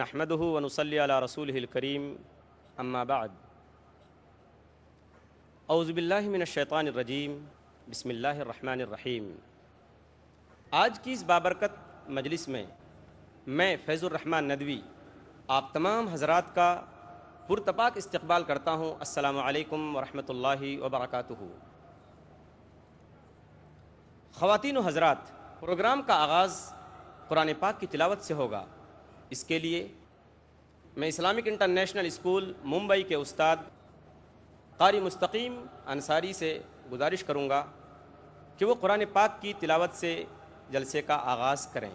नहमद वनसल रसूल करीम अम्माबाद शैतानरजीम बसमिल्लर रहीम आज की इस बाबरकत मजलिस में मैं फैज़ुलरहमान नदवी आप तमाम हजरात का पुरतपाक इस्तबाल करता हूँ असलकम वरहमल वबरक ख़वान हजरात प्रोग्राम का आगाज़ कुरान पाक की तिलावत से होगा इसके लिए मैं इस्लामिक इंटरनेशनल स्कूल मुंबई के उस्ताद कारी मुस्तकीम अंसारी से गुजारिश करूँगा कि वो कुरान पाक की तिलावत से जलसे का आगाज़ करें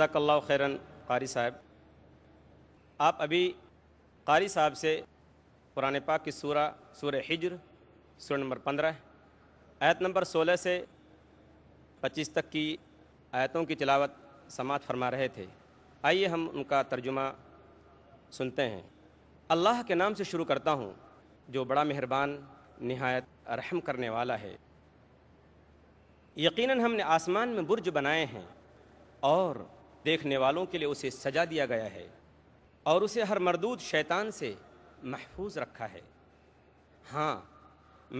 जजाकल्ला खैरन कारी साहब आप अभी कारी साहब से कुरान पाक की सूरा सूर हिजर सूर नंबर पंद्रह आयत नंबर सोलह से पच्चीस तक की आयतों की तिलावत समात फरमा रहे थे आइए हम उनका तर्जुमा सुनते हैं अल्लाह के नाम से शुरू करता हूँ जो बड़ा मेहरबान नहायत रहम करने वाला है यकीनन हमने आसमान में बुर्ज बनाए हैं और देखने वालों के लिए उसे सजा दिया गया है और उसे हर मरदूद शैतान से महफूज रखा है हाँ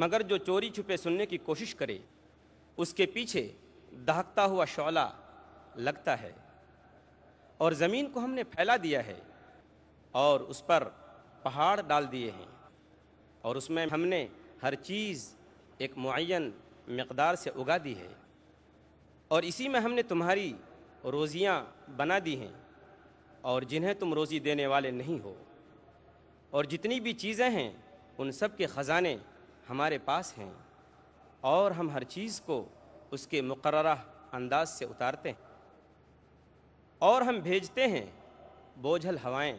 मगर जो चोरी छुपे सुनने की कोशिश करे उसके पीछे दहकता हुआ शौला लगता है और ज़मीन को हमने फैला दिया है और उस पर पहाड़ डाल दिए हैं और उसमें हमने हर चीज़ एक मुन मकदार से उगा दी है और इसी में हमने तुम्हारी रोज़ियाँ बना दी हैं और जिन्हें तुम रोज़ी देने वाले नहीं हो और जितनी भी चीज़ें हैं उन सब के ख़जाने हमारे पास हैं और हम हर चीज़ को उसके मुकर अंदाज से उतारते हैं और हम भेजते हैं बोझल हवाएं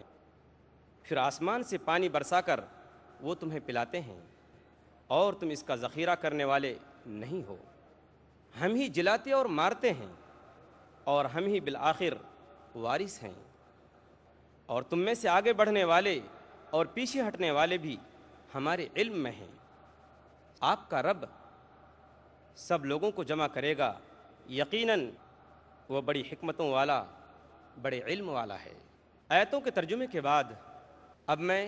फिर आसमान से पानी बरसाकर वो तुम्हें पिलाते हैं और तुम इसका ज़ख़ीरा करने वाले नहीं हो हम ही जलाते और मारते हैं और हम ही बिलाखिर वारिस हैं और तुम में से आगे बढ़ने वाले और पीछे हटने वाले भी हमारे इल्म में हैं आपका रब सब लोगों को जमा करेगा यकीनन वह बड़ी हमतों वाला बड़े इल्म वाला है आयतों के तर्जुमे के बाद अब मैं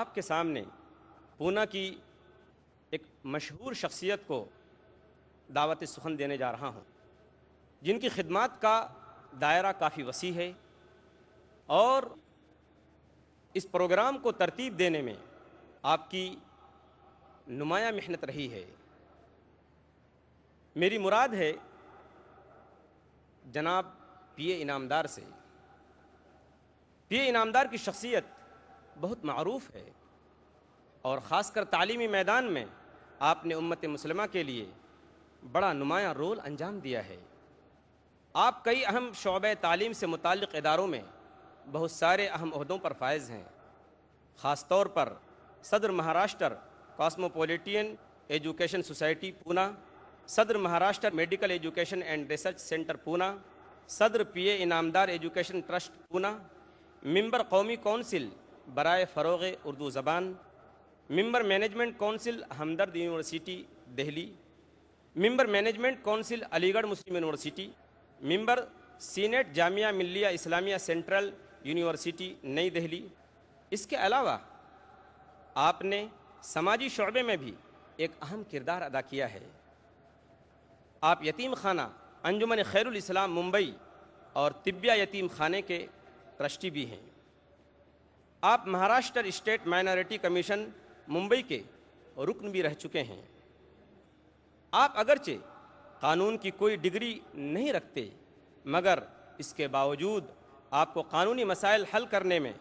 आपके सामने पूना की एक मशहूर शख्सियत को दावत सुखन देने जा रहा हूँ जिनकी खिदमत का दायरा काफ़ी वसी है और इस प्रोग्राम को तरतीब देने में आपकी नुमाया मेहनत रही है मेरी मुराद है जनाब पी ए इनामदार से पी ए इनामदार की शख्सियत बहुत मरूफ है और ख़ासकर तालीमी मैदान में आपने उम्मत मुसलमा के लिए बड़ा नुमाया रोल अंजाम दिया है आप कई अहम शोब तालीम से मुतल इदारों में बहुत सारे अहम अहदों पर फायज़ हैं ख़ास तौर पर सदर Maharashtra cosmopolitan education society Poona सदर Maharashtra medical education and research centre Poona सदर P Inamdar education trust Poona member Qaumi council Baraye Farogh Urdu Zaban member management council Hamdard university Delhi member management council Aligarh Muslim university member senate Jamia Millia Islamia central university नई दिल्ली इसके अलावा आपने समाजी शोबे में भी एक अहम किरदार अदा किया है आप यतीम खाना अंजुमन खैरुल इस्लाम मुंबई और तिब्बिया यतीम खाने के ट्रस्टी भी हैं आप Maharashtra state minority commission Mumbai के रुकन भी रह चुके हैं आप अगरचे कानून की कोई डिग्री नहीं रखते मगर इसके बावजूद आपको कानूनी मसाइल हल करने में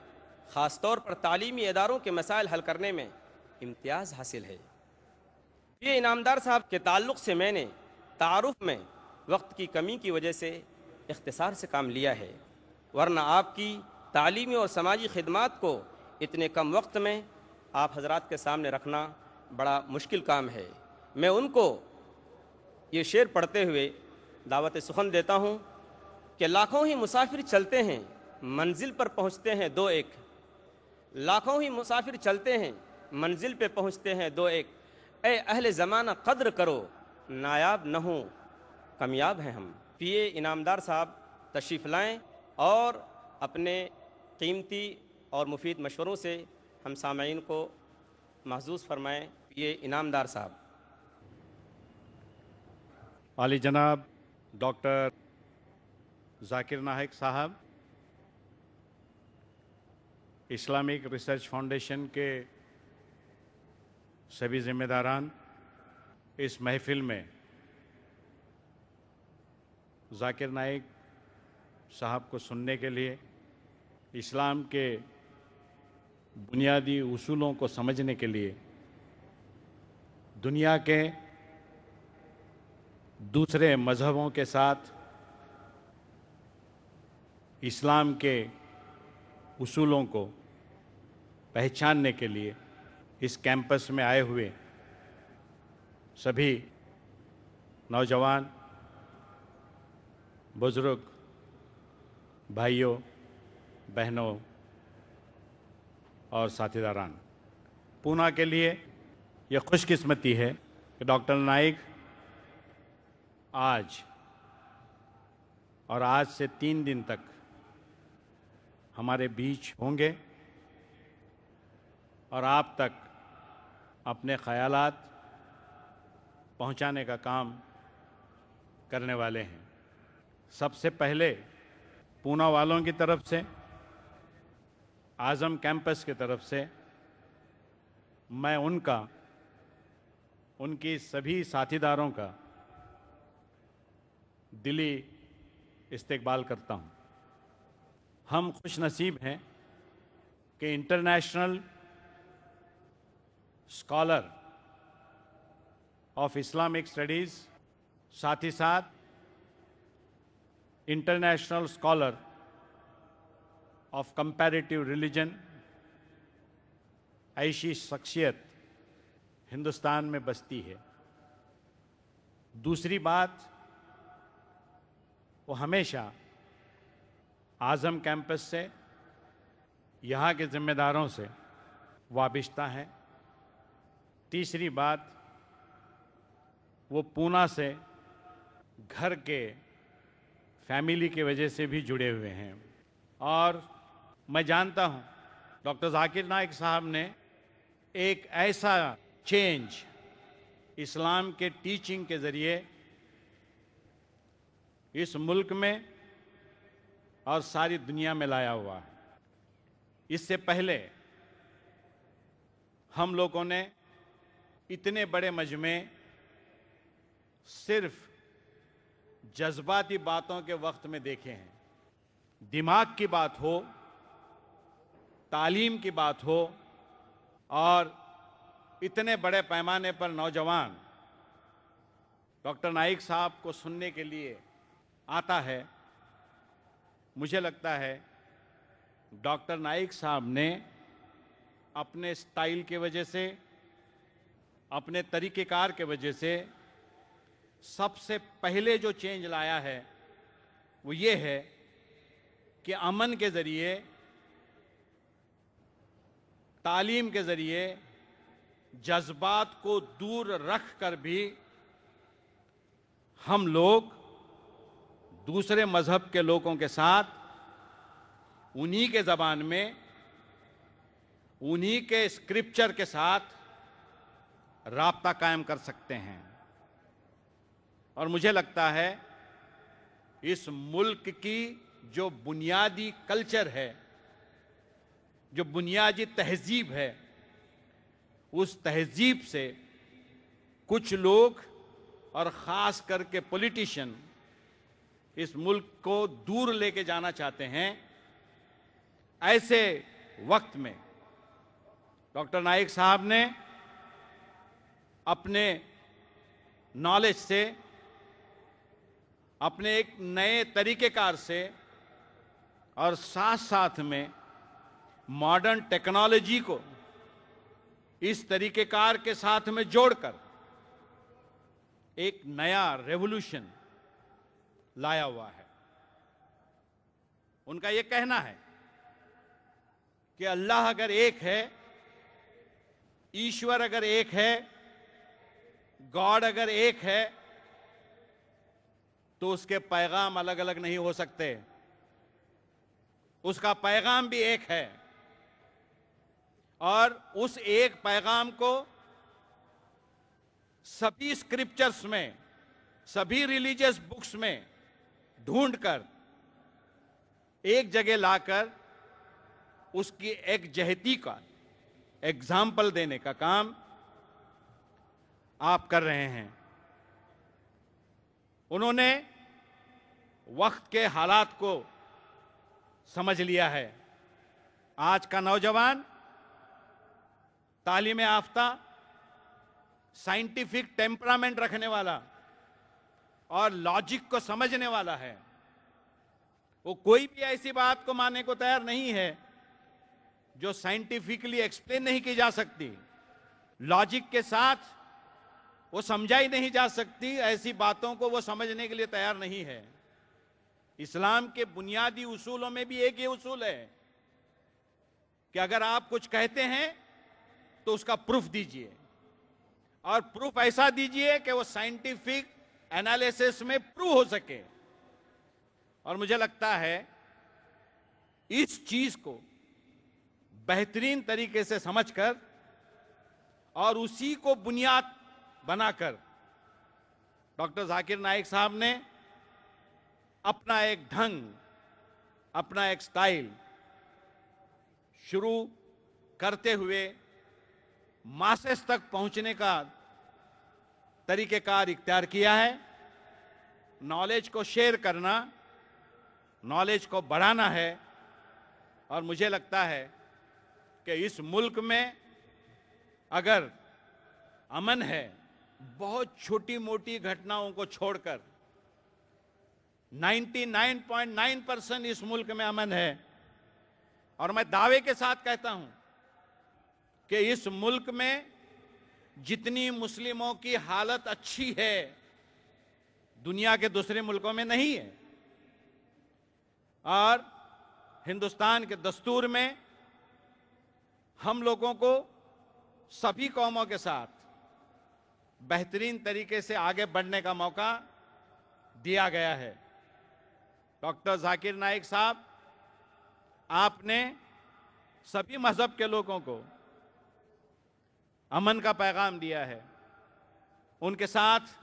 ख़ास तौर पर तालीमी इदारों के मसाइल हल करने में इम्तियाज़ हासिल है ये इनामदार साहब के ताल्लुक़ से मैंने तारफ़ में वक्त की कमी की वजह से इख्तसार से काम लिया है वरना आपकी तालीमी और समाजी खदमात को इतने कम वक्त में आप हजरात के सामने रखना बड़ा मुश्किल काम है मैं उनको ये शेर पढ़ते हुए दावत सुखन देता हूँ कि लाखों ही मुसाफिर चलते हैं मंजिल पर पहुँचते हैं दो एक लाखों ही मुसाफिर चलते हैं मंजिल पे पहुँचते हैं दो एक ए अहल ज़माना कद्र करो नायाब न हो कमयाब हैं हम पीए इनामदार साहब तशरीफ़ लाएँ और अपने कीमती और मुफीद मशवरों से हम सामीन को महसूस फरमाएँ पीए इनामदार साहब आली जनाब डॉक्टर जाकिर नाहक साहब इस्लामिक रिसर्च फाउंडेशन के सभी जिम्मेदारान इस महफिल में जाकिर नाइक साहब को सुनने के लिए इस्लाम के बुनियादी उसूलों को समझने के लिए दुनिया के दूसरे मज़हबों के साथ इस्लाम के उसूलों को पहचानने के लिए इस कैंपस में आए हुए सभी नौजवान बुज़ुर्ग भाइयों बहनों और साथीदारान पूना के लिए यह खुशकिस्मती है कि डॉक्टर नाइक आज और आज से तीन दिन तक हमारे बीच होंगे और आप तक अपने ख्यालात पहुंचाने का काम करने वाले हैं सबसे पहले पूना वालों की तरफ से आज़म कैंपस की तरफ से मैं उनका उनकी सभी साथीदारों का दिली इस्तकबाल करता हूँ हम खुश नसीब हैं कि international scholar of Islamic studies साथ ही साथ international scholar of comparative religion ऐसी शख्सियत हिंदुस्तान में बसती है दूसरी बात वो हमेशा आज़म कैंपस से यहाँ के ज़िम्मेदारों से वाबिश्ता है तीसरी बात वो पूना से घर के फैमिली के वजह से भी जुड़े हुए हैं और मैं जानता हूँ डॉक्टर जाकिर नाइक साहब ने एक ऐसा चेंज इस्लाम के टीचिंग के ज़रिए इस मुल्क में और सारी दुनिया में लाया हुआ है इससे पहले हम लोगों ने इतने बड़े मजमे सिर्फ जज्बाती बातों के वक्त में देखे हैं दिमाग की बात हो तालीम की बात हो और इतने बड़े पैमाने पर नौजवान डॉक्टर नाइक साहब को सुनने के लिए आता है मुझे लगता है डॉक्टर नाइक साहब ने अपने स्टाइल के वजह से अपने तरीक़ेकार के वजह से सबसे पहले जो चेंज लाया है वो ये है कि अमन के ज़रिए तालीम के ज़रिए जज्बात को दूर रख कर भी हम लोग दूसरे मजहब के लोगों के साथ उन्हीं के ज़बान में उन्हीं के स्क्रिप्चर के साथ रबता कायम कर सकते हैं और मुझे लगता है इस मुल्क की जो बुनियादी कल्चर है जो बुनियादी तहजीब है उस तहजीब से कुछ लोग और ख़ास करके पॉलिटिशियन इस मुल्क को दूर लेके जाना चाहते हैं ऐसे वक्त में डॉक्टर नाइक साहब ने अपने नॉलेज से अपने एक नए तरीक़ेकार से और साथ साथ में मॉडर्न टेक्नोलॉजी को इस तरीक़ेकार के साथ में जोड़कर एक नया रेवोल्यूशन लाया हुआ है उनका यह कहना है कि अल्लाह अगर एक है ईश्वर अगर एक है गॉड अगर एक है तो उसके पैगाम अलग अलग नहीं हो सकते उसका पैगाम भी एक है और उस एक पैगाम को सभी स्क्रिप्चर्स में सभी रिलीजियस बुक्स में ढूंढकर एक जगह लाकर उसकी एक जहती का एग्जाम्पल देने का काम आप कर रहे हैं उन्होंने वक्त के हालात को समझ लिया है आज का नौजवान तालीम आफ्ता साइंटिफिक टेम्परामेंट रखने वाला और लॉजिक को समझने वाला है वो कोई भी ऐसी बात को मानने को तैयार नहीं है जो साइंटिफिकली एक्सप्लेन नहीं की जा सकती लॉजिक के साथ वो समझाई नहीं जा सकती ऐसी बातों को वो समझने के लिए तैयार नहीं है इस्लाम के बुनियादी उसूलों में भी एक ये उसूल है कि अगर आप कुछ कहते हैं तो उसका प्रूफ दीजिए और प्रूफ ऐसा दीजिए कि वो साइंटिफिक एनालिसिस में प्रूव हो सके और मुझे लगता है इस चीज को बेहतरीन तरीके से समझकर और उसी को बुनियाद बनाकर डॉक्टर जाकिर नाइक साहब ने अपना एक ढंग अपना एक स्टाइल शुरू करते हुए मासेस तक पहुंचने का तरीक़ेकार इख्तियार किया है नॉलेज को शेयर करना नॉलेज को बढ़ाना है और मुझे लगता है कि इस मुल्क में अगर अमन है बहुत छोटी मोटी घटनाओं को छोड़कर 99.9 परसेंट इस मुल्क में अमन है और मैं दावे के साथ कहता हूं कि इस मुल्क में जितनी मुस्लिमों की हालत अच्छी है दुनिया के दूसरे मुल्कों में नहीं है और हिंदुस्तान के दस्तूर में हम लोगों को सभी कौमों के साथ बेहतरीन तरीके से आगे बढ़ने का मौका दिया गया है डॉक्टर जाकिर नाइक साहब आपने सभी मजहब के लोगों को अमन का पैगाम दिया है उनके साथ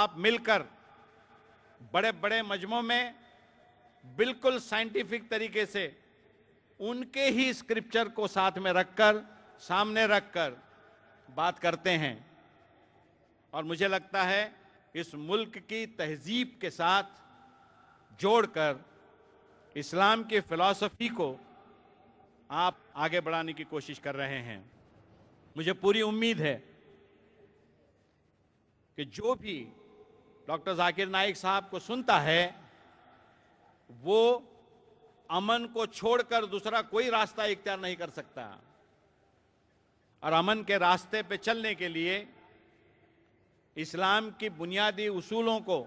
आप मिलकर बड़े बड़े मजमों में बिल्कुल साइंटिफिक तरीके से उनके ही स्क्रिप्चर को साथ में रखकर सामने रखकर बात करते हैं और मुझे लगता है इस मुल्क की तहजीब के साथ जोड़कर इस्लाम की फ़िलासफ़ी को आप आगे बढ़ाने की कोशिश कर रहे हैं मुझे पूरी उम्मीद है कि जो भी डॉक्टर जाकिर नाइक साहब को सुनता है वो अमन को छोड़कर दूसरा कोई रास्ता इख्तियार नहीं कर सकता और अमन के रास्ते पे चलने के लिए इस्लाम की बुनियादी उसूलों को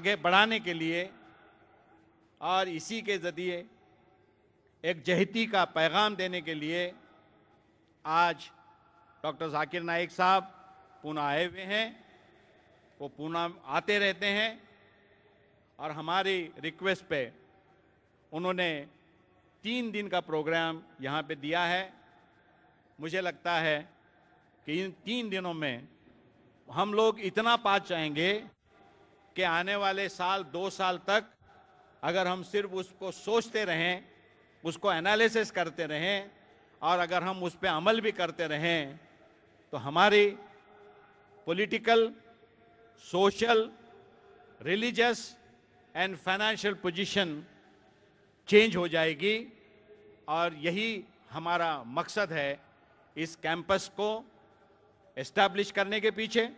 आगे बढ़ाने के लिए और इसी के जरिए एक जहती का पैगाम देने के लिए आज डॉक्टर जाकिर नाइक साहब पुणे आए हुए हैं वो पुणे आते रहते हैं और हमारी रिक्वेस्ट पे उन्होंने तीन दिन का प्रोग्राम यहाँ पे दिया है मुझे लगता है कि इन तीन दिनों में हम लोग इतना पा चाहेंगे कि आने वाले साल दो साल तक अगर हम सिर्फ उसको सोचते रहें उसको एनालिसिस करते रहें और अगर हम उस पर अमल भी करते रहें तो हमारी political social religious and financial position change हो जाएगी और यही हमारा मकसद है इस कैंपस को इस्टेब्लिश करने के पीछे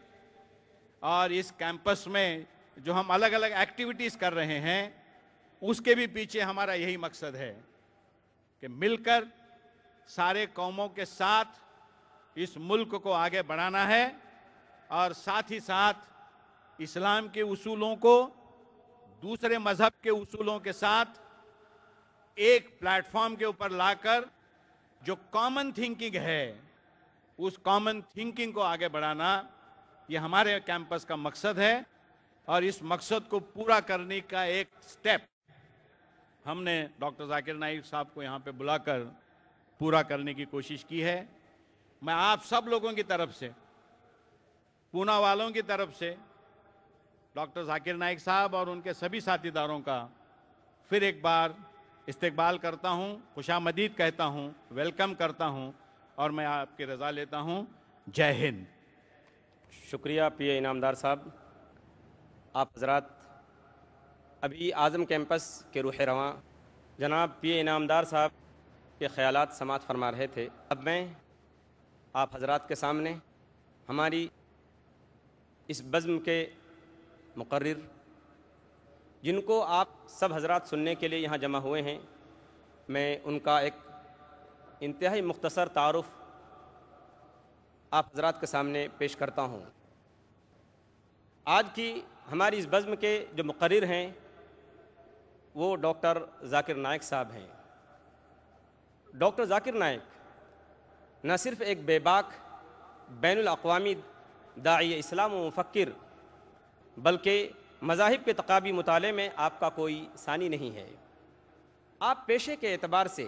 और इस कैंपस में जो हम अलग अलग एक्टिविटीज़ कर रहे हैं उसके भी पीछे हमारा यही मकसद है कि मिलकर सारे कौमों के साथ इस मुल्क को आगे बढ़ाना है और साथ ही साथ इस्लाम के उसूलों को दूसरे मजहब के उसूलों के साथ एक प्लेटफॉर्म के ऊपर लाकर जो कॉमन थिंकिंग है उस कॉमन थिंकिंग को आगे बढ़ाना ये हमारे कैंपस का मकसद है और इस मकसद को पूरा करने का एक स्टेप हमने डॉक्टर जाकिर नाइक साहब को यहाँ पे बुलाकर पूरा करने की कोशिश की है मैं आप सब लोगों की तरफ से पूना वालों की तरफ से डॉक्टर जाकिर नाइक साहब और उनके सभी साथीदारों का फिर एक बार इस्तकबाल करता हूं खुशामदीद कहता हूं वेलकम करता हूं और मैं आपकी रज़ा लेता हूं जय हिंद शुक्रिया पी इनामदार साहब आप हजरात अभी आज़म कैंपस के रूह रवान जनाब पी इनामदार साहब के ख्याल समात फरमा रहे थे अब मैं आप हजरात के सामने हमारी इस बज़म के मुकर जिनको आप सब हजरात सुनने के लिए यहाँ जमा हुए हैं मैं उनका एक इंतहाई मुख्तसर तारफ़ आप हजरात के सामने पेश करता हूँ आज की हमारी इस बज़म के जो मुकर हैं वो डॉक्टर जाकिर नायक साहब हैं डॉक्टर जाकिर नायक न ना सिर्फ एक बेबाक बैन अवी दाई इस्लाम व मफ़क्र बल्कि मजाहब के तकाबी मताले में आपका कोई सानी नहीं है आप पेशे के अतबार से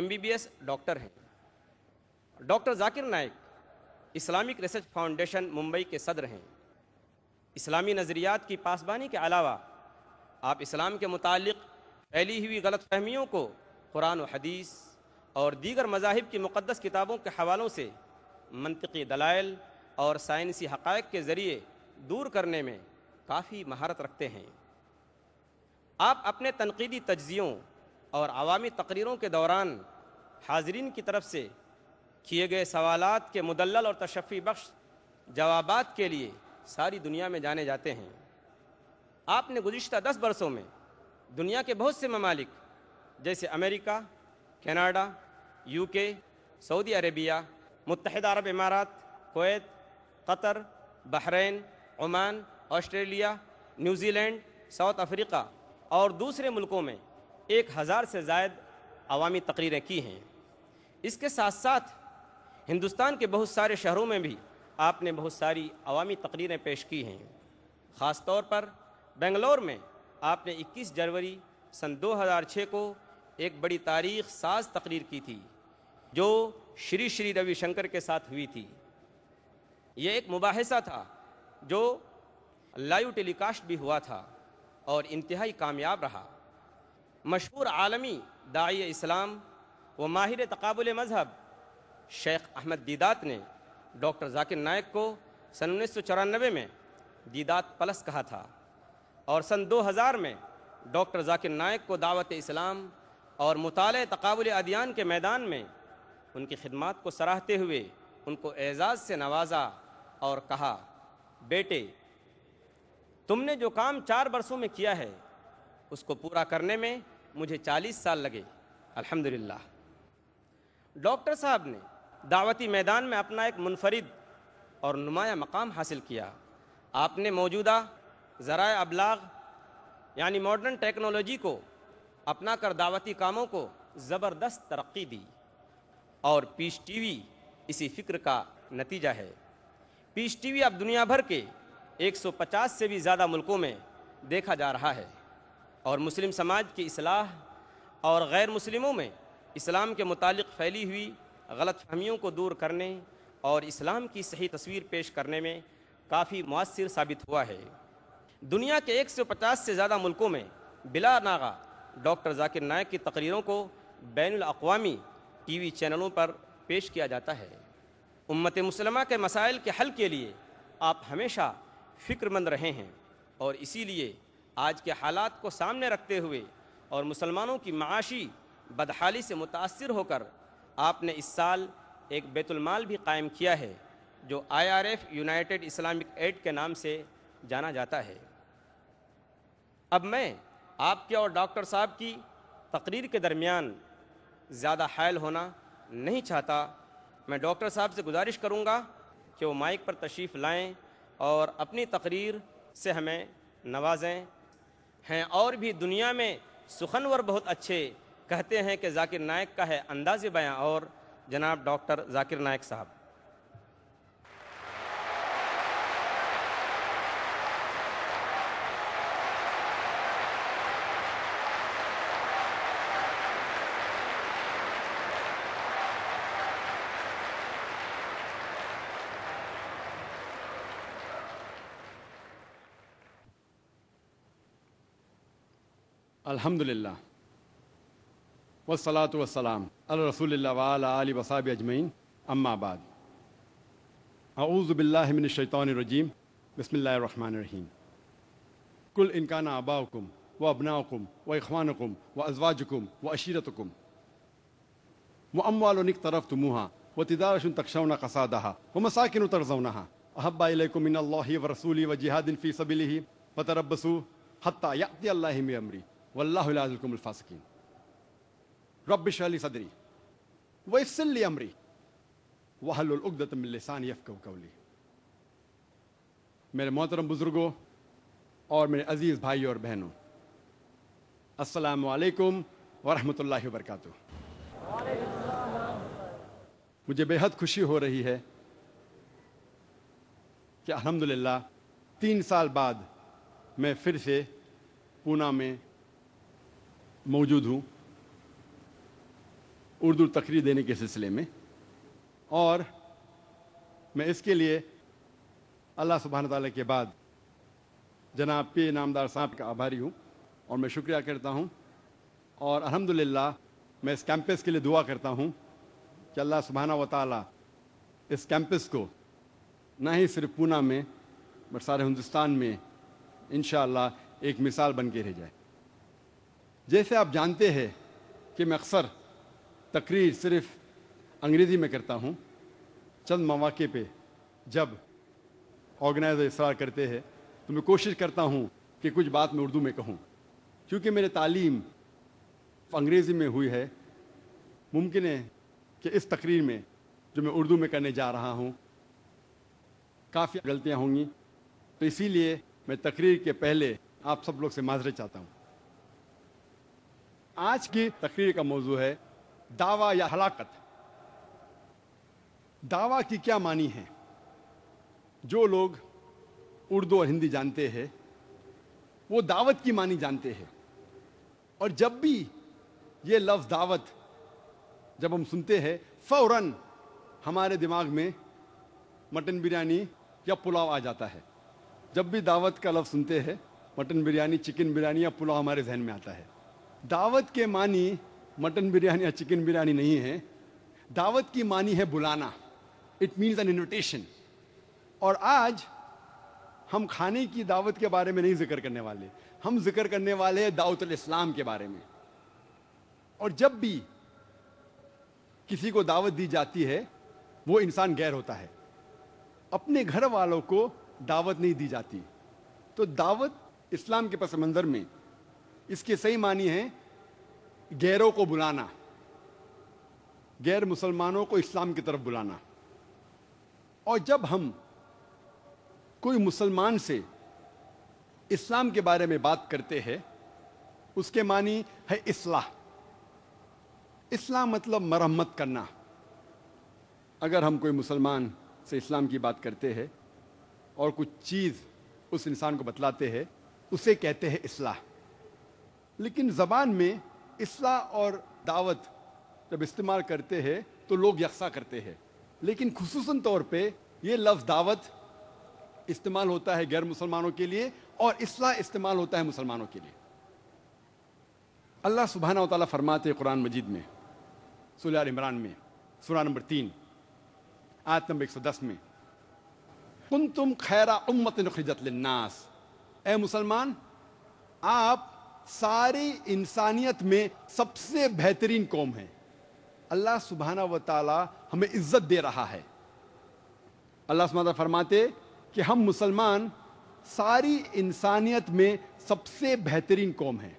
M B B S doctor हैं doctor Zakir Naik Islamic research foundation Mumbai के सदर हैं इस्लामी नज़रियात की पासबानी के अलावा आप इस्लाम के मुतल फैली हुई गलत फहमियों को कुरान हदीस और दीगर मजाहब की मुक़दस किताबों के हवालों से मनतकी दलाइल और साइंसी हक़ के ज़रिए दूर करने में काफ़ी महारत रखते हैं आप अपने तनकीदी तजियों और आवामी तकरीरों के दौरान हाजरीन की तरफ से किए गए सवालत के मुदल और तशफ़ी बख्श जवाब के लिए सारी दुनिया में जाने जाते हैं आपने गुज्त दस बरसों में दुनिया के बहुत से ममालिक जैसे America Canada UK Saudi Arabia मुतहद अरब इमारात Kuwait Qatar Bahrain Oman Australia New Zealand South Africa और दूसरे मुल्कों में एक हज़ार से जायद अवामी तकरीरें की हैं इसके साथ साथ हिंदुस्तान के बहुत सारे शहरों में भी आपने बहुत सारी अवामी तकरीरें पेश की हैं ख़ास तौर पर बेंगलोर में आपने 21 जनवरी सन 2006 को एक बड़ी तारीख साज तकरीर की थी जो श्री श्री रविशंकर के साथ हुई थी यह एक मुबासा था जो लाइव टेलीकास्ट भी हुआ था और इंतहाई कामयाब रहा मशहूर आलमी दाई इस्लाम व माहिर तकबुल मज़हब शेख अहमद दीदात ने डॉक्टर जाकिर नायक को सन उन्नीस सौ चौरानबे में दीदात प्लस कहा था और सन 2000 में डॉक्टर जाकिर नायक को दावत इस्लाम और मुताल तकावल अदियान के मैदान में उनकी खिदमत को सराहते हुए उनको एज़ाज़ से नवाजा और कहा बेटे तुमने जो काम चार बरसों में किया है उसको पूरा करने में मुझे चालीस साल लगे अल्हम्दुलिल्लाह। डॉक्टर साहब ने दावती मैदान में अपना एक मुनफरद और नुमाया मकाम हासिल किया आपने मौजूदा ज़रा अबलाग यानी मॉडर्न टेक्नोलॉजी को अपना कर दावती कामों को ज़बरदस्त तरक्की दी और पीस टीवी इसी फिक्र का नतीजा है पीस टीवी अब दुनिया भर के 150 से भी ज़्यादा मुल्कों में देखा जा रहा है और मुस्लिम समाज की असलाह और गैर मुस्लिमों में इस्लाम के मुतालिक फैली हुई गलत फहमियों को दूर करने और इस्लाम की सही तस्वीर पेश करने में काफ़ी मौसर साबित हुआ है दुनिया के 150 से ज़्यादा मुल्कों में बिला नागा डॉक्टर जाकिर नायक की तकरीरों को बैन अवी टी वी चैनलों पर पेश किया जाता है उम्मत मुसलमा के मसाइल के हल के लिए आप हमेशा फ़िक्रमंद रहे हैं और इसीलिए आज के हालात को सामने रखते हुए और मुसलमानों की माशी बदहाली से मुतासर होकर आपने इस साल एक बैतुलमाल भी कायम किया है जो आईआरएफ यूनाइटेड इस्लामिक एड के नाम से जाना जाता है अब मैं आपके और डॉक्टर साहब की तकरीर के दरमियान ज़्यादा हायल होना नहीं चाहता मैं डॉक्टर साहब से गुजारिश करूँगा कि वो माइक पर तशरीफ़ लाएँ और अपनी तकरीर से हमें नवाजें हैं और भी दुनिया में सुखनवर बहुत अच्छे कहते हैं कि जाकिर नायक का है अंदाज़ बयाँ और जनाब डॉक्टर जाकिर नायक साहब الحمد لله والصلاة والسلام على رسول الله وعلى آله وصحبه أجمعين أما بعد أعوذ بالله من الشيطان الرجيم بسم الله الرحمن الرحيم كل إن كان آباؤكم وأبناؤكم وإخوانكم وأزواجكم وأشيرتكم وأموال اقترفتموها وتجارة تخشون قصادها ومساكن ترزونها أحب إليكم من الله ورسوله وجهاد في سبيله فتربصوا حتى يأتي الله بأمري वल्लाकुमफ़ासकिन रब शली सदरी व इसली अमरी वहलुलगदतमिलसान कौली मेरे मोहतरम बुज़ुर्गों और मेरे अज़ीज़ भाई और बहनों असलकम वरहमल वरक मुझे बेहद खुशी हो रही है कि अलहमदिल्ला तीन साल बाद मैं फिर से पूना में मौजूद हूँ उर्दू तकरीर देने के सिलसिले में और मैं इसके लिए अल्लाह सुबहान ताली के बाद जनाब पी नामदार साहब का आभारी हूँ और मैं शुक्रिया करता हूँ और अलहमदिल्ला मैं इस कैंपस के लिए दुआ करता हूँ कि अल्लाह सुबहाना व ताली इस कैंपस को ना ही सिर्फ पूना में बट सारे हिंदुस्तान में इन एक मिसाल बन के रह जाए जैसे आप जानते हैं कि मैं अक्सर तकरीर सिर्फ अंग्रेज़ी में करता हूँ चंद मौाक़े पे जब ऑर्गेनाइजर इसरार करते हैं तो मैं कोशिश करता हूँ कि कुछ बात मैं उर्दू में कहूँ क्योंकि मेरी तालीम अंग्रेज़ी में हुई है मुमकिन है कि इस तकरीर में जो मैं उर्दू में करने जा रहा हूँ काफ़ी गलतियाँ होंगी तो इसीलिए मैं तकरीर के पहले आप सब लोग से माजरे चाहता हूँ आज की तकरीर का मौजू है दावा या हलाकत दावा की क्या मानी है जो लोग उर्दू और हिंदी जानते हैं वो दावत की मानी जानते हैं और जब भी ये लफ्ज़ दावत जब हम सुनते हैं फौरन हमारे दिमाग में मटन बिरयानी या पुलाव आ जाता है जब भी दावत का लफ्ज़ सुनते हैं मटन बिरयानी चिकन बिरयानी या पुलाव हमारे जहन में आता है दावत के मानी मटन बिरयानी या चिकन बिरयानी नहीं है दावत की मानी है बुलाना इट मीन्स एन इन्विटेशन और आज हम खाने की दावत के बारे में नहीं जिक्र करने वाले हम जिक्र करने वाले हैं दावत इस्लाम के बारे में और जब भी किसी को दावत दी जाती है वो इंसान गैर होता है अपने घर वालों को दावत नहीं दी जाती तो दावत इस्लाम के पस मंज़र में इसके सही मानी है गैरों को बुलाना गैर मुसलमानों को इस्लाम की तरफ बुलाना और जब हम कोई मुसलमान से इस्लाम के बारे में बात करते हैं उसके मानी है इसलाह इस्लाम मतलब मरम्मत करना अगर हम कोई मुसलमान से इस्लाम की बात करते हैं और कुछ चीज़ उस इंसान को बतलाते हैं उसे कहते हैं इसलाह लेकिन ज़बान में इसला और दावत जब इस्तेमाल करते हैं तो लोग यकसा करते हैं लेकिन खसूस तौर पर यह लफ्ज़ दावत इस्तेमाल होता है गैर मुसलमानों के लिए और इसलाह इस्तेमाल होता है मुसलमानों के लिए अल्लाह सुबहाना तला फरमाते कुरान मजीद में सुल इमरान में सुरा नंबर तीन आयत नंबर एक सौ दस में कुन तुम खैरा उम्मत नखजत नास ए मुसलमान आप सारी इंसानियत में सबसे बेहतरीन कौम है अल्लाह सुबहाना व ताला हमें इज्जत दे रहा है अल्लाह सुबहाना फरमाते कि हम मुसलमान सारी इंसानियत में सबसे बेहतरीन कौम है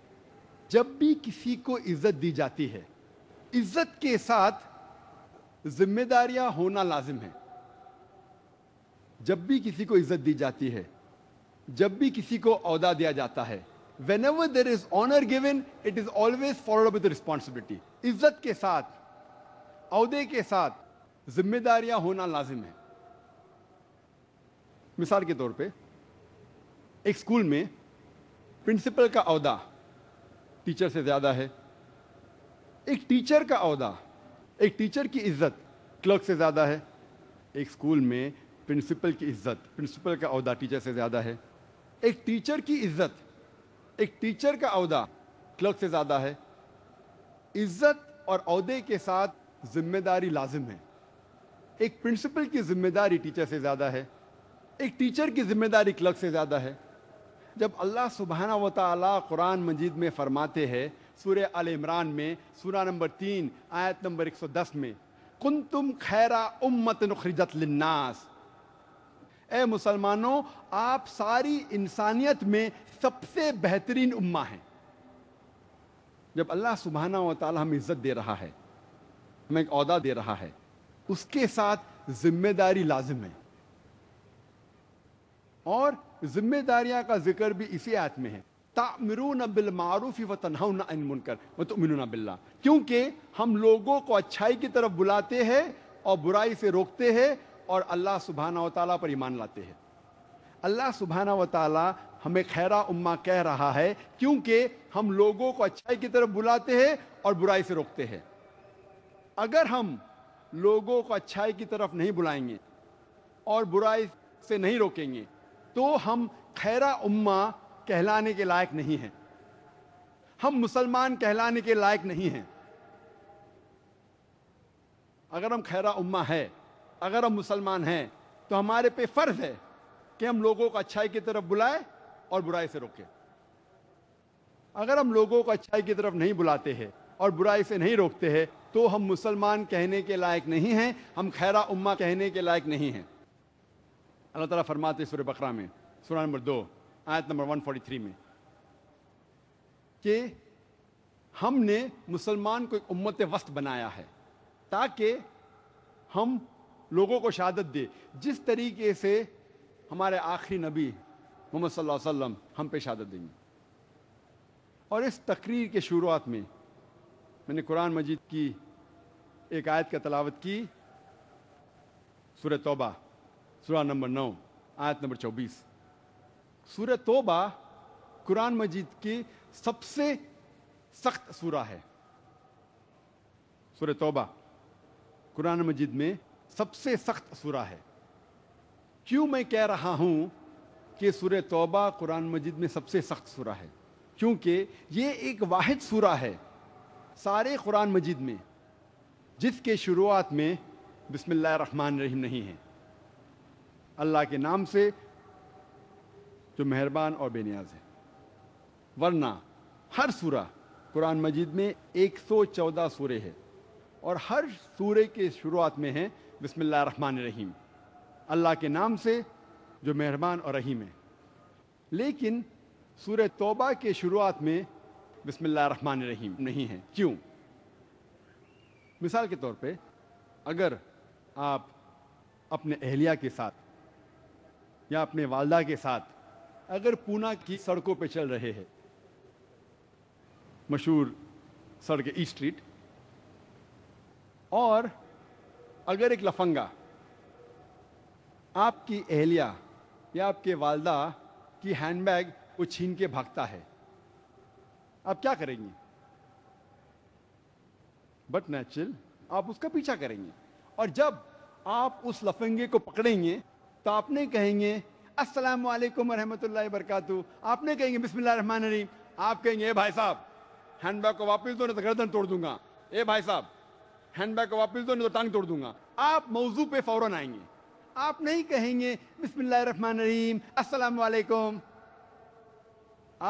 जब भी किसी को इज्जत दी जाती है इज्जत के साथ जिम्मेदारियां होना लाजिम है जब भी किसी को इज्जत दी जाती है जब भी किसी को अहदा दिया जाता है whenever there is honor given, it is always followed up with responsibility. इज्जत के साथ अहदे के साथ जिम्मेदारियां होना लाजिम है मिसाल के तौर पे एक स्कूल में प्रिंसिपल का अहदा टीचर से ज़्यादा है एक टीचर का अहदा एक टीचर की इज्जत क्लर्क से ज़्यादा है एक स्कूल में प्रिंसिपल की इज्जत प्रिंसिपल का अहदा टीचर से ज़्यादा है एक टीचर की इज्जत एक टीचर का अहदा क्लर्क से ज़्यादा है इज्जत और अहदे के साथ जिम्मेदारी लाजिम है एक प्रिंसिपल की जिम्मेदारी टीचर से ज़्यादा है एक टीचर की जिम्मेदारी क्लर्क से ज़्यादा है जब अल्लाह सुबहाना व ताली कुरान मजीद में फरमाते हैं सूर्य अल इमरान में सूरा नंबर तीन आयत नंबर 110 में कुन तुम खैरा उम्मत नखरजत लिन्नास ए मुसलमानों आप सारी इंसानियत में सबसे बेहतरीन उम्मा हैं जब अल्लाह सुबहाना व ताली हमें इज्जत दे रहा है हमें एक अहदा दे रहा है उसके साथ जिम्मेदारी लाजिम है और जिम्मेदारियां का जिक्र भी इसी आयत में है तामिरून बिल मारूफी व तनहन अन मुनकर व तुमिन बिल्ला क्योंकि हम लोगों को अच्छाई की तरफ बुलाते हैं और बुराई से रोकते हैं और अल्लाह सुबहाना वाली पर ईमान लाते हैं अल्लाह सुबहाना वाली हमें खैरा उम्मा कह रहा है क्योंकि हम लोगों को अच्छाई की तरफ बुलाते हैं और बुराई से रोकते हैं अगर हम लोगों को अच्छाई की तरफ नहीं बुलाएंगे और बुराई से नहीं रोकेंगे तो हम खैरा उम्मा कहलाने के लायक नहीं हैं हम मुसलमान कहलाने के लायक नहीं हैं अगर हम खैरा उम्मा है अगर हम मुसलमान हैं तो हमारे पे फर्ज है कि हम लोगों को अच्छाई की तरफ बुलाए और बुराई से रोके अगर हम लोगों को अच्छाई की तरफ नहीं बुलाते हैं और बुराई से नहीं रोकते हैं तो हम मुसलमान कहने के लायक नहीं हैं हम खैरा उम्मा कहने के लायक नहीं हैं अल्लाह ताला फरमाते सुर बकरा में सुरान नंबर दो आयत नंबर 143 में कि हमने मुसलमान को एक उम्मत वस्त बनाया है ताकि हम लोगों को शहादत दे जिस तरीके से हमारे आखिरी नबी मोहम्मद वसल्लम हम पे शहादत देंगे और इस तकरीर के शुरुआत में मैंने कुरान मजीद की एक आयत का तलावत की सूर तोबा सूरा नंबर नौ आयत नंबर चौबीस सूर तोबा कुरान मजीद की सबसे सख्त सूरा है सूर तोबा कुरान मजीद में सबसे सख्त सुरा है क्यों मैं कह रहा हूं कि सुर तौबा कुरान मजिद में सबसे सख्त सुरा है क्योंकि ये एक वाद सुरा है सारे कुरान मजिद में जिसके शुरुआत में बसमान रहीम नहीं है अल्लाह के नाम से जो मेहरबान और बेनियाज है वरना हर सूरा कुरान मजिद में 114 सूरे है और हर सूरे के शुरुआत में है बसमिल्ल रहीम अल्लाह के नाम से जो मेहरबान और रहीम है लेकिन सूर तोबा के शुरुआत में बसमिल्ल रहीम नहीं है क्यों मिसाल के तौर पे अगर आप अपने अहलिया के साथ या अपने वालदा के साथ अगर पूना की सड़कों पे चल रहे हैं मशहूर सड़क ई स्ट्रीट और अगर एक लफंगा आपकी एहलिया या आपके वालदा की हैंडबैग को छीन के भागता है आप क्या करेंगे बट नेचुरल आप उसका पीछा करेंगे और जब आप उस लफंगे को पकड़ेंगे तो आपने कहेंगे अस्सलाम वालेकुम रहमतुल्लाहि बरकातु आप कहेंगे बिस्मिल्लाह रहमान रहीम आप कहेंगे ए भाई साहब हैंडबैग को वापस दो नहीं तो गर्दन तोड़ दूंगा ए भाई साहब हैंड बैग को वापस दो नहीं तो टांग तोड़ दूंगा आप मौजू पे फौरन आएंगे आप नहीं कहेंगे बिस्मिल्लाम असलकुम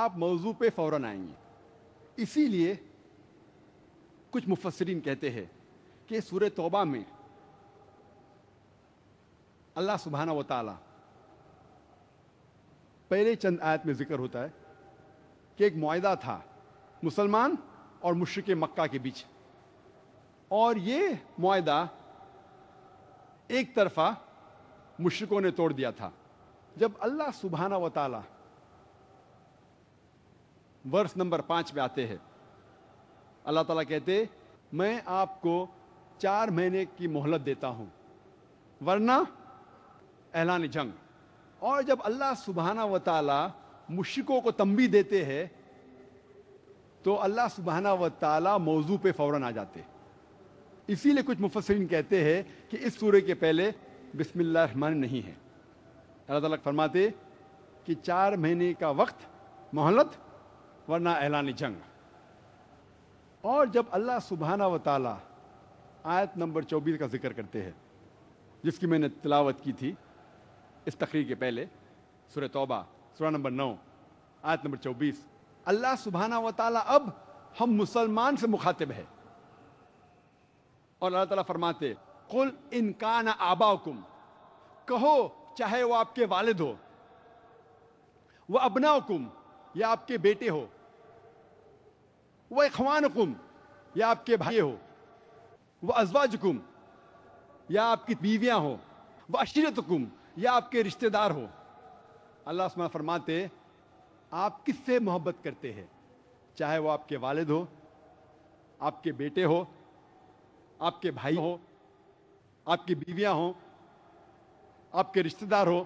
आप मौजू पे फौरन आएंगे इसीलिए कुछ मुफसरीन कहते हैं कि सूर तोबा में अल्लाह सुबहाना व ताला पहले चंद आयत में जिक्र होता है कि एक माहा था मुसलमान और मुश्रक मक्का के बीच और ये माहा एक तरफा मुश्रकों ने तोड़ दिया था जब अल्लाह सुबहाना वाला वर्ष नंबर पांच में आते हैं अल्लाह ताला कहते मैं आपको चार महीने की मोहलत देता हूं वरना ऐलान जंग और जब अल्लाह सुबहाना वाला मुश्रकों को तंबी देते हैं तो अल्लाह सुबहाना वाला मौजू पे फौरन आ जाते हैं इसीलिए कुछ मुफसरिन कहते हैं कि इस सूर्य के पहले बिसमिल्लामान नहीं है अल्लाह ताला फरमाते कि चार महीने का वक्त मोहलत वरना ऐलान जंग और जब अल्लाह सुबहाना व ताला आयत नंबर चौबीस का जिक्र करते हैं जिसकी मैंने तिलावत की थी इस तकरीर के पहले सुर तौबा सुरा नंबर नौ आयत नंबर चौबीस अल्लाह सुबहाना व ताला अब हम मुसलमान से मुखातिब है और अल्लाह ताला फरमाते कुल इनकान आबाकुम कहो चाहे वो आपके वालिद हो वह अबनाकुम या आपके बेटे हो वह इखवानकुम या आपके भाई हो वह अजवाजकुम या आपकी बीवियां हो वह अशीरतकुम या आपके रिश्तेदार हो अल्लाह उसमें फरमाते आप किससे मोहब्बत करते हैं चाहे वो आपके वालिद हो आपके बेटे हो आपके भाई हो आपकी बीवियां हो आपके रिश्तेदार हो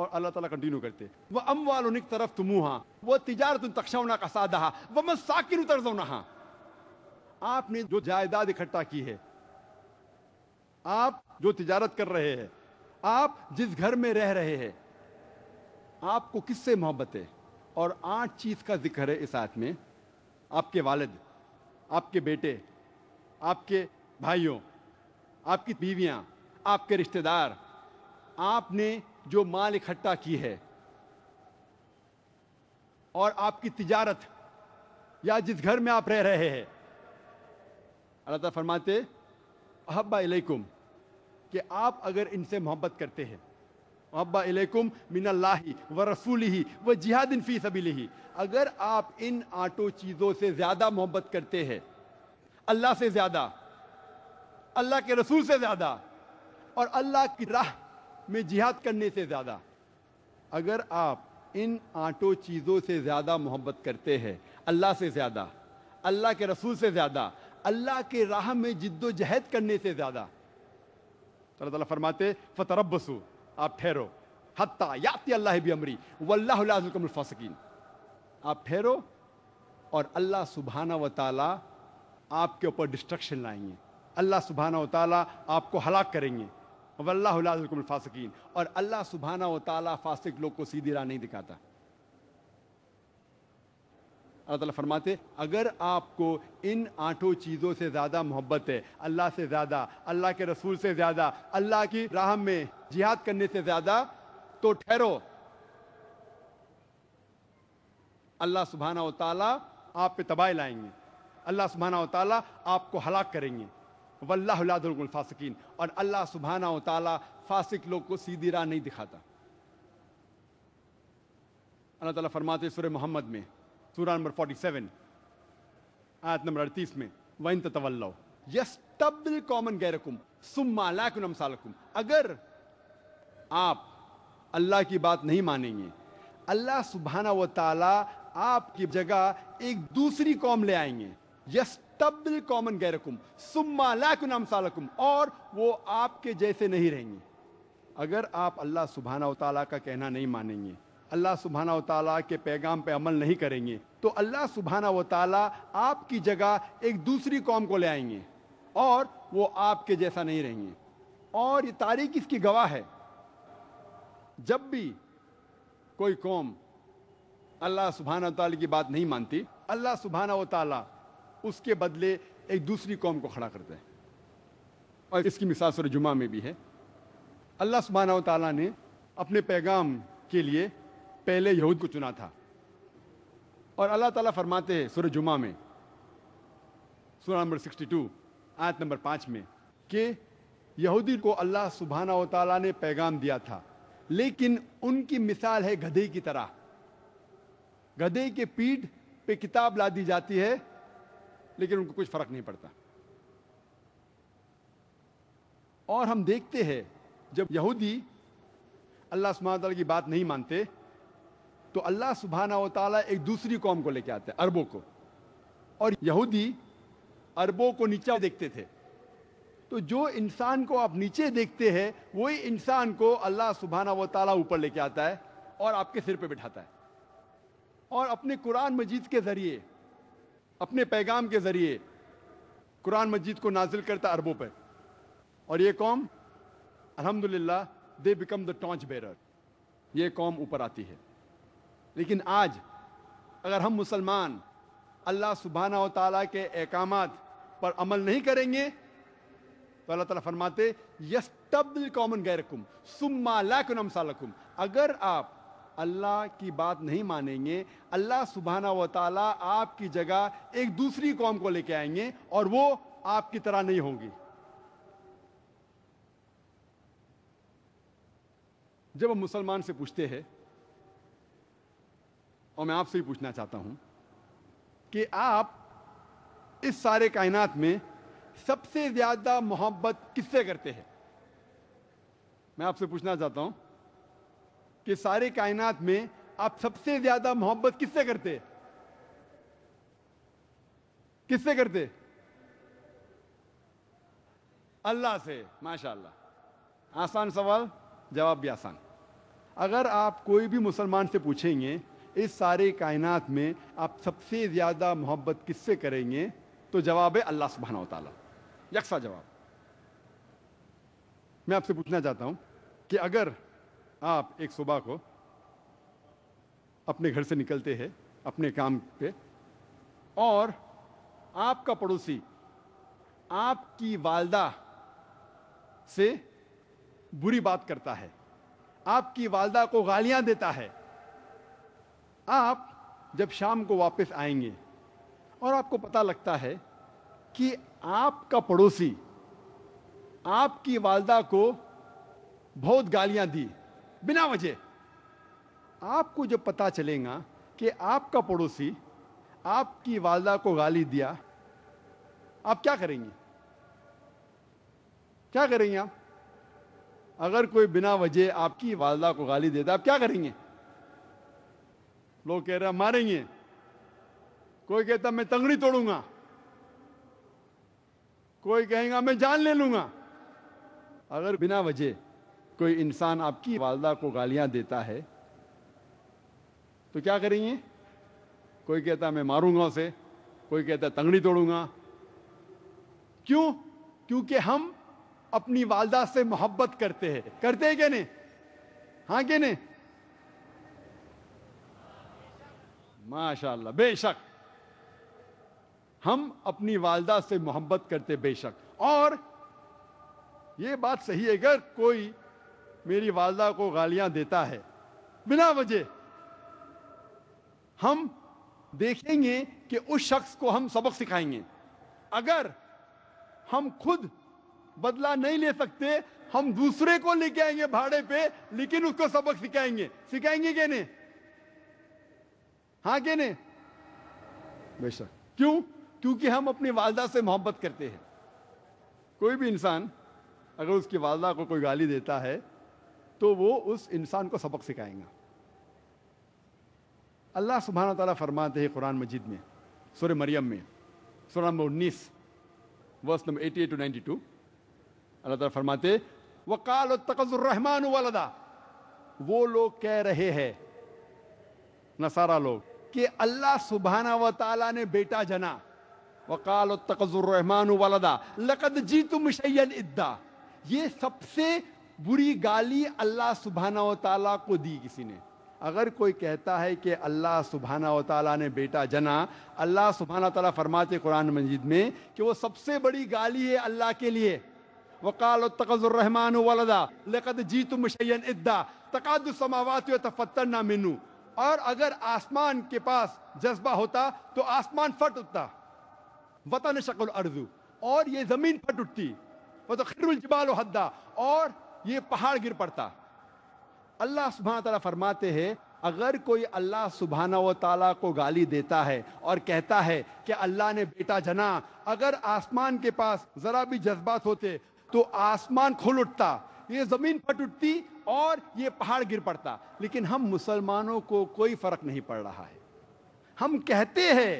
और अल्लाह ताला कंटिन्यू करते वह अम वाल तरफ हाँ वह तिजारत तक्षवना का सादा वह मैं साकिन उतर दो ना आपने जो जायदाद इकट्ठा की है आप जो तिजारत कर रहे हैं आप जिस घर में रह रहे हैं आपको किससे मोहब्बत है और आठ चीज का जिक्र है इस आयत में आपके वालिद आपके बेटे आपके भाइयों आपकी बीवियाँ आपके रिश्तेदार आपने जो माल इकट्ठा की है और आपकी तिजारत या जिस घर में आप रह रहे हैं अल्लाह ताला फरमाते अहब्बा कि आप अगर इनसे मोहब्बत करते हैं अहब्बा इलेकुम मिनल्लाही व रसूल ही व जिहादिन फ़ी सबी अगर आप इन आटो चीज़ों से ज़्यादा मोहब्बत करते हैं अल्लाह से ज़्यादा अल्लाह के रसूल से ज़्यादा और अल्लाह की राह में जिहाद करने से ज़्यादा अगर आप इन आठों चीज़ों से ज़्यादा मोहब्बत करते हैं अल्लाह से ज़्यादा अल्लाह के रसूल से ज़्यादा अल्लाह के राह में जिद्दोजहद करने से ज़्यादा अल्लाह अल्लाह फरमाते फ़तरबसू आप ठहरो हत्ता याति अल्लाह भी अमरी वल्लाफ़ासकीन आप ठहरो और अल्लाह सुबहाना व ताली आपके ऊपर डिस्ट्रक्शन लाएंगे अल्लाह सुबहाना वाली आपको हलाक करेंगे वल्लाफासकिन और अल्लाह सुबहाना वाली फासिक लोग को सीधी राह नहीं दिखाता अल्लाह ताला फरमाते अगर आपको इन आठों चीज़ों से ज़्यादा मोहब्बत है अल्लाह से ज़्यादा अल्लाह के रसूल से ज़्यादा अल्लाह की राह में जिहाद करने से ज़्यादा तो ठहरो अल्लाह सुबहाना वाली आप पे तबाह लाएंगे अल्लाह सुबहाना तला आपको हलाक करेंगे वल्लाफासकिन और अल्लाह सुबहाना तला फासिक लोग को सीधी राह नहीं दिखाता अल्लाह ताला फरमाते सुर मोहम्मद में सूरा नंबर 47 आयत नंबर अड़तीस में वन तवल्लो यस तब्ल कॉमन गैरकुम सुमालाकुम अगर आप अल्लाह की बात नहीं मानेंगे अल्लाह सुबहाना व ताला आपकी जगह एक दूसरी कौम ले आएंगे कॉमन गैरकुम सुम्मा सालकुम और वो आपके जैसे नहीं रहेंगे अगर आप अल्लाह सुबहाना तला का कहना नहीं मानेंगे अल्लाह सुबहाना तला के पैगाम पे अमल नहीं करेंगे तो अल्लाह सुबहाना वाली आपकी जगह एक दूसरी कौम को ले आएंगे और वो आपके जैसा नहीं रहेंगे और ये तारीख इसकी गवाह है जब भी कोई कौम अल्लाह सुबहाना ताली की बात नहीं मानती अल्लाह सुबहाना वाली उसके बदले एक दूसरी कौम को खड़ा करते हैं और इसकी मिसाल सर जुमा में भी है अल्लाह सुबहाना तला ने अपने पैगाम के लिए पहले यहूद को चुना था और अल्लाह ताला फरमाते हैं सुर जुमा में सुर नंबर 62 आयत नंबर पाँच में कि यहूदी को अल्लाह सुबहाना तला ने पैगाम दिया था लेकिन उनकी मिसाल है गधे की तरह गधे के पीठ पे किताब ला दी जाती है लेकिन उनको कुछ फर्क नहीं पड़ता और हम देखते हैं जब यहूदी अल्लाह सुबहान की बात नहीं मानते तो अल्लाह सुबहाना वाली एक दूसरी कौम को लेकर आते अरबों को और यहूदी अरबों को नीचा देखते थे तो जो इंसान को आप नीचे देखते हैं वही इंसान को अल्लाह सुबहाना वाली ऊपर लेके आता है और आपके सिर पे बिठाता है और अपने कुरान मजीद के ज़रिए अपने पैगाम के ज़रिए कुरान मजीद को नाजिल करता अरबों पर और ये कौम अलहमदिल्ला they become the torch bearer ये कौम ऊपर आती है लेकिन आज अगर हम मुसलमान अल्लाह सुबहाना तला के अहकाम पर अमल नहीं करेंगे तो अल्लाह तला फरमाते यस्तब्दल कॉमन गैरकुम सुम्मा सालकुम अगर आप अल्लाह की बात नहीं मानेंगे अल्लाह सुबहाना व ताला आपकी जगह एक दूसरी कौम को लेके आएंगे और वो आपकी तरह नहीं होंगी जब हम मुसलमान से पूछते हैं और मैं आपसे ही पूछना चाहता हूं कि आप इस सारे कायनात में सबसे ज्यादा मोहब्बत किससे करते हैं मैं आपसे पूछना चाहता हूं कि सारे कायनात में आप सबसे ज्यादा मोहब्बत किससे करते किससे करते अल्लाह से माशाल्लाह आसान सवाल जवाब भी आसान अगर आप कोई भी मुसलमान से पूछेंगे इस सारे कायनात में आप सबसे ज़्यादा मोहब्बत किससे करेंगे तो जवाब है अल्लाह सुबहाना ताला यकसा जवाब मैं आपसे पूछना चाहता हूं कि अगर आप एक सुबह को अपने घर से निकलते हैं अपने काम पे और आपका पड़ोसी आपकी वालदा से बुरी बात करता है आपकी वालदा को गालियां देता है आप जब शाम को वापस आएंगे और आपको पता लगता है कि आपका पड़ोसी आपकी वालदा को बहुत गालियां दी बिना वजह आपको जब पता चलेगा कि आपका पड़ोसी आपकी वालदा को गाली दिया आप क्या करेंगे क्या करेंगे आप अगर कोई बिना वजह आपकी वालदा को गाली देता आप क्या करेंगे लोग कह रहे मारेंगे कोई कहता मैं तंगड़ी तोड़ूंगा कोई कहेगा मैं जान ले लूंगा अगर बिना वजह कोई इंसान आपकी वालदा को गालियां देता है तो क्या करेंगे कोई कहता मैं मारूंगा उसे कोई कहता तंगड़ी तोड़ूंगा क्यों क्योंकि हम अपनी वालदा से मोहब्बत करते हैं करते हैं क्या नहीं हाँ क्या नहीं माशाल्लाह बेशक हम अपनी वालदा से मोहब्बत करते बेशक और ये बात सही है अगर कोई मेरी वालदा को गालियां देता है बिना वजह हम देखेंगे कि उस शख्स को हम सबक सिखाएंगे अगर हम खुद बदला नहीं ले सकते हम दूसरे को लेके आएंगे भाड़े पे लेकिन उसको सबक सिखाएंगे सिखाएंगे क्या नहीं हाँ क्या नहीं बेशक क्यों क्योंकि हम अपनी वालदा से मोहब्बत करते हैं कोई भी इंसान अगर उसकी वालदा को कोई गाली देता है तो वो उस इंसान को सबक सिखाएंगा अल्लाह सुबहाना तला फरमाते हैं कुरान मजिद में सुर मरियम में सुर नंबर उन्नीस verse number eighty eight two two अल्लाह तला फरमाते वकाल तकजुररहमान वालदा वो लोग कह रहे हैं नसारा लोग कि अल्लाह सुबहाना व ताला ने बेटा जना वकाल तकजुररहमान वालदा लकद जी तुम शैन इद्दा ये सबसे बुरी गाली अल्लाह सुबहाना तला को दी किसी ने अगर कोई कहता है कि अल्लाह सुबहाना तला ने बेटा जना अल्लाह सुबहाना तला फरमाते कुरान मजीद में कि वो सबसे बड़ी गाली है अल्लाह के लिए वकाल तकज़ुररहमान वलदा लकद जी तुम शैन इद्दा तकाद समावात तफत्तर ना मिनू और अगर आसमान के पास जज्बा होता तो आसमान फट उठता वतन शक्ल अर्जू और ये ज़मीन फट उठती वो तो खिरुल जबाल हद्दा और ये पहाड़ गिर पड़ता अल्लाह सुबह तला फरमाते हैं अगर कोई अल्लाह सुबहाना व ताला को गाली देता है और कहता है कि अल्लाह ने बेटा जना अगर आसमान के पास ज़रा भी जज्बात होते तो आसमान खुल उठता ये ज़मीन फट उठती और ये पहाड़ गिर पड़ता लेकिन हम मुसलमानों को कोई फ़र्क नहीं पड़ रहा है हम कहते हैं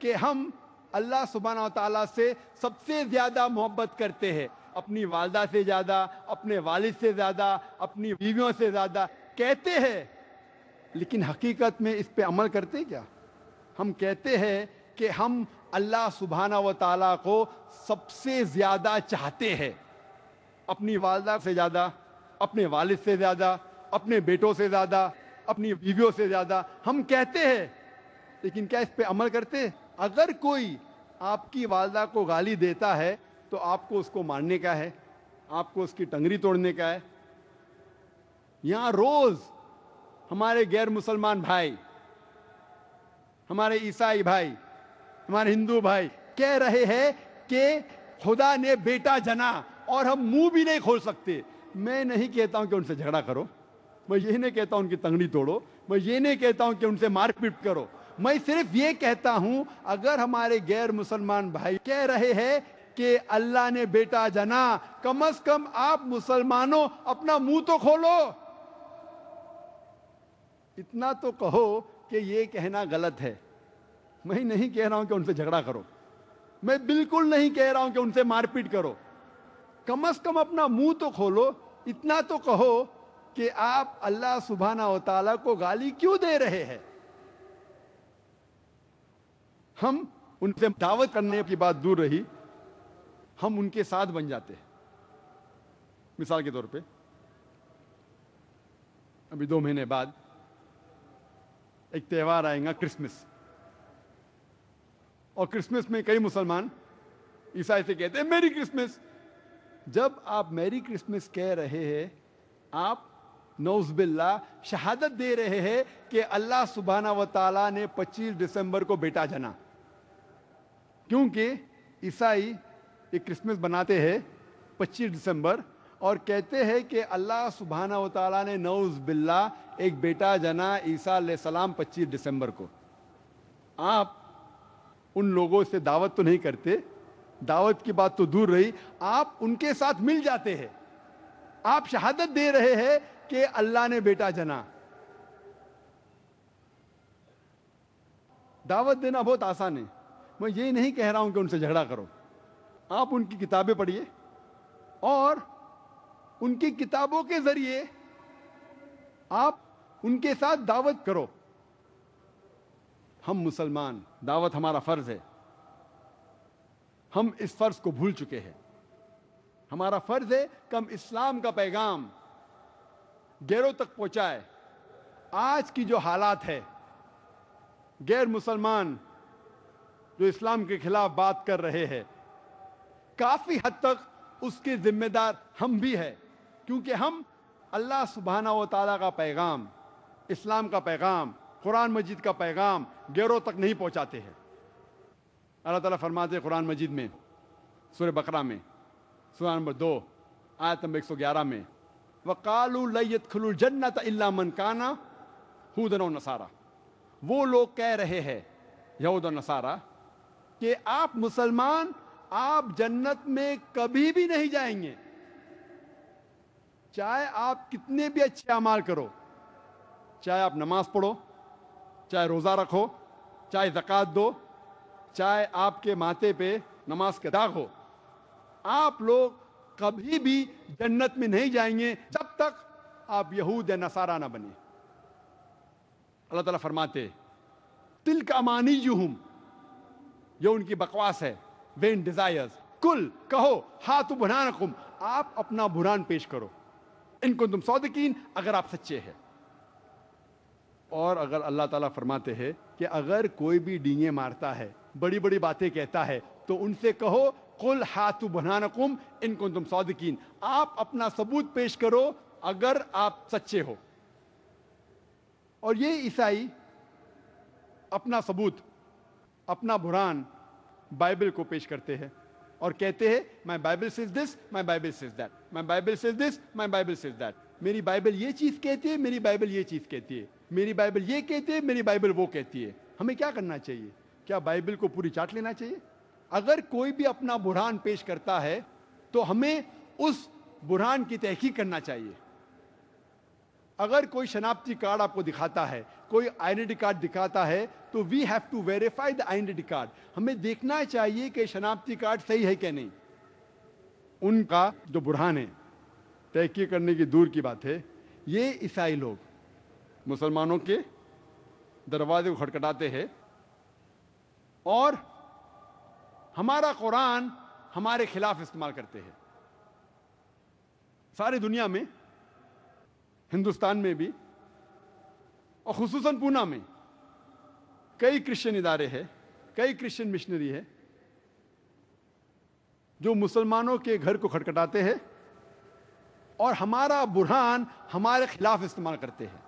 कि हम अल्लाह सुबहाना तला से सबसे ज़्यादा मोहब्बत करते हैं अपनी वालदा से ज़्यादा अपने वालिद से ज़्यादा अपनी बीवियों से ज़्यादा कहते हैं लेकिन हकीकत में इस पर अमल करते क्या हम कहते हैं कि हम अल्लाह सुबहाना व ताला को सबसे ज़्यादा चाहते हैं अपनी वालदा से ज़्यादा अपने वालिद से ज़्यादा अपने बेटों से ज़्यादा अपनी बीवियों से ज़्यादा हम कहते हैं लेकिन क्या इस पर अमल करते अगर कोई आपकी वालदा को गाली देता है तो आपको उसको मारने का है आपको उसकी टंगरी तोड़ने का है यहां रोज हमारे गैर मुसलमान भाई हमारे ईसाई भाई हमारे हिंदू भाई कह रहे हैं कि खुदा ने बेटा जना और हम मुंह भी नहीं खोल सकते मैं नहीं कहता हूं कि उनसे झगड़ा करो मैं ये नहीं कहता हूं उनकी तंगड़ी तोड़ो मैं ये नहीं कहता हूं कि उनसे मारपीट करो मैं सिर्फ ये कहता हूं अगर हमारे गैर मुसलमान भाई कह रहे हैं कि अल्लाह ने बेटा जना कम अज कम आप मुसलमानों अपना मुंह तो खोलो इतना तो कहो कि ये कहना गलत है मैं नहीं कह रहा हूं कि उनसे झगड़ा करो मैं बिल्कुल नहीं कह रहा हूं कि उनसे मारपीट करो कम अज कम अपना मुंह तो खोलो इतना तो कहो कि आप अल्लाह सुबहाना तला को गाली क्यों दे रहे हैं हम उनसे दावत करने की बात दूर रही हम उनके साथ बन जाते हैं मिसाल के तौर पे अभी दो महीने बाद एक त्यौहार आएगा क्रिसमस और क्रिसमस में कई मुसलमान ईसाई से कहते हैं मेरी क्रिसमस जब आप मेरी क्रिसमस कह रहे हैं आप नौजबिल्ला शहादत दे रहे हैं कि अल्लाह सुबहाना व ताला ने 25 दिसंबर को बेटा जना क्योंकि ईसाई ये क्रिसमस बनाते हैं 25 दिसंबर और कहते हैं कि अल्लाह सुबहाना तला ने नौज बिल्ला एक बेटा जना ईसा सलाम 25 दिसंबर को आप उन लोगों से दावत तो नहीं करते दावत की बात तो दूर रही आप उनके साथ मिल जाते हैं आप शहादत दे रहे हैं कि अल्लाह ने बेटा जना दावत देना बहुत आसान है मैं यही नहीं कह रहा हूं कि उनसे झगड़ा करो आप उनकी किताबें पढ़िए और उनकी किताबों के जरिए आप उनके साथ दावत करो हम मुसलमान दावत हमारा फर्ज है हम इस फर्ज को भूल चुके हैं हमारा फर्ज है कि हम इस्लाम का पैगाम गैरों तक पहुंचाए आज की जो हालात है गैर मुसलमान जो इस्लाम के खिलाफ बात कर रहे हैं काफ़ी हद तक उसके ज़िम्मेदार हम भी है क्योंकि हम अल्लाह सुबहाना व ताली का पैगाम इस्लाम का पैगाम कुरान मजीद का पैगाम गैरों तक नहीं पहुँचाते हैं अल्लाह ताला फरमाते कुरान मजीद में सूर्य बकरा में सूर्य नंबर दो आयत नंबर एक सौ ग्यारह में वकालू लयत खलू जन्नत इल्ला मनकाना हुदन और नसारा वो लोग कह रहे हैं यहूद और नसारा कि आप मुसलमान आप जन्नत में कभी भी नहीं जाएंगे चाहे आप कितने भी अच्छे अमाल करो चाहे आप नमाज पढ़ो चाहे रोज़ा रखो चाहे जक़ात दो चाहे आपके माथे पे नमाज के दाग हो आप लोग कभी भी जन्नत में नहीं जाएंगे जब तक आप यहूद नसारा ना बने अल्लाह ताला फरमाते तिल का मानी हूं यह उनकी बकवास है वेन डिजायर्स कुल कहो बना नकुम आप अपना बुरान पेश करो इनको तुम सौदकीन अगर आप सच्चे हैं और अगर अल्लाह ताला फरमाते हैं कि अगर कोई भी डींगे मारता है बड़ी बड़ी बातें कहता है तो उनसे कहो कुल बना बनानकुम इनको तुम सौदकीन आप अपना सबूत पेश करो अगर आप सच्चे हो और ये ईसाई अपना सबूत अपना बुरान बाइबल को पेश करते हैं और कहते हैं my Bible says this my Bible says that my Bible says this my Bible says that मेरी बाइबल ये चीज़ कहती है मेरी बाइबल ये चीज़ कहती है मेरी बाइबल ये कहती है मेरी बाइबल वो कहती है हमें क्या करना चाहिए क्या बाइबल को पूरी चाट लेना चाहिए अगर कोई भी अपना बुरहान पेश करता है तो हमें उस बुरहान की तहकीक करना चाहिए अगर कोई शनाप्ती कार्ड आपको दिखाता है कोई आइडेंटी कार्ड दिखाता है तो we have to verify the identity card हमें देखना चाहिए कि शनाप्ती कार्ड सही है क्या नहीं उनका जो बुढ़ान है तहकी करने की दूर की बात है ये ईसाई लोग मुसलमानों के दरवाजे को खटखटाते हैं और हमारा कुरान हमारे खिलाफ इस्तेमाल करते हैं सारी दुनिया में हिंदुस्तान में भी और खसूस पूना में कई क्रिश्चियन इदारे हैं कई क्रिश्चियन मिशनरी है जो मुसलमानों के घर को खटखटाते हैं और हमारा बुरहान हमारे खिलाफ इस्तेमाल करते हैं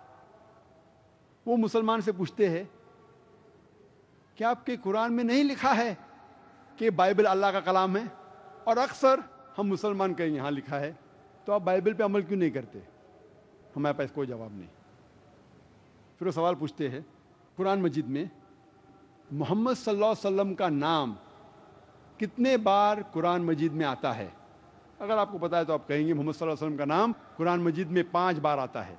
वो मुसलमान से पूछते हैं कि आपके कुरान में नहीं लिखा है कि बाइबल अल्लाह का कलाम है और अक्सर हम मुसलमान कहीं यहाँ लिखा है तो आप बाइबल पे अमल क्यों नहीं करते हमारे पास कोई जवाब नहीं फिर वो सवाल पूछते हैं कुरान मजिद में मोहम्मद सल्लल्लाहु अलैहि वसल्लम का नाम कितने बार कुरान मजिद में आता है अगर आपको पता है तो आप कहेंगे मोहम्मद सल्लल्लाहु अलैहि वसल्लम का नाम कुरान मजिद में पांच बार आता है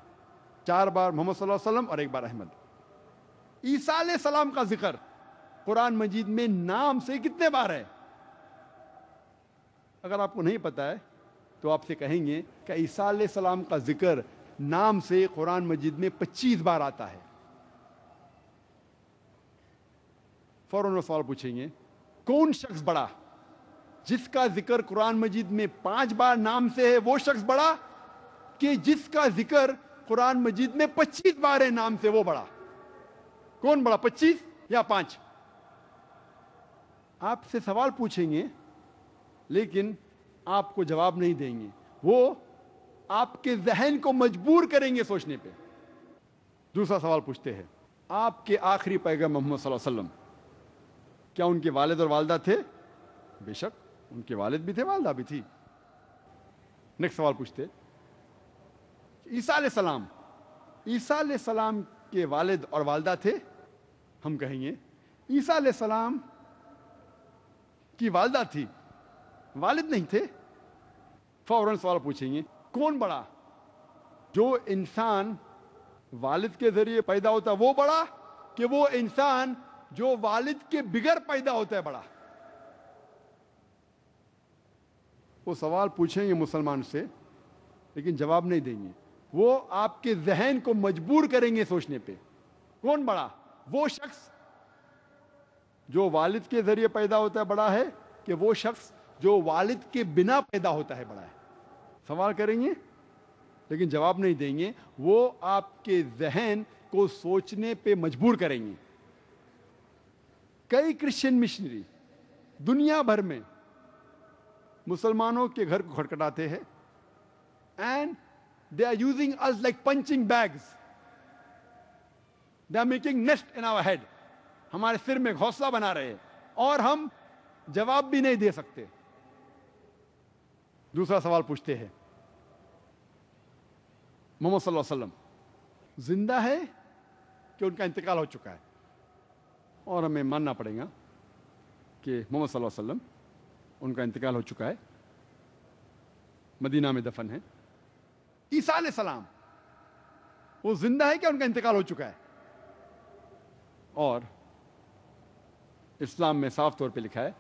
चार बार मोहम्मद सल्लल्लाहु अलैहि वसल्लम और एक बार अहमद ईसा सलाम का जिक्र कुरान मजिद में नाम से कितने बार है अगर आपको नहीं पता है तो आपसे कहेंगे कि ईसा सलाम का जिक्र नाम से कुरान मजिद में 25 बार आता है फौरन सवाल पूछेंगे कौन शख्स बड़ा जिसका जिक्र कुरान मजिद में पांच बार नाम से है वो शख्स बड़ा कि जिसका जिक्र कुरान मजिद में 25 बार है नाम से वो बड़ा कौन बड़ा 25 या पांच आपसे सवाल पूछेंगे लेकिन आपको जवाब नहीं देंगे वो आपके जहन को मजबूर करेंगे सोचने पे दूसरा सवाल पूछते हैं आपके आखिरी पैगम मोहम्मद वसल्लम क्या उनके वालिद और वालदा थे बेशक उनके वालिद भी थे वालदा भी थी नेक्स्ट सवाल पूछते ईसा सलाम ईसा सलाम के वालिद और वालदा थे हम कहेंगे ईसा सलाम की वालदा थी वालिद नहीं थे फौरन सवाल पूछेंगे कौन बड़ा जो इंसान वालिद के जरिए पैदा होता है वो बड़ा कि वो इंसान जो वालिद के बिगर पैदा होता है बड़ा वो सवाल पूछेंगे मुसलमान से लेकिन जवाब नहीं देंगे वो आपके जहन को मजबूर करेंगे सोचने पे कौन बड़ा वो शख्स जो वालिद के जरिए पैदा होता है बड़ा है कि वो शख्स जो वालिद के बिना पैदा होता है बड़ा है सवाल करेंगे लेकिन जवाब नहीं देंगे वो आपके जहन को सोचने पे मजबूर करेंगे कई क्रिश्चियन मिशनरी दुनिया भर में मुसलमानों के घर को खटखटाते हैं and they are using us like punching bags they are making nest in our head हमारे सिर में घोंसला बना रहे हैं और हम जवाब भी नहीं दे सकते दूसरा सवाल पूछते हैं मोहम्मद वसल्लम जिंदा है कि उनका इंतकाल हो चुका है और हमें मानना पड़ेगा कि मोहम्मद सल्लल्लाहु अलैहि वसल्लम उनका इंतकाल हो चुका है मदीना में दफन है ईसा सलाम वो जिंदा है कि उनका इंतकाल हो चुका है और इस्लाम में साफ तौर पे लिखा है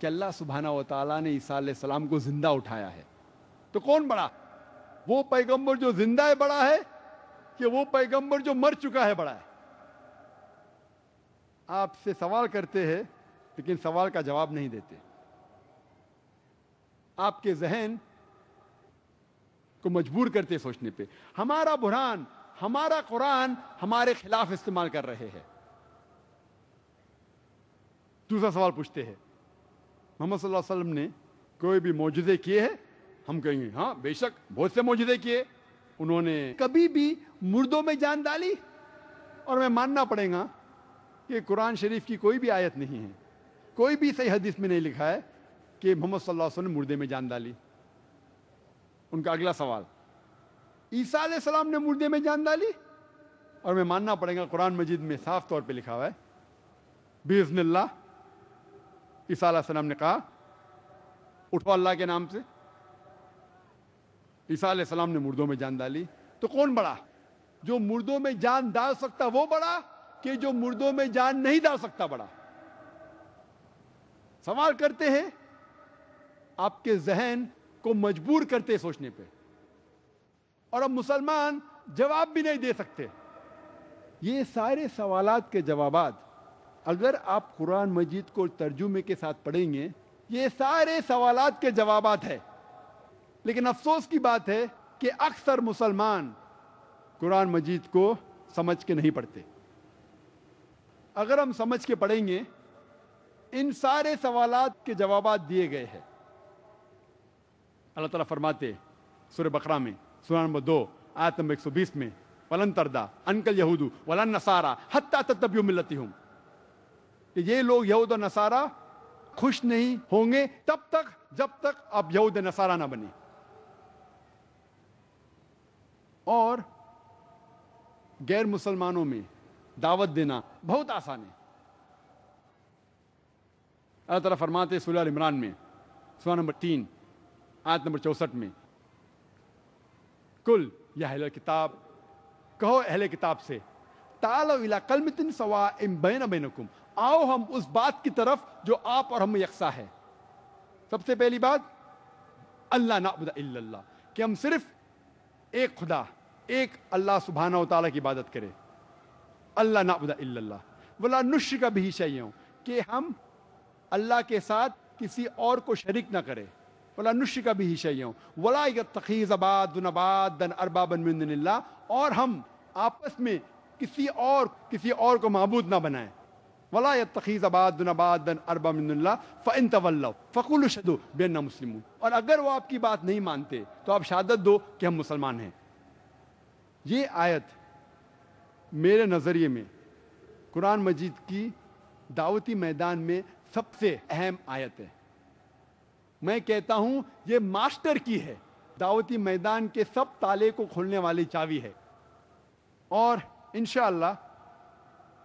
कि अल्लाह सुबहाना व ने ईसा सलाम को जिंदा उठाया है तो कौन बड़ा वो पैगंबर जो जिंदा है बड़ा है कि वो पैगंबर जो मर चुका है बड़ा है आपसे सवाल करते हैं लेकिन सवाल का जवाब नहीं देते आपके जहन को मजबूर करते सोचने पे हमारा बुरहान हमारा कुरान हमारे खिलाफ इस्तेमाल कर रहे हैं दूसरा सवाल पूछते हैं मोहम्मद सल्लल्लाहु अलैहि वसल्लम ने कोई भी मौजूदे किए हैं हम कहेंगे हाँ बेशक बहुत से मौजूदे किए उन्होंने कभी भी मुर्दों में जान डाली और मैं मानना पड़ेगा कि कुरान शरीफ की कोई भी आयत नहीं है कोई भी सही हदीस में नहीं लिखा है कि मोहम्मद सल्लल्लाहु अलैहि वसल्लम ने मुर्दे में जान डाली उनका अगला सवाल ईसा सलाम ने मुर्दे में जान डाली और मैं मानना पड़ेगा कुरान मजीद में साफ तौर पे लिखा हुआ है बेजनल्ला ईसा सलाम ने कहा उठो अल्लाह के नाम से ईसा सलाम ने मुर्दों में जान डाली तो कौन बड़ा जो मुर्दों में जान डाल सकता वो बड़ा कि जो मुर्दों में जान नहीं डाल सकता बड़ा सवाल करते हैं आपके जहन को मजबूर करते सोचने पे और अब मुसलमान जवाब भी नहीं दे सकते ये सारे सवाल के जवाब अगर आप कुरान मजीद को तर्जुमे के साथ पढ़ेंगे ये सारे सवाल के जवाब है लेकिन अफसोस की बात है कि अक्सर मुसलमान कुरान मजीद को समझ के नहीं पढ़ते अगर हम समझ के पढ़ेंगे इन सारे सवाल के जवाब दिए गए हैं अल्लाह ताला फरमाते सुर बकरा में सुरान नंबर दो आयत नंबर एक सौ बीस में वलन तरदा अनकल यहूदू वलन नसारा हत्ता तब्यू मिलती हूँ कि ये लोग यहूद नसारा खुश नहीं होंगे तब तक जब तक आप यहूद नसारा ना बने और गैर मुसलमानों में दावत देना बहुत आसान है अल्लाह तला फरमाते सुल इमरान में सुबह नंबर तीन आयत नंबर चौंसठ में कुल या अहल किताब कहो अहल किताब से ताला कलमितिन सवा इम बैन बैनकुम आओ हम उस बात की तरफ जो आप और हम यकसा है सबसे पहली बात अल्लाह नाबुदा कि हम सिर्फ एक खुदा एक अल्लाह सुबहाना तला की इबादत करे अल्लाह नाबुदा इल्ला वला नुश्य का भी चाहिए कि हम अल्लाह के साथ किसी और को शरीक ना करें वाला नुश्य का भी चाहिए वला तखीज़ आबाद नबाद दन अरबाबन मिनला और हम आपस में किसी और किसी और को महबूद ना बनाएं वला यतखीज़ मुस्लिम और अगर वो आपकी बात नहीं मानते तो आप शहादत दो कि हम मुसलमान हैं ये आयत मेरे नज़रिए में कुरान मजीद की दावती मैदान में सबसे अहम आयत है मैं कहता हूं ये मास्टर की है दावती मैदान के सब ताले को खोलने वाली चावी है और इन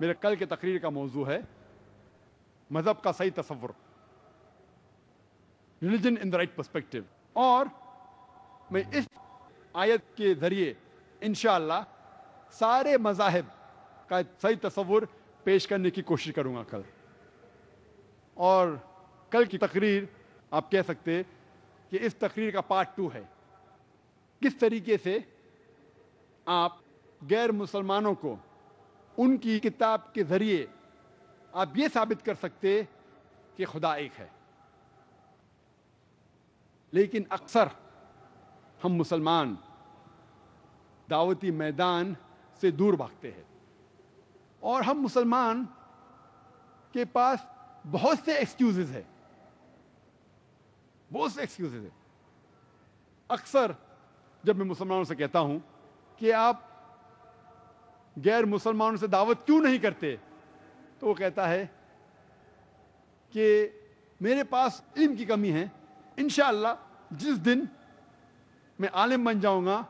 मेरे कल के तकरीर का मौजू है मज़हब का सही तस्वुर religion in the right perspective और मैं इस आयत के ज़रिए इन सारे मज़ाहब का सही तस्वुर पेश करने की कोशिश करूँगा कल और कल की तकरीर आप कह सकते कि इस तकरीर का पार्ट टू है किस तरीके से आप गैर मुसलमानों को उनकी किताब के ज़रिए आप ये साबित कर सकते कि खुदा एक है लेकिन अक्सर हम मुसलमान दावती मैदान से दूर भागते हैं और हम मुसलमान के पास बहुत से एक्सक्यूजेज है बहुत से एक्सक्यूजेज है अक्सर जब मैं मुसलमानों से कहता हूं कि आप गैर मुसलमानों से दावत क्यों नहीं करते तो वो कहता है कि मेरे पास इल्म की कमी है इन जिस दिन मैं आलिम बन जाऊंगा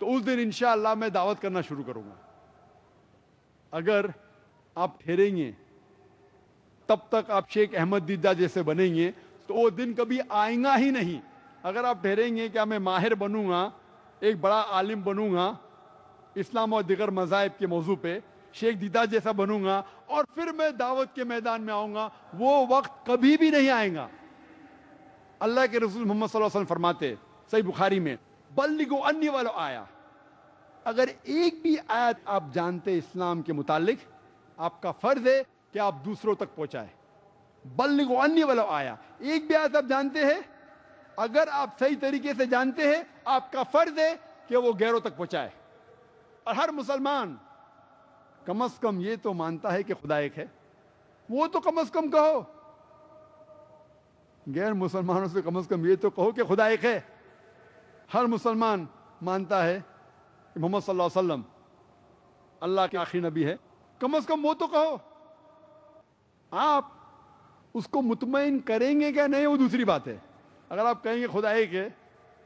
तो उस दिन इन मैं दावत करना शुरू करूंगा अगर आप ठहरेंगे तब तक आप शेख अहमद दीदा जैसे बनेंगे तो वो दिन कभी आएगा ही नहीं अगर आप ठहरेंगे क्या मैं माहिर बनूंगा एक बड़ा आलिम बनूंगा इस्लाम और दिगर मज़ाहब के मौजू पर शेख दीदा जैसा बनूंगा और फिर मैं दावत के मैदान में आऊँगा वो वक्त कभी भी नहीं आएगा अल्लाह के रसूल मोहम्मद वसल्लम फरमाते सही बुखारी में को अन्य वालों आया अगर एक भी आयत आप जानते इस्लाम के मुतालिक आपका फ़र्ज है कि आप दूसरों तक बल्ली को अन्य वालों आया एक भी आयत आप जानते हैं अगर आप सही तरीके से जानते हैं आपका फ़र्ज है कि वो गैरों तक पहुँचाए और हर मुसलमान कम अज कम ये तो मानता है कि खुदा एक है वो तो कम अज कम कहो गैर मुसलमानों से कम अज कम ये तो कहो कि खुदा एक है हर मुसलमान मानता है कि मोहम्मद सल्लल्लाहु अलैहि वसल्लम अल्लाह के आखिरी नबी है कम अज कम वो तो कहो आप उसको मुतमिन करेंगे क्या नहीं वो दूसरी बात है अगर आप कहेंगे खुदा एक है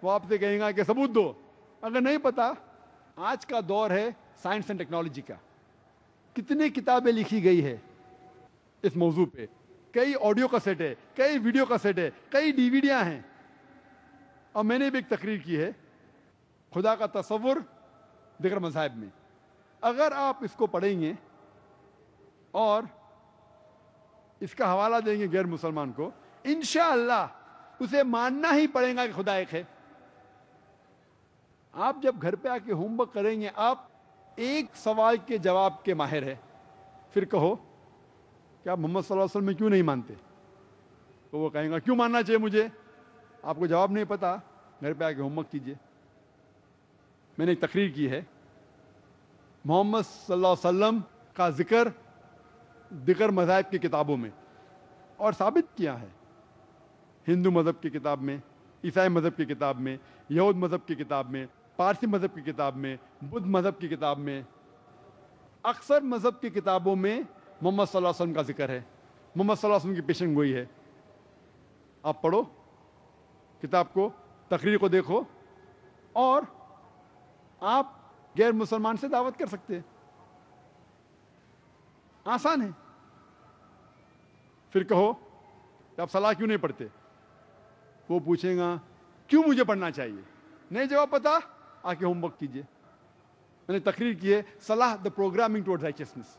वो आपसे कहेंगे कि सबूत दो अगर नहीं पता आज का दौर है साइंस एंड टेक्नोलॉजी का कितनी किताबें लिखी गई है इस मौजू पे कई ऑडियो का सेट है कई वीडियो का सेट है कई डीवीडियां हैं और मैंने भी एक तकरीर की है खुदा का तस्वुर दिगर मजाहब में अगर आप इसको पढ़ेंगे और इसका हवाला देंगे गैर मुसलमान को इन उसे मानना ही पड़ेगा कि खुदा एक है आप जब घर पे आके होमवर्क करेंगे आप एक सवाल के जवाब के माहिर है फिर कहो कि आप मोहम्मद सल्लम वसल्लम में क्यों नहीं मानते तो वो कहेंगे क्यों मानना चाहिए मुझे आपको जवाब नहीं पता घर पे आके होमवर्क कीजिए मैंने एक तकरीर की है मोहम्मद सल्लम वसल्लम का जिक्र दिगर मज़ाहब की किताबों में और साबित किया है हिंदू मज़हब की किताब में ईसाई मज़हब की किताब में यहूद मज़हब की किताब में पारसी मज़हब की किताब में बुद्ध मज़हब की किताब में अक्सर मज़हब की किताबों में मोहम्मद वसल्लम का जिक्र है मोहम्मद वसल्लम की पेशन गोई है आप पढ़ो किताब को तकरीर को देखो और आप गैर मुसलमान से दावत कर सकते हैं आसान है फिर कहो कि आप सलाह क्यों नहीं पढ़ते वो पूछेगा क्यों मुझे पढ़ना चाहिए नहीं जवाब पता आके होमवर्क कीजिए मैंने तकरीर की है सलाह द प्रोग्रामिंग टूअर्ड राइचसनेस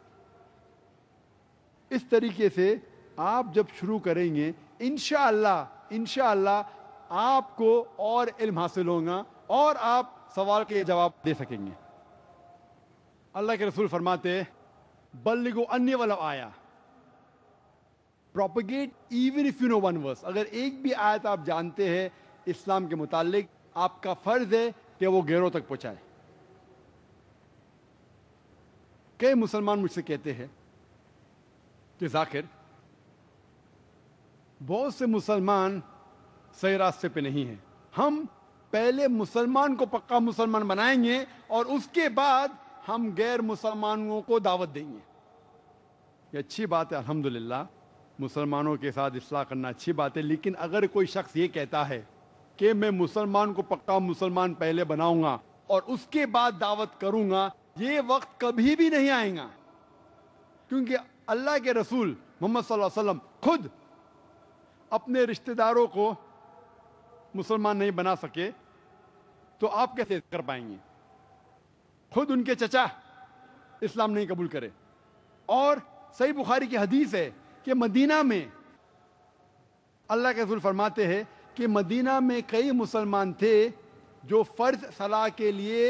इस तरीके से आप जब शुरू करेंगे इनशाला इनशाला आपको और इल्म हासिल होगा और आप सवाल के जवाब दे सकेंगे अल्लाह के रसूल फरमाते बल्लिगो अन्य वाला आया propagate even if you know one verse अगर एक भी आयत आप जानते हैं इस्लाम के मुतालिक आपका फर्ज है कि वो गैरों तक पहुंचाए कई मुसलमान मुझसे कहते हैं कि जाकिर बहुत से मुसलमान सही रास्ते पे नहीं हैं हम पहले मुसलमान को पक्का मुसलमान बनाएंगे और उसके बाद हम गैर मुसलमानों को दावत देंगे ये अच्छी बात है अल्हम्दुलिल्लाह मुसलमानों के साथ इसलाह करना अच्छी बात है लेकिन अगर कोई शख्स ये कहता है कि मैं मुसलमान को पक्का मुसलमान पहले बनाऊंगा और उसके बाद दावत करूंगा ये वक्त कभी भी नहीं आएगा क्योंकि अल्लाह के रसूल मोहम्मद वसल्लम खुद अपने रिश्तेदारों को मुसलमान नहीं बना सके तो आप कैसे कर पाएंगे खुद उनके चचा इस्लाम नहीं कबूल करे और सही बुखारी की हदीस है कि मदीना में अल्लाह के रसूल फरमाते हैं कि मदीना में कई मुसलमान थे जो फ़र्ज सलाह के लिए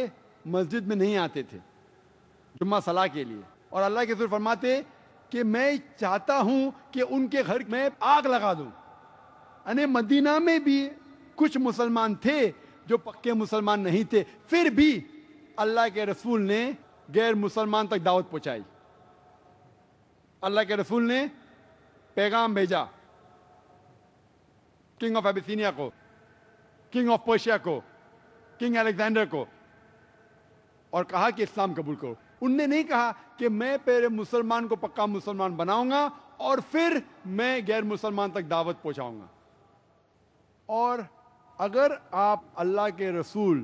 मस्जिद में नहीं आते थे जुम्मा सलाह के लिए और अल्लाह के सुर फरमाते कि मैं चाहता हूं कि उनके घर में आग लगा दूँ अने मदीना में भी कुछ मुसलमान थे जो पक्के मुसलमान नहीं थे फिर भी अल्लाह के रसूल ने गैर मुसलमान तक दावत पहुंचाई अल्लाह के रसूल ने पैगाम भेजा किंग ऑफ एबिसिनिया को किंग ऑफ पर्शिया को किंग एलेक्जेंडर को और कहा कि इस्लाम कबूल करो उनने नहीं कहा कि मैं पहले मुसलमान को पक्का मुसलमान बनाऊंगा और फिर मैं गैर मुसलमान तक दावत पहुंचाऊंगा और अगर आप अल्लाह के रसूल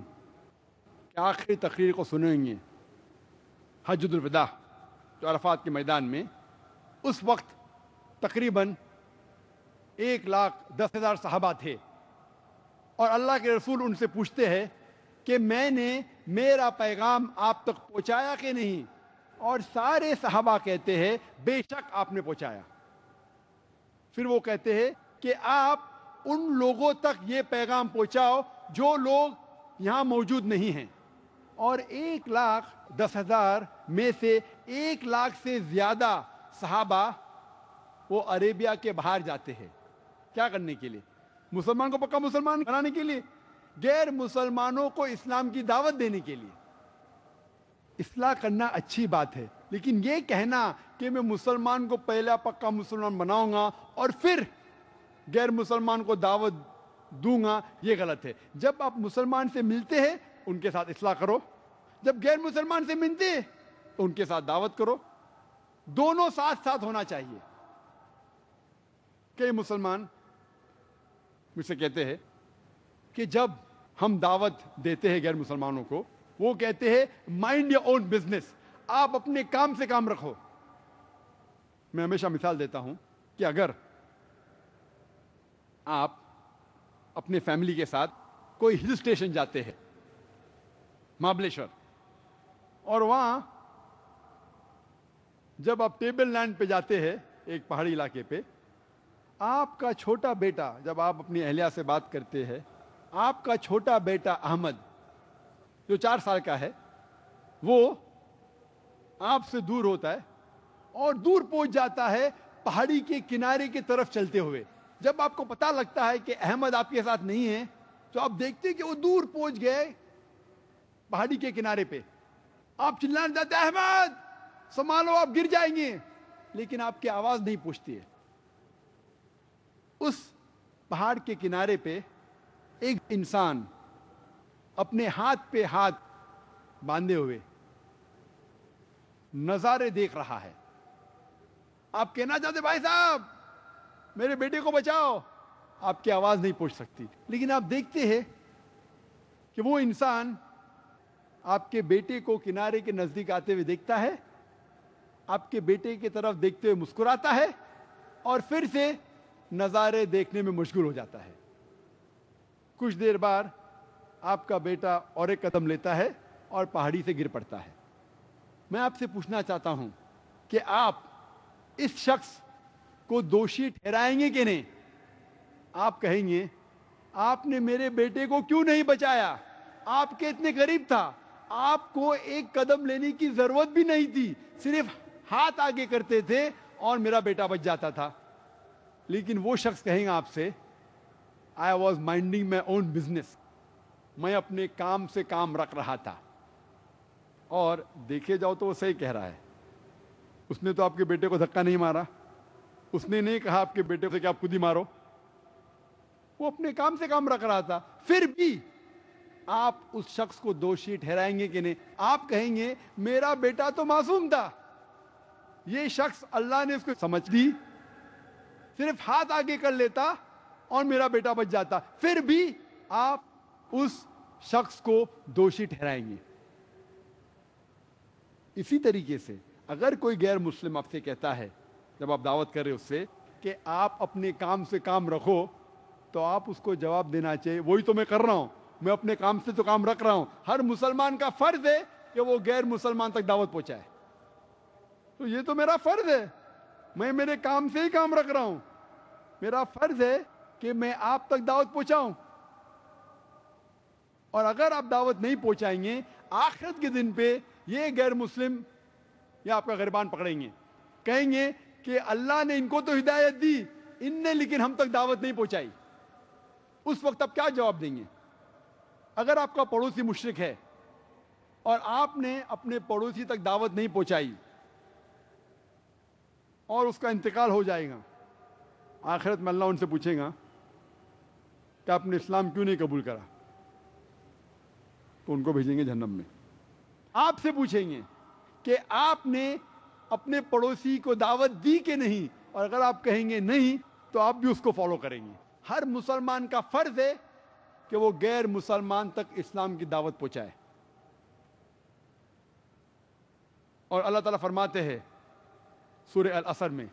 के आखिरी तकरीर को सुनेंगे हजदुलविदा जो अरफात के मैदान में उस वक्त तकरीबन एक लाख दस हज़ार साहबा थे और अल्लाह के रसूल उनसे पूछते हैं कि मैंने मेरा पैगाम आप तक पहुंचाया कि नहीं और सारे साहबा कहते हैं बेशक आपने पहुंचाया फिर वो कहते हैं कि आप उन लोगों तक ये पैगाम पहुंचाओ जो लोग यहाँ मौजूद नहीं हैं और एक लाख दस हजार में से एक लाख से ज़्यादा साहबा वो अरेबिया के बाहर जाते हैं क्या करने के लिए मुसलमान को पक्का मुसलमान बनाने के लिए गैर मुसलमानों को इस्लाम की दावत देने के लिए इसलाह करना अच्छी बात है लेकिन यह कहना कि मैं मुसलमान को पहला पक्का मुसलमान बनाऊंगा और फिर गैर मुसलमान को दावत दूंगा यह गलत है जब आप मुसलमान से मिलते हैं उनके साथ इसलाह करो जब गैर मुसलमान से मिलते हैं तो उनके साथ दावत करो दोनों साथ साथ होना चाहिए कई मुसलमान मुझसे कहते हैं कि जब हम दावत देते हैं गैर मुसलमानों को वो कहते हैं माइंड योर ओन बिजनेस आप अपने काम से काम रखो मैं हमेशा मिसाल देता हूं कि अगर आप अपने फैमिली के साथ कोई हिल स्टेशन जाते हैं महाबलेश्वर और वहां जब आप टेबल लैंड पे जाते हैं एक पहाड़ी इलाके पे आपका छोटा बेटा जब आप अपनी अहल्या से बात करते हैं आपका छोटा बेटा अहमद जो चार साल का है वो आपसे दूर होता है और दूर पहुंच जाता है पहाड़ी के किनारे की तरफ चलते हुए जब आपको पता लगता है कि अहमद आपके साथ नहीं है तो आप देखते कि वो दूर पहुंच गए पहाड़ी के किनारे पे आप चिल्लाने जाते अहमद संभालो आप गिर जाएंगे लेकिन आपकी आवाज नहीं पूछती है उस पहाड़ के किनारे पे एक इंसान अपने हाथ पे हाथ बांधे हुए नजारे देख रहा है आप कहना चाहते भाई साहब मेरे बेटे को बचाओ आपकी आवाज नहीं पूछ सकती लेकिन आप देखते हैं कि वो इंसान आपके बेटे को किनारे के नजदीक आते हुए देखता है आपके बेटे की तरफ देखते हुए मुस्कुराता है और फिर से नज़ारे देखने में मुश्किल हो जाता है कुछ देर बाद आपका बेटा और एक कदम लेता है और पहाड़ी से गिर पड़ता है मैं आपसे पूछना चाहता हूं कि आप इस शख्स को दोषी ठहराएंगे कि नहीं आप कहेंगे आपने मेरे बेटे को क्यों नहीं बचाया आपके इतने गरीब था आपको एक कदम लेने की जरूरत भी नहीं थी सिर्फ हाथ आगे करते थे और मेरा बेटा बच जाता था लेकिन वो शख्स कहेंगे आपसे I was minding my own business मैं अपने काम से काम रख रहा था और देखे जाओ तो वो सही कह रहा है उसने तो आपके बेटे को धक्का नहीं मारा उसने नहीं कहा आपके बेटे से कि आप खुद ही मारो वो अपने काम से काम रख रहा था फिर भी आप उस शख्स को दोषी ठहराएंगे कि नहीं आप कहेंगे मेरा बेटा तो मासूम था ये शख्स अल्लाह ने उसको समझ दी सिर्फ हाथ आगे कर लेता और मेरा बेटा बच जाता फिर भी आप उस शख्स को दोषी ठहराएंगे इसी तरीके से अगर कोई गैर मुस्लिम आपसे कहता है जब आप दावत कर रहे उससे कि आप अपने काम से काम रखो तो आप उसको जवाब देना चाहिए वही तो मैं कर रहा हूं मैं अपने काम से तो काम रख रहा हूं हर मुसलमान का फर्ज है कि वो गैर मुसलमान तक दावत पहुंचाए तो ये तो मेरा फर्ज है मैं मेरे काम से ही काम रख रहा हूं मेरा फर्ज है कि मैं आप तक दावत पहुंचाऊं और अगर आप दावत नहीं पहुंचाएंगे आखिरत के दिन पे ये गैर मुस्लिम या आपका गरबान पकड़ेंगे कहेंगे कि अल्लाह ने इनको तो हिदायत दी इनने लेकिन हम तक दावत नहीं पहुंचाई उस वक्त आप क्या जवाब देंगे अगर आपका पड़ोसी मुशरक है और आपने अपने पड़ोसी तक दावत नहीं पहुंचाई और उसका इंतकाल हो जाएगा आखिरत में अल्लाह उनसे पूछेगा कि आपने इस्लाम क्यों नहीं कबूल करा तो उनको भेजेंगे जन्नम में आपसे पूछेंगे कि आपने अपने पड़ोसी को दावत दी कि नहीं और अगर आप कहेंगे नहीं तो आप भी उसको फॉलो करेंगे हर मुसलमान का फर्ज है कि वो गैर मुसलमान तक इस्लाम की दावत पहुंचाए और अल्लाह ताला फरमाते हैं सूर्य अल असर में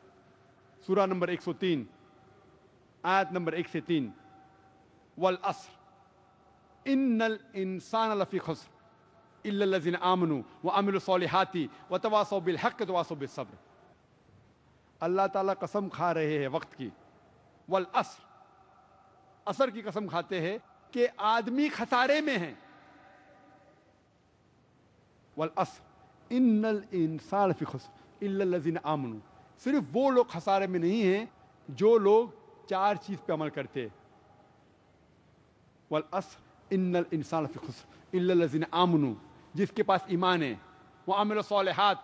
सूरा नंबर 103 آيات نمبر 18 والأصر إن الإنسان لفي خسر إلا الذين آمنوا وعملوا الصالحات وتواصوا بالحق وتواصوا بالصبر اللہ تعالیٰ قسم کھا رہے ہیں وقت کی वल असर کی قسم کھاتے ہیں کہ آدمی خسارے میں ہیں है ان الانسان इन خسر الا इल्लजीन آمنوا صرف وہ لوگ خسارے میں نہیں ہیں جو لوگ चार चीज़ पे अमल करते वल असर इन्नल इंसान खुसर इल्लिन आमनू जिसके पास ईमान है वह अमल सालहत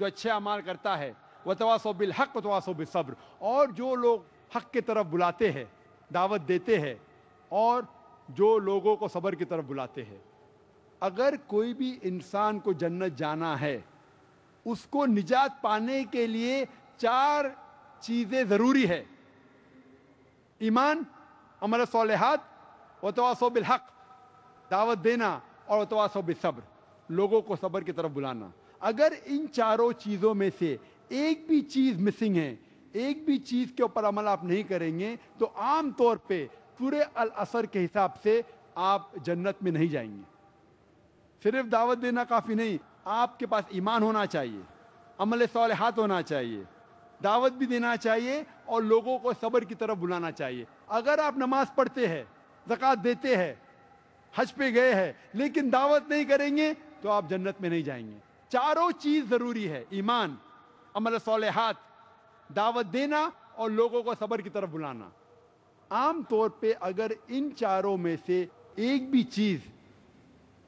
जो अच्छे अमाल करता है व तवासो बिलहक व तवासो सब्र और जो लोग हक की तरफ बुलाते हैं दावत देते हैं और जो लोगों को सब्र की तरफ बुलाते हैं अगर कोई भी इंसान को जन्नत जाना है उसको निजात पाने के लिए चार चीज़ें ज़रूरी है ईमान अमल व वतवासो बिलहक दावत देना और वतवासो बिसब्र लोगों को सब्र की तरफ बुलाना अगर इन चारों चीज़ों में से एक भी चीज़ मिसिंग है एक भी चीज़ के ऊपर अमल आप नहीं करेंगे तो आम तौर पे पूरे अल असर के हिसाब से आप जन्नत में नहीं जाएंगे सिर्फ दावत देना काफ़ी नहीं आपके पास ईमान होना चाहिए अमल सालहत होना चाहिए दावत भी देना चाहिए और लोगों को सब्र की तरफ बुलाना चाहिए अगर आप नमाज पढ़ते हैं जक़ात देते हैं हज पे गए हैं लेकिन दावत नहीं करेंगे तो आप जन्नत में नहीं जाएंगे चारों चीज़ ज़रूरी है ईमान अमल सोलहत दावत देना और लोगों को सब्र की तरफ बुलाना आम तौर पे अगर इन चारों में से एक भी चीज़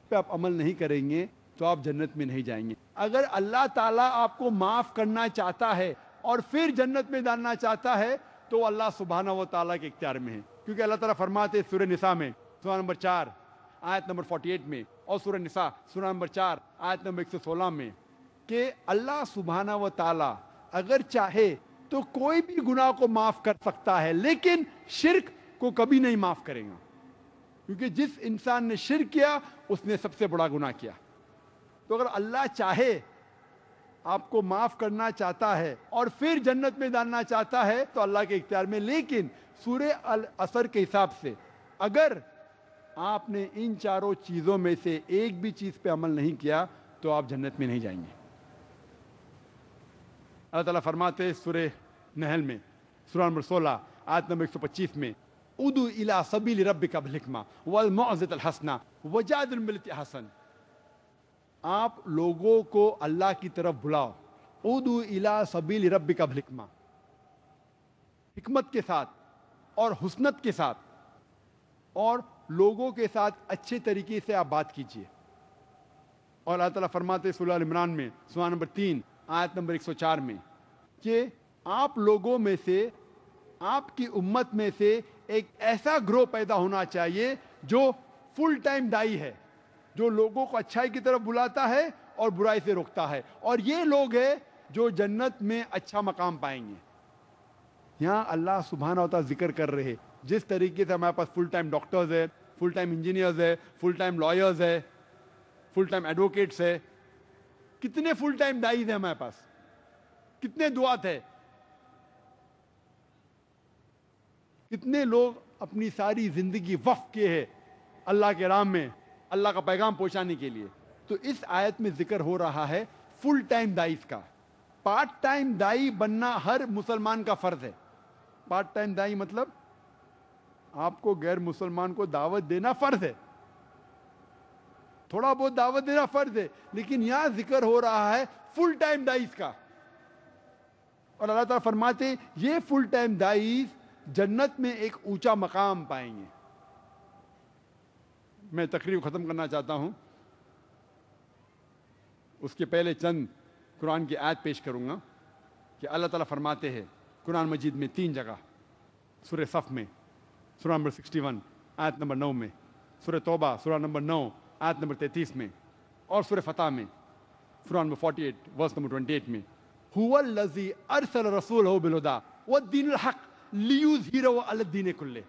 पे आप अमल नहीं करेंगे तो आप जन्नत में नहीं जाएंगे अगर अल्लाह ताला आपको माफ़ करना चाहता है और फिर जन्नत में जानना चाहता है तो अल्लाह सुबहाना व ताला के इख्तियार में है क्योंकि अल्लाह ताला फरमाते सूर्य निसा में सुना नंबर चार आयत नंबर फोर्टी एट में और सूर्य निसा सुना नंबर चार आयत नंबर एक सौ सोलह में कि अल्लाह सुबहाना व ताला अगर चाहे तो कोई भी गुनाह को माफ़ कर सकता है लेकिन शिरक को कभी नहीं माफ़ करेगा क्योंकि जिस इंसान ने शिर किया उसने सबसे बड़ा गुनाह किया तो अगर अल्लाह चाहे आपको माफ करना चाहता है और फिर जन्नत में डालना चाहता है तो अल्लाह के इख्तियार में लेकिन सूर्य अल असर के हिसाब से अगर आपने इन चारों चीज़ों में से एक भी चीज़ पे अमल नहीं किया तो आप जन्नत में नहीं जाएंगे अल्लाह ताला फरमाते सूर्य नहल में सूर्य नंबर सोलह आयत नंबर एक सौ पच्चीस में उदू इला सबील रब का भलिकमा वल हसना वजाद हसन आप लोगों को अल्लाह की तरफ बुलाओ उदू इला सबील रब का भलिकमा हमत के साथ और हुसनत के साथ और लोगों के साथ अच्छे तरीके से आप बात कीजिए और अल्लाह तला फरमाते इमरान में सुबह नंबर तीन आयत नंबर 104 में कि आप लोगों में से आपकी उम्मत में से एक ऐसा ग्रोह पैदा होना चाहिए जो फुल टाइम दाई है जो लोगों को अच्छाई की तरफ बुलाता है और बुराई से रोकता है और ये लोग हैं जो जन्नत में अच्छा मकाम पाएंगे यहाँ अल्लाह सुबहाना होता जिक्र कर रहे जिस तरीके से हमारे पास फुल टाइम डॉक्टर्स है फुल टाइम इंजीनियर्स है फुल टाइम लॉयर्स है फुल टाइम एडवोकेट्स है कितने फुल टाइम डाइज है हमारे पास कितने दुआ थे कितने लोग अपनी सारी जिंदगी वफ के हैं अल्लाह के राम में अल्लाह का पैगाम पहुंचाने के लिए तो इस आयत में जिक्र हो रहा है फुल टाइम दाई का पार्ट टाइम दाई बनना हर मुसलमान का फर्ज है पार्ट टाइम दाई मतलब आपको गैर मुसलमान को दावत देना फर्ज है थोड़ा बहुत दावत देना फर्ज है लेकिन यहां जिक्र हो रहा है फुल टाइम दाइस का और अल्लाह तरमाते फरमाते ये फुल टाइम दाइस जन्नत में एक ऊंचा मकाम पाएंगे मैं तकरीब ख़त्म करना चाहता हूँ उसके पहले चंद कुरान की आयत पेश करूँगा कि अल्लाह ताला फरमाते हैं कुरान मजीद में तीन जगह सुर सफ़ में सुरह नंबर सिक्सटी वन आयत नंबर नौ में सुर तोबा सुरह नंबर नौ आयत नंबर तैंतीस में और सुर फतह में Quran number forty eight verse number twenty eight में लजी अरसल रसूल हो बिलोदा व दीन हक लियूज हीरो कुल्ले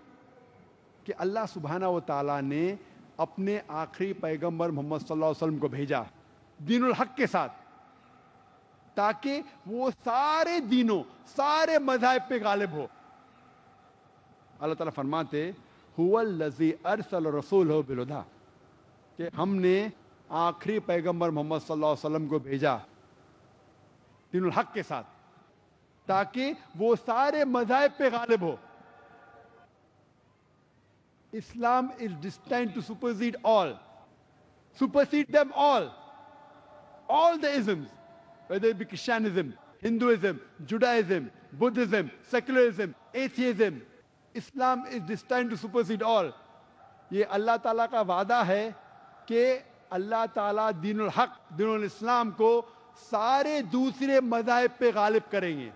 कि अल्लाह सुबहाना व ताला ने अपने आखिरी पैगंबर मोहम्मद सल्लल्लाहु वसल्लम को भेजा दीनुल हक के साथ ताकि वो सारे दिनों सारे मजाहब पे गालिब हो अल्लाह ताला फरमाते हुजी अरसल रसूल हो बिलोधा कि हमने आखिरी पैगंबर मोहम्मद सल्लल्लाहु अलैहि वसल्लम को भेजा दीनुल हक के साथ ताकि वो सारे मजाहब पे गालिब हो Islam is destined to supersede all, supersede them all, all the isms, whether it be Christianism, Hinduism, Judaism, Buddhism, secularism, atheism. Islam is destined to supersede all. ye allah taala ka वादा hai ke allah taala dinul haq dinul islam ko सारे दूसरे मजाहब पे गालिब करेंगे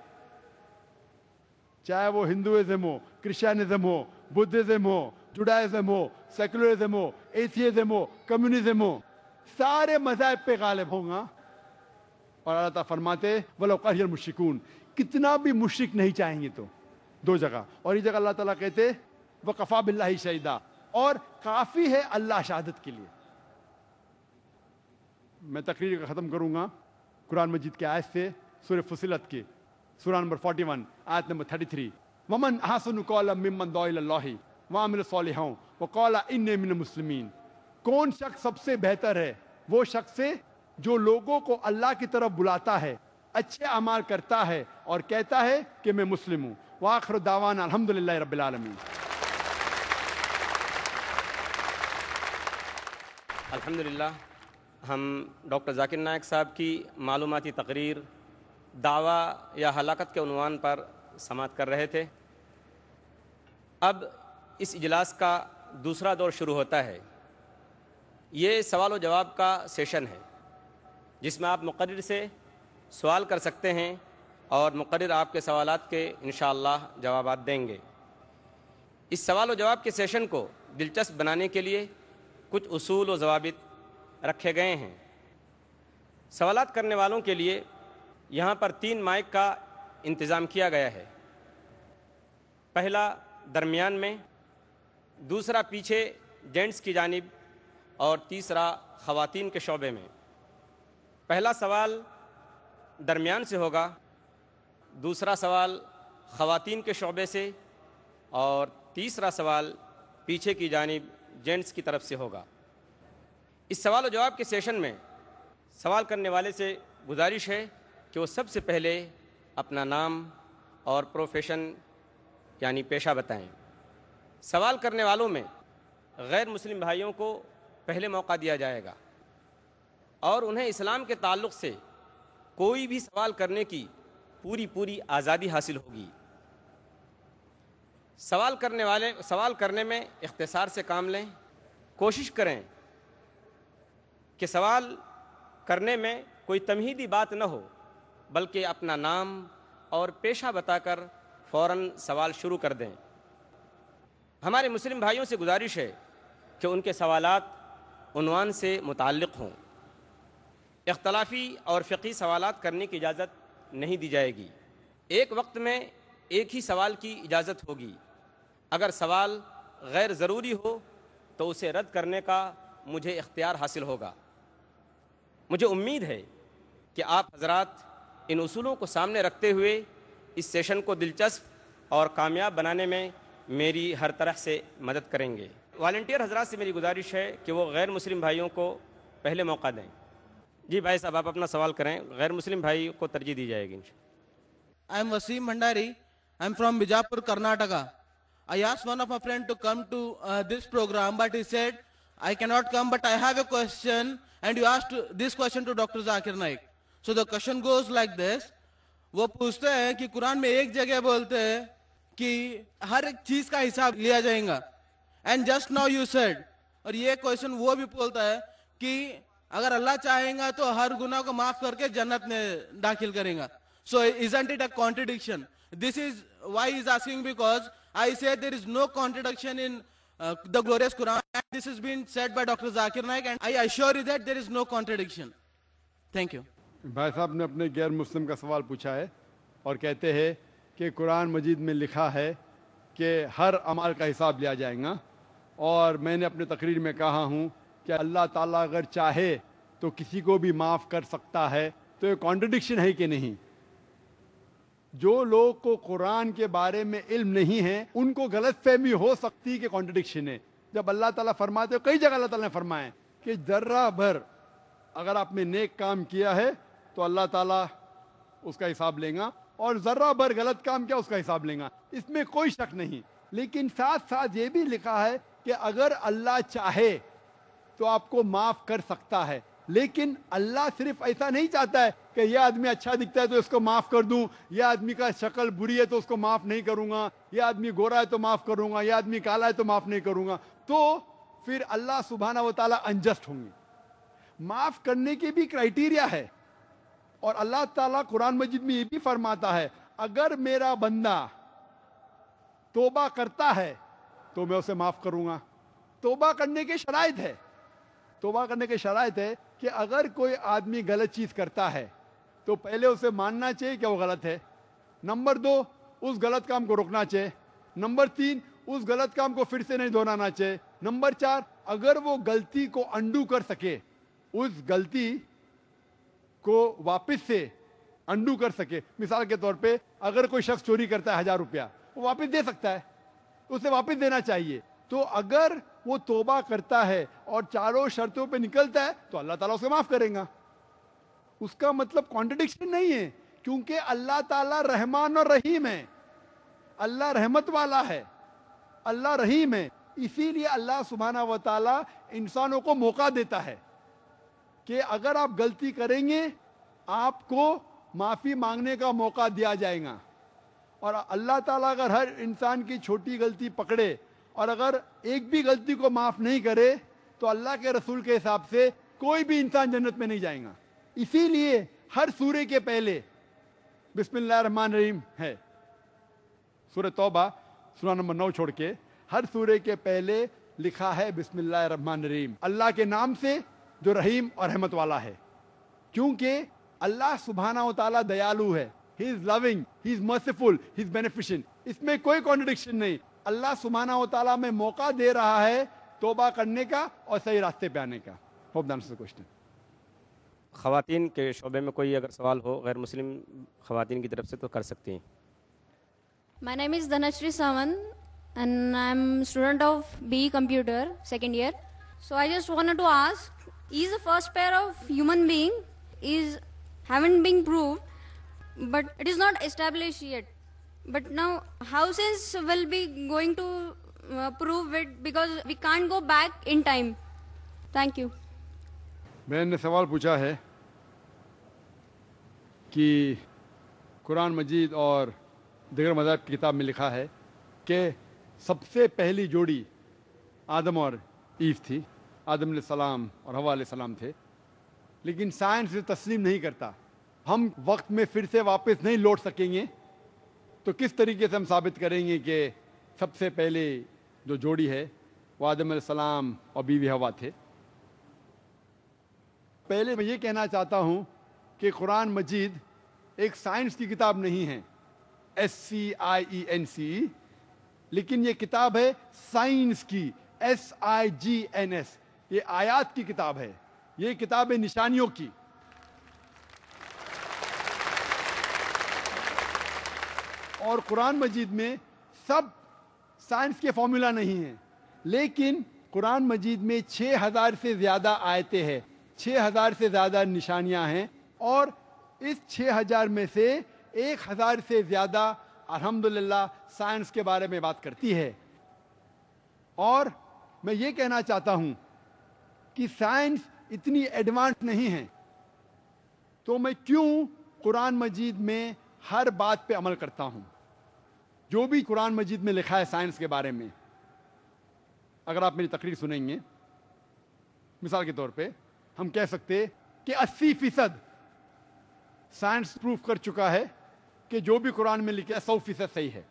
चाहे वो Hinduism हो Christianism हो Buddhism हो जुडाइज़म हो सेकुलरिज्म हो एथियज़म हो कम्युनिज्म हो सारे मजाब पे गालिब होगा और अल्लाह फरमाते वलोकर मुशिकून कितना भी मुशिक नहीं चाहेंगे तो दो जगह और ये जगह अल्लाह ताला कहते कफा बिल्ला शहीदा और काफ़ी है अल्लाह शहादत के लिए मैं तकरीर का ख़त्म करूंगा कुरान मजिद के आयत से सूर्य फसिलत के सूरा नंबर 41 आयत नंबर 33 वमन हासन कौल मिमन दौल वामिल सालिहों वकौला इन मिन मुसलमिन कौन शख्स सबसे बेहतर है वो शख्स है जो लोगों को अल्लाह की तरफ बुलाता है अच्छे अमाल करता है और कहता है कि मैं मुस्लिम हूँ वाखर दावान अलहमदिल्ला रबालमीन अलहमदिल्ला हम डॉक्टर जाकिर नायक साहब की मालूमती तकरीर दावा या हलाकत के अनवान पर समात कर रहे थे अब इस इजलास का दूसरा दौर शुरू होता है ये सवाल व जवाब का सेशन है जिसमें आप मुकर से सवाल कर सकते हैं और मुकर आपके सवाल के इन जवाब देंगे इस सवाल व जवाब के सेशन को दिलचस्प बनाने के लिए कुछ असूल व जवाब रखे गए हैं सवाल करने वालों के लिए यहाँ पर तीन माइक का इंतज़ाम किया गया है पहला दरमियान में दूसरा पीछे जेंट्स की जानब और तीसरा खातन के शोबे में पहला सवाल दरमियान से होगा दूसरा सवाल खातन के शोबे से और तीसरा सवाल पीछे की जानब जेंट्स की तरफ से होगा इस सवाल और जवाब के सेशन में सवाल करने वाले से गुजारिश है कि वो सबसे पहले अपना नाम और प्रोफेशन यानी पेशा बताएं सवाल करने वालों में गैर मुस्लिम भाइयों को पहले मौका दिया जाएगा और उन्हें इस्लाम के ताल्लुक से कोई भी सवाल करने की पूरी पूरी आज़ादी हासिल होगी सवाल करने वाले सवाल करने में इख्तसार से काम लें कोशिश करें कि सवाल करने में कोई तमहीदी बात न हो बल्कि अपना नाम और पेशा बताकर फ़ौर सवाल शुरू कर दें हमारे मुस्लिम भाइयों से गुजारिश है कि उनके सवाल से मुतल हों इख्तलाफी और फ़ी सवाल करने की इजाज़त नहीं दी जाएगी एक वक्त में एक ही सवाल की इजाज़त होगी अगर सवाल गैर ज़रूरी हो तो उसे रद्द करने का मुझे इख्तियार हासिल होगा मुझे उम्मीद है कि आप हजरात इन असूलों को सामने रखते हुए इस सेशन को दिलचस्प और कामयाब बनाने में मेरी हर तरह से मदद करेंगे वॉल्टियर हजरात से मेरी गुजारिश है कि वो गैर मुस्लिम भाइयों को पहले मौका दें जी भाई साहब आप अपना सवाल करें गैर मुस्लिम भाई को तरजीह दी जाएगी I am Wasim Bhandari I am from Bijapur Karnataka I ask one of a friend to come to this programme but he said I cannot come but I have a question and you asked this question to doctor Zakir Naik so the question goes like this वो पूछते हैं कि कुरान में एक जगह बोलते हैं कि हर एक चीज का हिसाब लिया जाएगा and just now you said और ये क्वेश्चन वो भी बोलता है कि अगर अल्लाह चाहेगा तो हर गुना को माफ करके जन्नत में दाखिल करेगा so isn't it a contradiction this is why is asking because I say there is no contradiction in the glorious Quran and this is been said by doctor Zakir Naik and I assure you that there is no contradiction thank you भाई साहब ने अपने गैर मुस्लिम का सवाल पूछा है और कहते हैं कि कुरान मजीद में लिखा है कि हर अमाल का हिसाब लिया जाएगा और मैंने अपने तकरीर में कहा हूँ कि अल्लाह ताला अगर चाहे तो किसी को भी माफ़ कर सकता है तो ये कॉन्ट्रडिक्शन है कि नहीं जो लोग को कुरान के बारे में इल्म नहीं है उनको गलत फहमी हो सकती कि कॉन्ट्रडिक्शन है जब अल्लाह ताला फरमाते हो कई जगह अल्लाह ताला ने फरमाए कि जर्रा भर अगर आपने नेक काम किया है तो अल्लाह ताला उसका हिसाब लेगा और ज़र्रा भर गलत काम क्या उसका हिसाब लेगा इसमें कोई शक नहीं लेकिन साथ साथ ये भी लिखा है कि अगर अल्लाह चाहे तो आपको माफ़ कर सकता है लेकिन अल्लाह सिर्फ ऐसा नहीं चाहता है कि यह आदमी अच्छा दिखता है तो इसको माफ़ कर दूं यह आदमी का शक्ल बुरी है तो उसको माफ़ नहीं करूंगा यह आदमी गोरा है तो माफ़ करूंगा यह आदमी काला है तो माफ़ नहीं करूंगा तो फिर अल्लाह सुबहाना वाली अनजस्ट होंगे माफ़ करने की भी क्राइटेरिया है और अल्लाह ताला कुरान मजिद में ये भी फरमाता है अगर मेरा बंदा तोबा करता है तो मैं उसे माफ़ करूंगा तोबा करने की शरात है तोबा करने की शराइत है कि अगर कोई आदमी गलत चीज़ करता है तो पहले उसे मानना चाहिए कि वो गलत है नंबर दो उस गलत काम को रोकना चाहिए नंबर तीन उस गलत काम को फिर से नहीं दोहराना चाहिए नंबर चार अगर वो गलती को अंडू कर सके उस गलती को वापस से अंडू कर सके मिसाल के तौर पे अगर कोई शख्स चोरी करता है हजार रुपया वो वापस दे सकता है उसे वापस देना चाहिए तो अगर वो तोबा करता है और चारों शर्तों पे निकलता है तो अल्लाह ताला उसे माफ करेगा उसका मतलब कॉन्ट्रडिक्शन नहीं है क्योंकि अल्लाह ताला रहमान और रहीम है अल्लाह रहमत वाला है अल्लाह रहीम है इसीलिए अल्लाह सुबहाना व इंसानों को मौका देता है कि अगर आप गलती करेंगे आपको माफ़ी मांगने का मौका दिया जाएगा और अल्लाह ताला अगर हर इंसान की छोटी गलती पकड़े और अगर एक भी गलती को माफ़ नहीं करे तो अल्लाह के रसूल के हिसाब से कोई भी इंसान जन्नत में नहीं जाएगा इसीलिए हर सूर्य के पहले बिस्मिल्लाहमान रहीम है सूर्य तोबा सुना नंबर नौ छोड़ के हर सूर्य के पहले लिखा है बिस्मिल्लाहमान रहीम अल्लाह के नाम से जो रहीम और रहमत वाला है क्योंकि अल्लाह सुबहाना तला दयालु है he is loving he is merciful he is beneficent इसमें कोई कॉन्ट्रडिक्शन नहीं अल्लाह सुबहाना तला में मौका दे रहा है तोबा करने का और सही रास्ते पे आने का होप दानसर क्वेश्चन ख़वान के शोबे में कोई अगर सवाल हो गैर मुस्लिम ख़वान की तरफ से तो कर सकती हैं My is Dhanashri Dhanashri and I am student of B computer second year so I just wanted to ask is the first pair of human being is haven't been proved but it is not established yet but now houses will be going to uh, prove it because we can't go back in time thank you मैंने सवाल पूछा है कि कुरान मजीद और दिगर मजाक की किताब में लिखा है कि सबसे पहली जोड़ी आदम और ईव थी आदम सलाम और हवा सलाम थे लेकिन साइंस जो तस्लीम नहीं करता हम वक्त में फिर से वापस नहीं लौट सकेंगे तो किस तरीके से हम साबित करेंगे कि सबसे पहले जो जोड़ी है वो आदम सलाम और बीवी हवा थे पहले मैं ये कहना चाहता हूँ कि कुरान मजीद एक साइंस की किताब नहीं है एस सी आई ई एन सी लेकिन ये किताब है साइंस की S I G N S ये आयात की किताब है ये किताब है निशानियों की और कुरान मजीद में सब साइंस के फॉर्मूला नहीं है लेकिन कुरान मजीद में 6000 से ज़्यादा आयतें हैं 6000 से ज़्यादा निशानियां हैं और इस 6000 में से 1000 से ज़्यादा अल्हम्दुलिल्लाह साइंस के बारे में बात करती है और मैं ये कहना चाहता हूँ कि साइंस इतनी एडवांस नहीं है तो मैं क्यों कुरान मजीद में हर बात पे अमल करता हूं जो भी कुरान मजीद में लिखा है साइंस के बारे में अगर आप मेरी तकरीर सुनेंगे मिसाल के तौर पे हम कह सकते कि 80 फीसद साइंस प्रूफ कर चुका है कि जो भी कुरान में लिखा है सौ फीसद सही है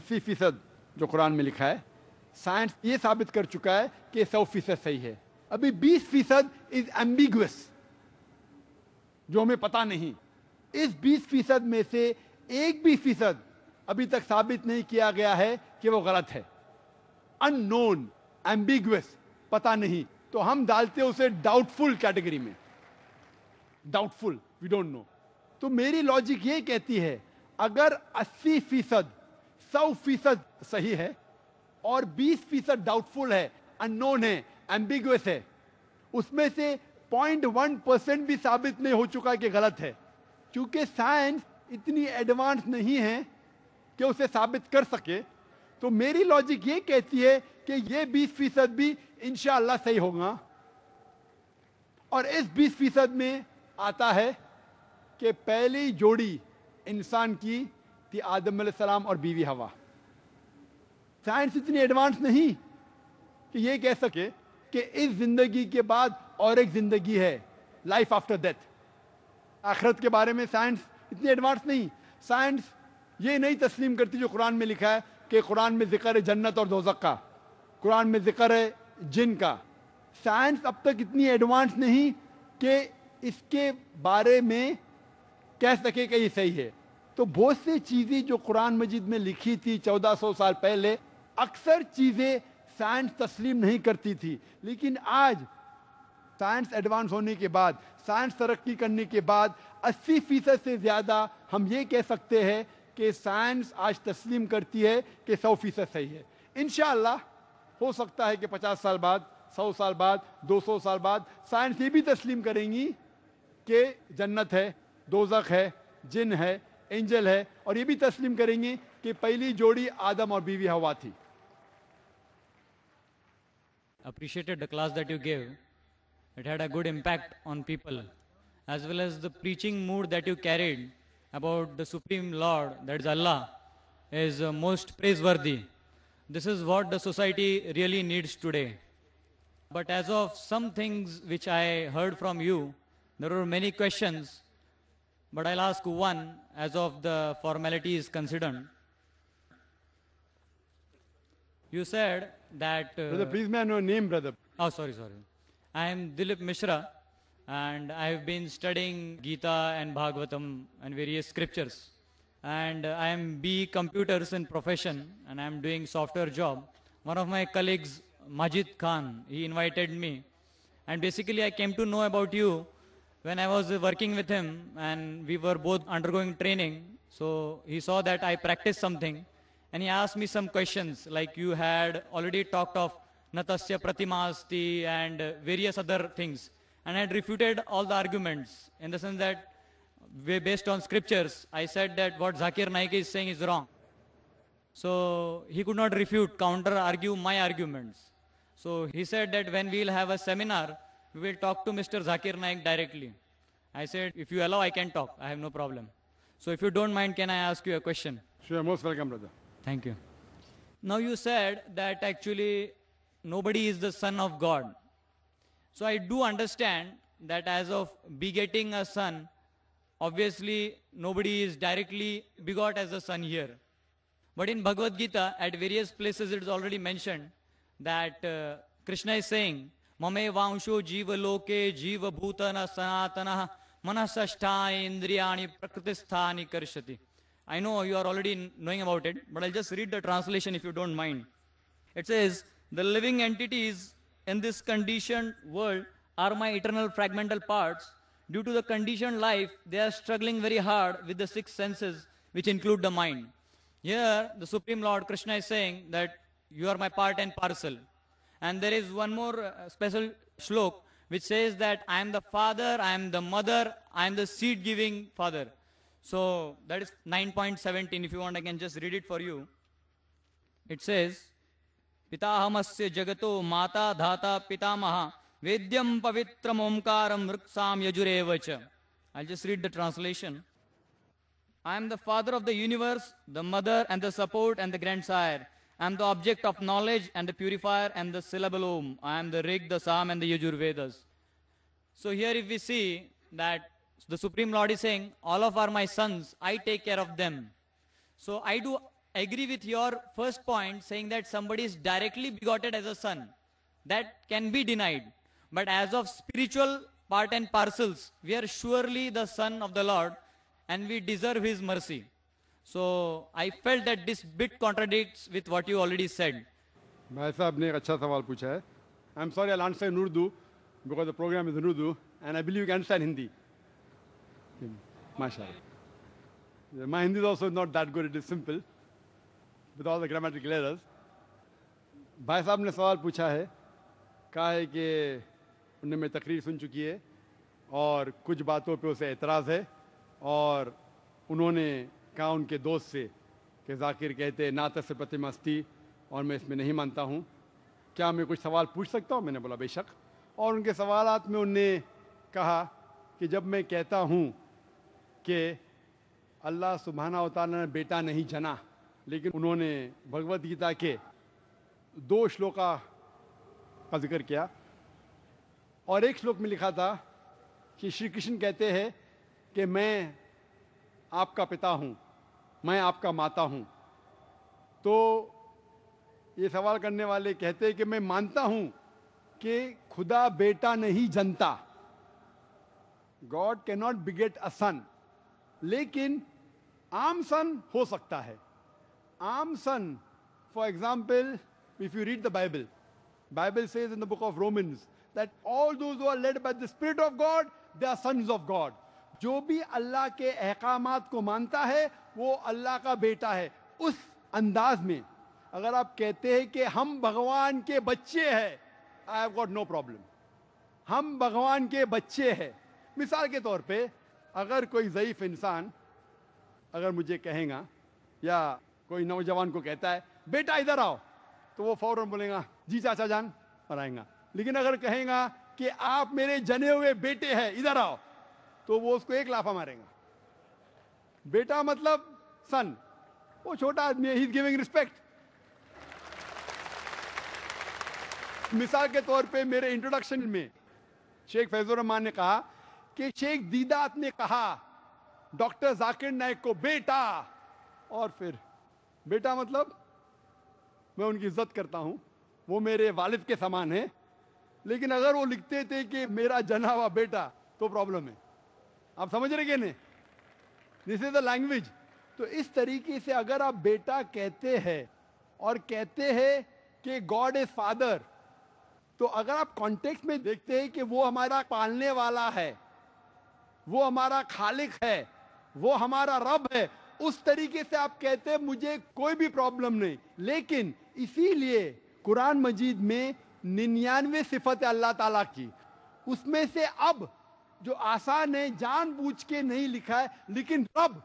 अस्सी फीसद जो कुरान में लिखा है साइंस ये साबित कर चुका है कि सौ फीसद सही है अभी बीस फीसद इज एम्बिगुअस जो हमें पता नहीं इस बीस फीसद में से एक भी फीसद अभी तक साबित नहीं किया गया है कि वो गलत है अननोन एम्बिगुअस पता नहीं तो हम डालते उसे डाउटफुल कैटेगरी में डाउटफुल वी डोंट नो तो मेरी लॉजिक ये कहती है अगर 80 फीसद सौ फीसद सही है और 20 फीसद डाउटफुल है अननोन है एम्बिगुअस है उसमें से 0.1 परसेंट भी साबित नहीं हो चुका कि गलत है क्योंकि साइंस इतनी एडवांस नहीं है कि उसे साबित कर सके तो मेरी लॉजिक ये कहती है कि ये 20 फीसद भी इनशाला सही होगा और इस 20 फीसद में आता है कि पहली जोड़ी इंसान की थी आदम सलाम और बीवी हवा साइंस इतनी एडवांस नहीं कि ये कह सके कि इस जिंदगी के बाद और एक जिंदगी है लाइफ आफ्टर डेथ आखरत के बारे में साइंस इतनी एडवांस नहीं साइंस ये नहीं तस्लीम करती जो कुरान में लिखा है कि कुरान में जिक्र है जन्नत और दोजक का कुरान में जिक्र है जिन का साइंस अब तक इतनी एडवांस नहीं कि इसके बारे में कह सके कि ये सही है तो बहुत सी चीज़ें जो कुरान मजीद में लिखी थी 1400 साल पहले अक्सर चीज़ें साइंस तस्लीम नहीं करती थी लेकिन आज साइंस एडवांस होने के बाद साइंस तरक्की करने के बाद 80 फीसद से ज़्यादा हम ये कह सकते हैं कि साइंस आज तस्लीम करती है कि 100 फीसद सही है इन हो सकता है कि 50 साल बाद 100 साल बाद 200 साल बाद साइंस ये भी तस्लीम करेंगी कि जन्नत है दोजक है जिन है एंजल है और ये भी तस्लीम करेंगे कि पहली जोड़ी आदम और बीवी हवा थी appreciated the class that you gave. It had a good impact on people, as well as the preaching mood that you carried about the Supreme Lord, that is Allah, is uh, most praiseworthy. This is what the society really needs today. But as of some things which I heard from you, there were many questions, but I'll ask one as of the formality is considered. You said that... Uh, brother, please may I know your name, brother? Oh, sorry, sorry. I am Dilip Mishra and I have been studying Gita and Bhagavatam and various scriptures. And I am B computers in profession and I am doing software job. One of my colleagues, Majid Khan, he invited me. And basically I came to know about you when I was working with him and we were both undergoing training. So he saw that I practiced something and he asked me some questions like you had already talked of Natasya Pratimasti and various other things. And I had refuted all the arguments in the sense that based on scriptures, I said that what Zakir Naik is saying is wrong. So he could not refute, counter argue my arguments. So he said that when we'll have a seminar, we will talk to Mr. Zakir Naik directly. I said, if you allow, I can talk. I have no problem. So if you don't mind, can I ask you a question? Sure, most welcome, brother. Thank you. Now you said that actually nobody is the son of God. So I do understand that as of begetting a son, obviously nobody is directly begot as a son here. But in Bhagavad Gita, at various places it is already mentioned that uh, Krishna is saying, Mame vansho jiva loke jiva bhutana sanatana manasashtha indriyani prakritisthani karshati. I know you are already knowing about it, but I'll just read the translation if you don't mind. It says, The living entities in this conditioned world are my eternal fragmental parts. Due to the conditioned life, they are struggling very hard with the six senses, which include the mind. Here, the Supreme Lord Krishna is saying that you are my part and parcel. And there is one more uh, special shlok which says that I am the father, I am the mother, I am the seed giving father. So that is 9.17. If you want, I can just read it for you. It says, पिताहमस्य जगतो माता धाता पितामह वेद्यम पवित्रम ओंकारम वृक्षाम cha." i I'll just read the translation. I am the father of the universe, the mother and the support and the grandsire. I am the object of knowledge and the purifier and the syllable om. I am the Rig, the Sam and the Yajurvedas. So here if we see that so the Supreme Lord is saying, all of are my sons, I take care of them. So I do agree with your first point saying that somebody is directly begotten as a son. That can be denied. But as of spiritual part and parcels, we are surely the son of the Lord and we deserve his mercy. So I felt that this bit contradicts with what you already said. I'm sorry, I'll answer पूछा है I am sorry I answer in Urdu because the programme is in Urdu him, mashallah. My Hindi is also not that good, it is simple, with all the grammatical errors. भाई साहब ने सवाल पूछा है कहा है कि उन्हें मैं तकरीर सुन चुकी है और कुछ बातों पे उसे एतराज़ है और उन्होंने कहा उनके दोस्त से कि जाकिर कहते नात से प्रतिमस्ती मस्ती और मैं इसमें नहीं मानता हूँ क्या मैं कुछ सवाल पूछ सकता हूँ मैंने बोला बेशक और उनके सवालत में उनने कहा कि जब मैं कहता हूँ कि अल्लाह सुबहाना उतारा ने बेटा नहीं जना लेकिन उन्होंने भगवत गीता के दो श्लोका का जिक्र किया और एक श्लोक में लिखा था कि श्री कृष्ण कहते हैं कि मैं आपका पिता हूँ मैं आपका माता हूँ तो ये सवाल करने वाले कहते हैं कि मैं मानता हूँ कि खुदा बेटा नहीं जनता गॉड कैनॉट बिगेट अ सन लेकिन आम सन हो सकता है आम son for example if you read the Bible Bible से book of Rome of Romans that all those who are led by the Spirit of God, they जो भी अल्लाह के अहकाम को मानता है वो अल्लाह का बेटा है उस अंदाज में अगर आप कहते हैं कि हम भगवान के बच्चे हैं I have got no problem हम भगवान के बच्चे हैं मिसाल के तौर पे अगर कोई ज़यीफ़ इंसान अगर मुझे कहेगा या कोई नौजवान को कहता है बेटा इधर आओ तो वो फौरन बोलेगा जी चाचा जान और आएगा लेकिन अगर कहेगा कि आप मेरे जने हुए बेटे हैं इधर आओ तो वो उसको एक लाफा मारेगा बेटा मतलब सन वो छोटा आदमी है ही इज गिविंग रिस्पेक्ट मिसाल के तौर पे मेरे इंट्रोडक्शन में शेख फैजुर रहमान ने कहा कि शेख दीदात ने कहा डॉक्टर जाकिर नायक को बेटा और फिर बेटा मतलब मैं उनकी इज्जत करता हूं वो मेरे वालिद के समान है लेकिन अगर वो लिखते थे कि मेरा जना हुआ बेटा तो प्रॉब्लम है आप समझ रहे नहीं दिस इज द लैंग्वेज तो इस तरीके से अगर आप बेटा कहते हैं और कहते हैं कि गॉड इज फादर तो अगर आप कॉन्टेक्स्ट में देखते हैं कि वो हमारा पालने वाला है वो हमारा खालिक है वो हमारा रब है उस तरीके से आप कहते हैं मुझे कोई भी प्रॉब्लम नहीं लेकिन इसीलिए कुरान मजीद में निन्यानवे सिफत है अल्लाह ताला की उसमें से अब जो आसान है जान बूझ के नहीं लिखा है लेकिन रब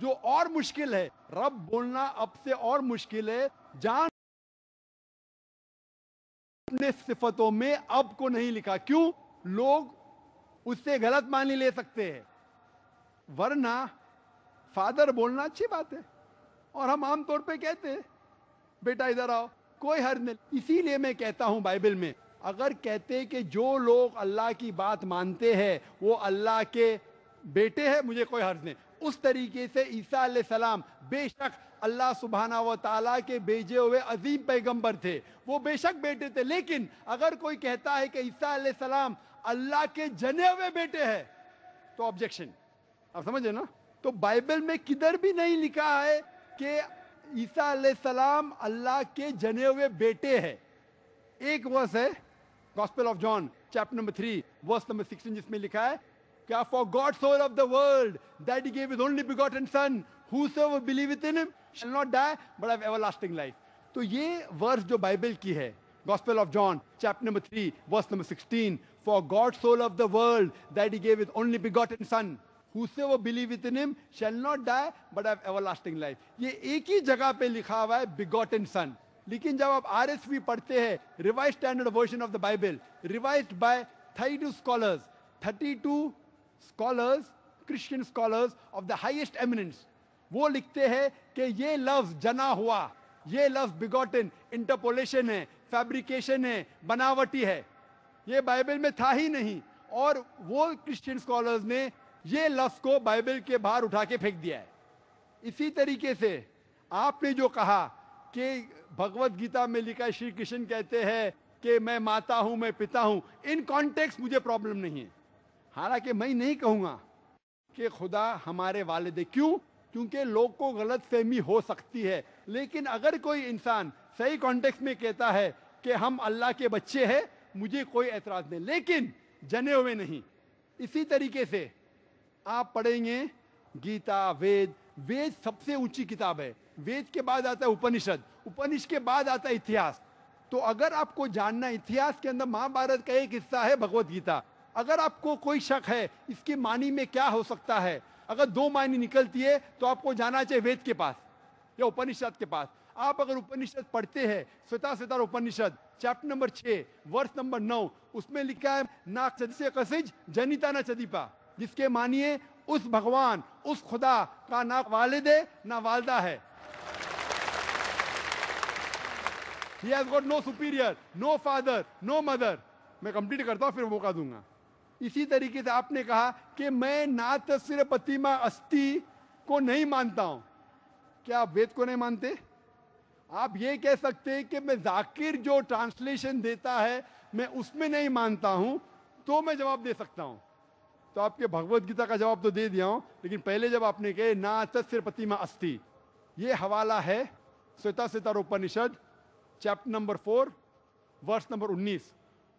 जो और मुश्किल है रब बोलना अब से और मुश्किल है जान अपने सिफतों में अब को नहीं लिखा क्यों लोग उससे गलत मानी ले सकते हैं वरना फादर बोलना अच्छी बात है और हम आमतौर पे कहते हैं बेटा इधर आओ कोई हर्ज नहीं इसीलिए मैं कहता हूं बाइबल में अगर कहते कि जो लोग अल्लाह की बात मानते हैं वो अल्लाह के बेटे हैं मुझे कोई हर्ज नहीं उस तरीके से ईसा सलाम बेशक अल्लाह सुबहाना व ताला के भेजे हुए अजीम पैगंबर थे वो बेशक बेटे थे लेकिन अगर कोई कहता है कि ईसा सलाम अल्लाह के जने हुए बेटे हैं तो ऑब्जेक्शन आप समझे ना तो बाइबल में किधर भी नहीं लिखा है कि ईसा सलाम अल्लाह के जने हुए बेटे हैं एक वर्स है gospel of John chapter number three verse number sixteen जिसमें लिखा है क्या for God soul of the world that gave is only begot and son believe believeth in him not not but but ever lasting life तो ये verse जो Bible की है gospel of John chapter number three verse number sixteen For God so loved the world that he gave his only begotten son. Whosoever believeth in him shall not die but have everlasting life. ये एक ही जगह पे लिखा हुआ है begotten son. लेकिन जब आप आर एस वी पढ़ते हैं revised standard version of the Bible revised by thirty two scholars thirty two scholars Christian scholars of the highest eminence वो लिखते हैं कि ये लफ्ज जना हुआ ये लफ्ज बिगॉटन इंटरपोलेशन है फैब्रिकेशन है बनावटी है ये बाइबल में था ही नहीं और वो क्रिश्चियन स्कॉलर्स ने ये लफ्ज को बाइबल के बाहर उठा के फेंक दिया है इसी तरीके से आपने जो कहा कि भगवत गीता में लिखा है श्री कृष्ण कहते हैं कि मैं माता हूं मैं पिता हूं इन कॉन्टेक्स मुझे प्रॉब्लम नहीं है हालांकि मैं नहीं कहूंगा कि खुदा हमारे वालदे क्यों क्योंकि लोग को गलत फहमी हो सकती है लेकिन अगर कोई इंसान सही कॉन्टेक्स्ट में कहता है कि हम अल्लाह के बच्चे हैं मुझे कोई एतराज नहीं लेकिन जने हुए नहीं इसी तरीके से आप पढ़ेंगे गीता वेद वेद सबसे ऊंची किताब है वेद के बाद आता है उपनिषद उपनिषद के बाद आता है इतिहास तो अगर आपको जानना इतिहास के अंदर महाभारत का एक हिस्सा है भगवत गीता अगर आपको कोई शक है इसके मानी में क्या हो सकता है अगर दो मायने निकलती है तो आपको जाना चाहिए वेद के पास या उपनिषद के पास आप अगर उपनिषद पढ़ते हैं स्वतः स्वतः उपनिषद चैप्टर नंबर छह वर्ष नंबर नौ उसमें लिखा है नाक चदी से कसिज जनिता न सदीपा जिसके मानिए उस भगवान उस खुदा का ना वालिद ना वालदा है He has got no superior, no father, no mother. मैं कंप्लीट करता हूँ फिर मौका दूंगा इसी तरीके से आपने कहा कि मैं ना तो सिर्फ प्रतिमा अस्थि को नहीं मानता हूं क्या आप वेद को नहीं मानते आप ये कह सकते हैं कि मैं जाकिर जो ट्रांसलेशन देता है मैं उसमें नहीं मानता हूं तो मैं जवाब दे सकता हूं तो आपके भगवत गीता का जवाब तो दे दिया हूं लेकिन पहले जब आपने कहे ना तत्सर प्रतिमा अस्थि ये हवाला है Shveta Upanishad chapter number four verse number उन्नीस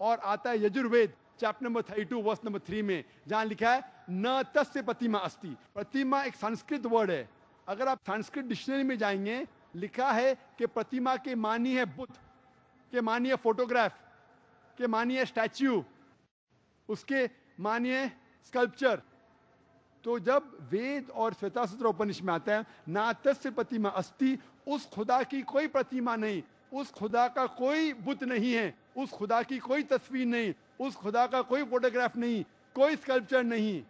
और आता है Yajurveda chapter number thirty two verse number three में जहां लिखा है न तस्य प्रतिमा अस्थि प्रतिमा एक संस्कृत वर्ड है अगर आप संस्कृत डिक्शनरी में जाएंगे लिखा है कि प्रतिमा के मानी है बुद्ध के मानी है फोटोग्राफ के मानी है स्टैच्यू उसके मानी है स्कल्पचर तो जब वेद और सूत्र उपनिष में आता है ना तस्य प्रतिमा अस्थि उस खुदा की कोई प्रतिमा नहीं उस खुदा का कोई बुत नहीं है उस खुदा की कोई तस्वीर नहीं उस खुदा का कोई फोटोग्राफ नहीं कोई स्कल्पचर नहीं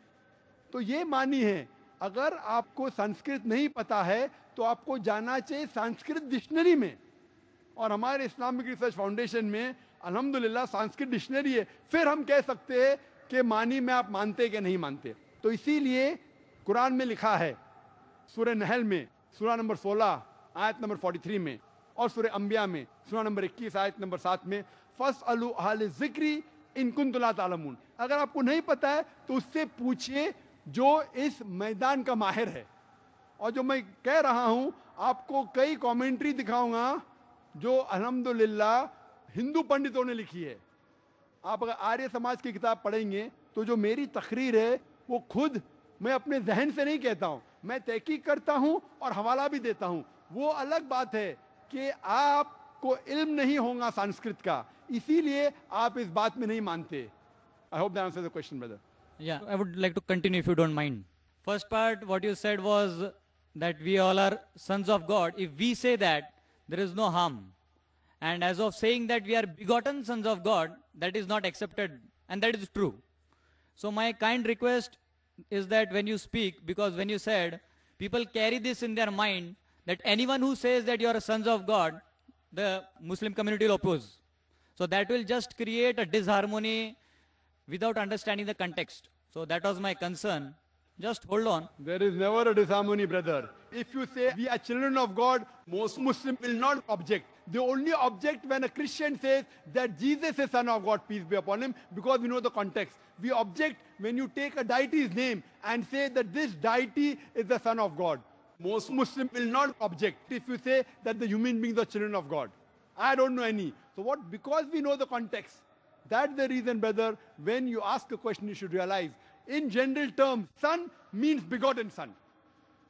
तो ये मानी है अगर आपको संस्कृत नहीं पता है तो आपको जाना चाहिए संस्कृत डिक्शनरी में और हमारे इस्लामिक रिसर्च फाउंडेशन में अलहमदिल्ला संस्कृत डिक्शनरी है फिर हम कह सकते हैं कि मानी में आप मानते कि नहीं मानते तो इसीलिए कुरान में लिखा है सूर्य नहल में सूर्य नंबर 16 आयत नंबर 43 में और सूर्य अम्बिया में सूर्य नंबर 21 आयत नंबर 7 में फस अलू अल जिक्री इनकुन तालमून अगर आपको नहीं पता है तो उससे पूछिए जो इस मैदान का माहिर है और जो मैं कह रहा हूं आपको कई कमेंट्री दिखाऊंगा जो अलहमदुल्ला हिंदू पंडितों ने लिखी है आप अगर आर्य समाज की किताब पढ़ेंगे तो जो मेरी तकरीर है वो खुद मैं अपने जहन से नहीं कहता हूं मैं तहकीक करता हूँ और हवाला भी देता हूँ वो अलग बात है कि आपको इल्म नहीं होगा संस्कृत का इसीलिए आप इस बात में नहीं मानते I hope the answer the question brother या I would like to continue if you don't mind first part what you said was that we all are sons of God, if we say that, there is no harm. And as of saying that we are begotten sons of God, that is not accepted, and that is true. So, my kind request is that when you speak, because when you said, people carry this in their mind that anyone who says that you are sons of God, the Muslim community will oppose. So, that will just create a disharmony without understanding the context. So, that was my concern. Just hold on. There is never a disharmony, brother. If you say we are children of God, most Muslim will not object. They only object when a Christian says that Jesus is son of God, peace be upon him, because we know the context. We object when you take a deity's name and say that this deity is the son of God. Most Muslim will not object if you say that the human beings are children of God. I don't know any. So what? Because we know the context. That's the reason, brother, when you ask a question, you should realize in general terms, son means begotten son.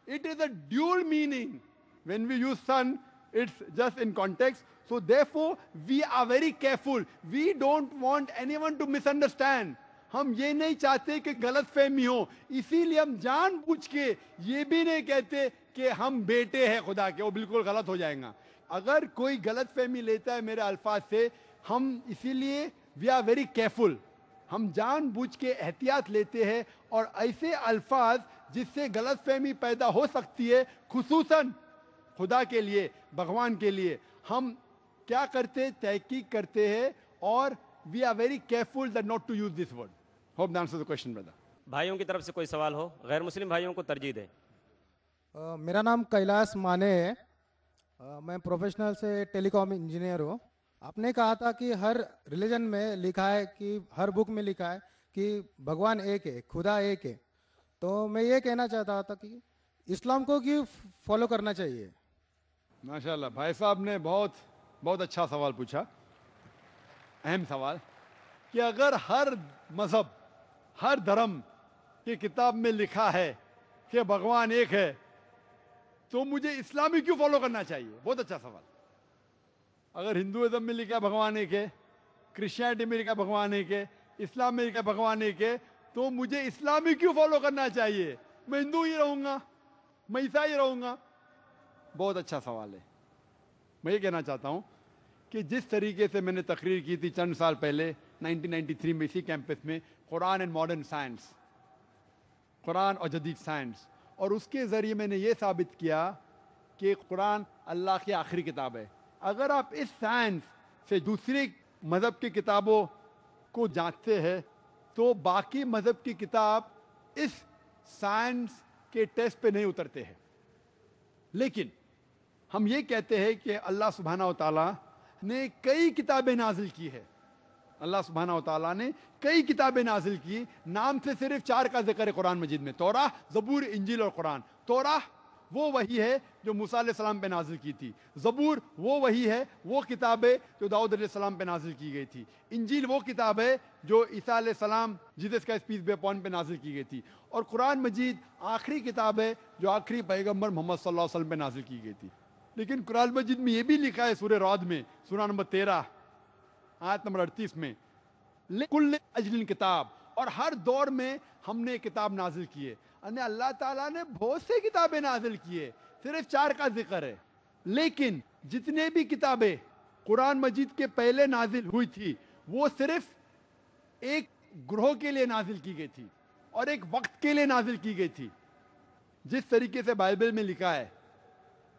It is a dual meaning. When we use son, it's just in context. So therefore, we are very careful. We don't want anyone to misunderstand. हम ये नहीं चाहते कि गलत फहमी हो इसीलिए हम जान बूझ के ये भी नहीं कहते कि हम बेटे हैं खुदा के वो बिल्कुल गलत हो जाएगा अगर कोई गलत फहमी लेता है मेरे अल्फाज से हम इसीलिए वी आर वेरी केयरफुल हम जान बूझ के एहतियात लेते हैं और ऐसे अल्फाज जिससे गलत फहमी पैदा हो सकती है खसूस खुदा के लिए भगवान के लिए हम क्या करते तहकीक करते हैं और we are very careful the not to use this word hope answer the question brother भाइयों की तरफ से कोई सवाल हो गैर मुस्लिम भाइयों को तरजीह दें uh, मेरा नाम कैलाश माने है uh, मैं प्रोफेशनल से टेलीकॉम इंजीनियर हूँ आपने कहा था कि हर रिलीजन में लिखा है कि हर बुक में लिखा है कि भगवान एक है खुदा एक है तो मैं ये कहना चाहता था कि इस्लाम को क्यों फॉलो करना चाहिए माशाल्लाह भाई साहब ने बहुत बहुत अच्छा सवाल पूछा अहम सवाल कि अगर हर मज़हब हर धर्म की किताब में लिखा है कि भगवान एक है तो मुझे इस्लाम ही क्यों फॉलो करना चाहिए बहुत अच्छा सवाल अगर हिंदुज़म में लिखा भगवान एक है क्रिश्चियनिटी में लिखा भगवान एक है इस्लाम में लिखा भगवान एक है तो मुझे इस्लाम ही क्यों फॉलो करना चाहिए मैं हिंदू ही रहूँगा मैं ईसाई रहूँगा बहुत अच्छा सवाल है मैं ये कहना चाहता हूँ कि जिस तरीके से मैंने तकरीर की थी चंद साल पहले 1993 में इसी कैंपस में Quran and modern science Quran और जदीद साइंस और उसके ज़रिए मैंने ये साबित किया कि कुरान अल्लाह की आखिरी किताब है अगर आप इस साइंस से दूसरे मज़हब की किताबों को जांचते हैं तो बाकी मज़हब की किताब इस साइंस के टेस्ट पे नहीं उतरते हैं लेकिन हम ये कहते हैं कि अल्लाह सुबहाना ताला ने कई किताबें नाजिल की है अल्लाह सुबहाना ताला ने कई किताबें नाजिल की नाम से सिर्फ चार का जिक्र है कुरान मजीद में तोरा जबूर इंजिल और कुरान तोरा वो वही है जो मूसा सलाम पे नाजिल की थी ज़बूर वो वही है वो किताब है जो दाऊद सलाम पे नाजिल की गई थी इंजील वो किताब है जो ईसा सलाम जिदस का स्पीच बेपॉन पे नाजिल की गई थी और कुरान मजीद आखिरी किताब है जो आखिरी पैगम्बर मोहम्मद सल्लम पर पे नाजिल की गई थी लेकिन कुरान मजीद में ये भी लिखा है सूर्य रौद में सूर्य नंबर तेरह आयत नंबर अड़तीस में कुल अजलिन किताब और हर दौर में हमने किताब नाजिल की है अल्लाह ताला ने बहुत से किताबें नाजिल किए सिर्फ चार का जिक्र है लेकिन जितने भी किताबें कुरान मजीद के पहले नाजिल हुई थी वो सिर्फ एक ग्रोह के लिए नाजिल की गई थी और एक वक्त के लिए नाजिल की गई थी जिस तरीके से बाइबल में लिखा है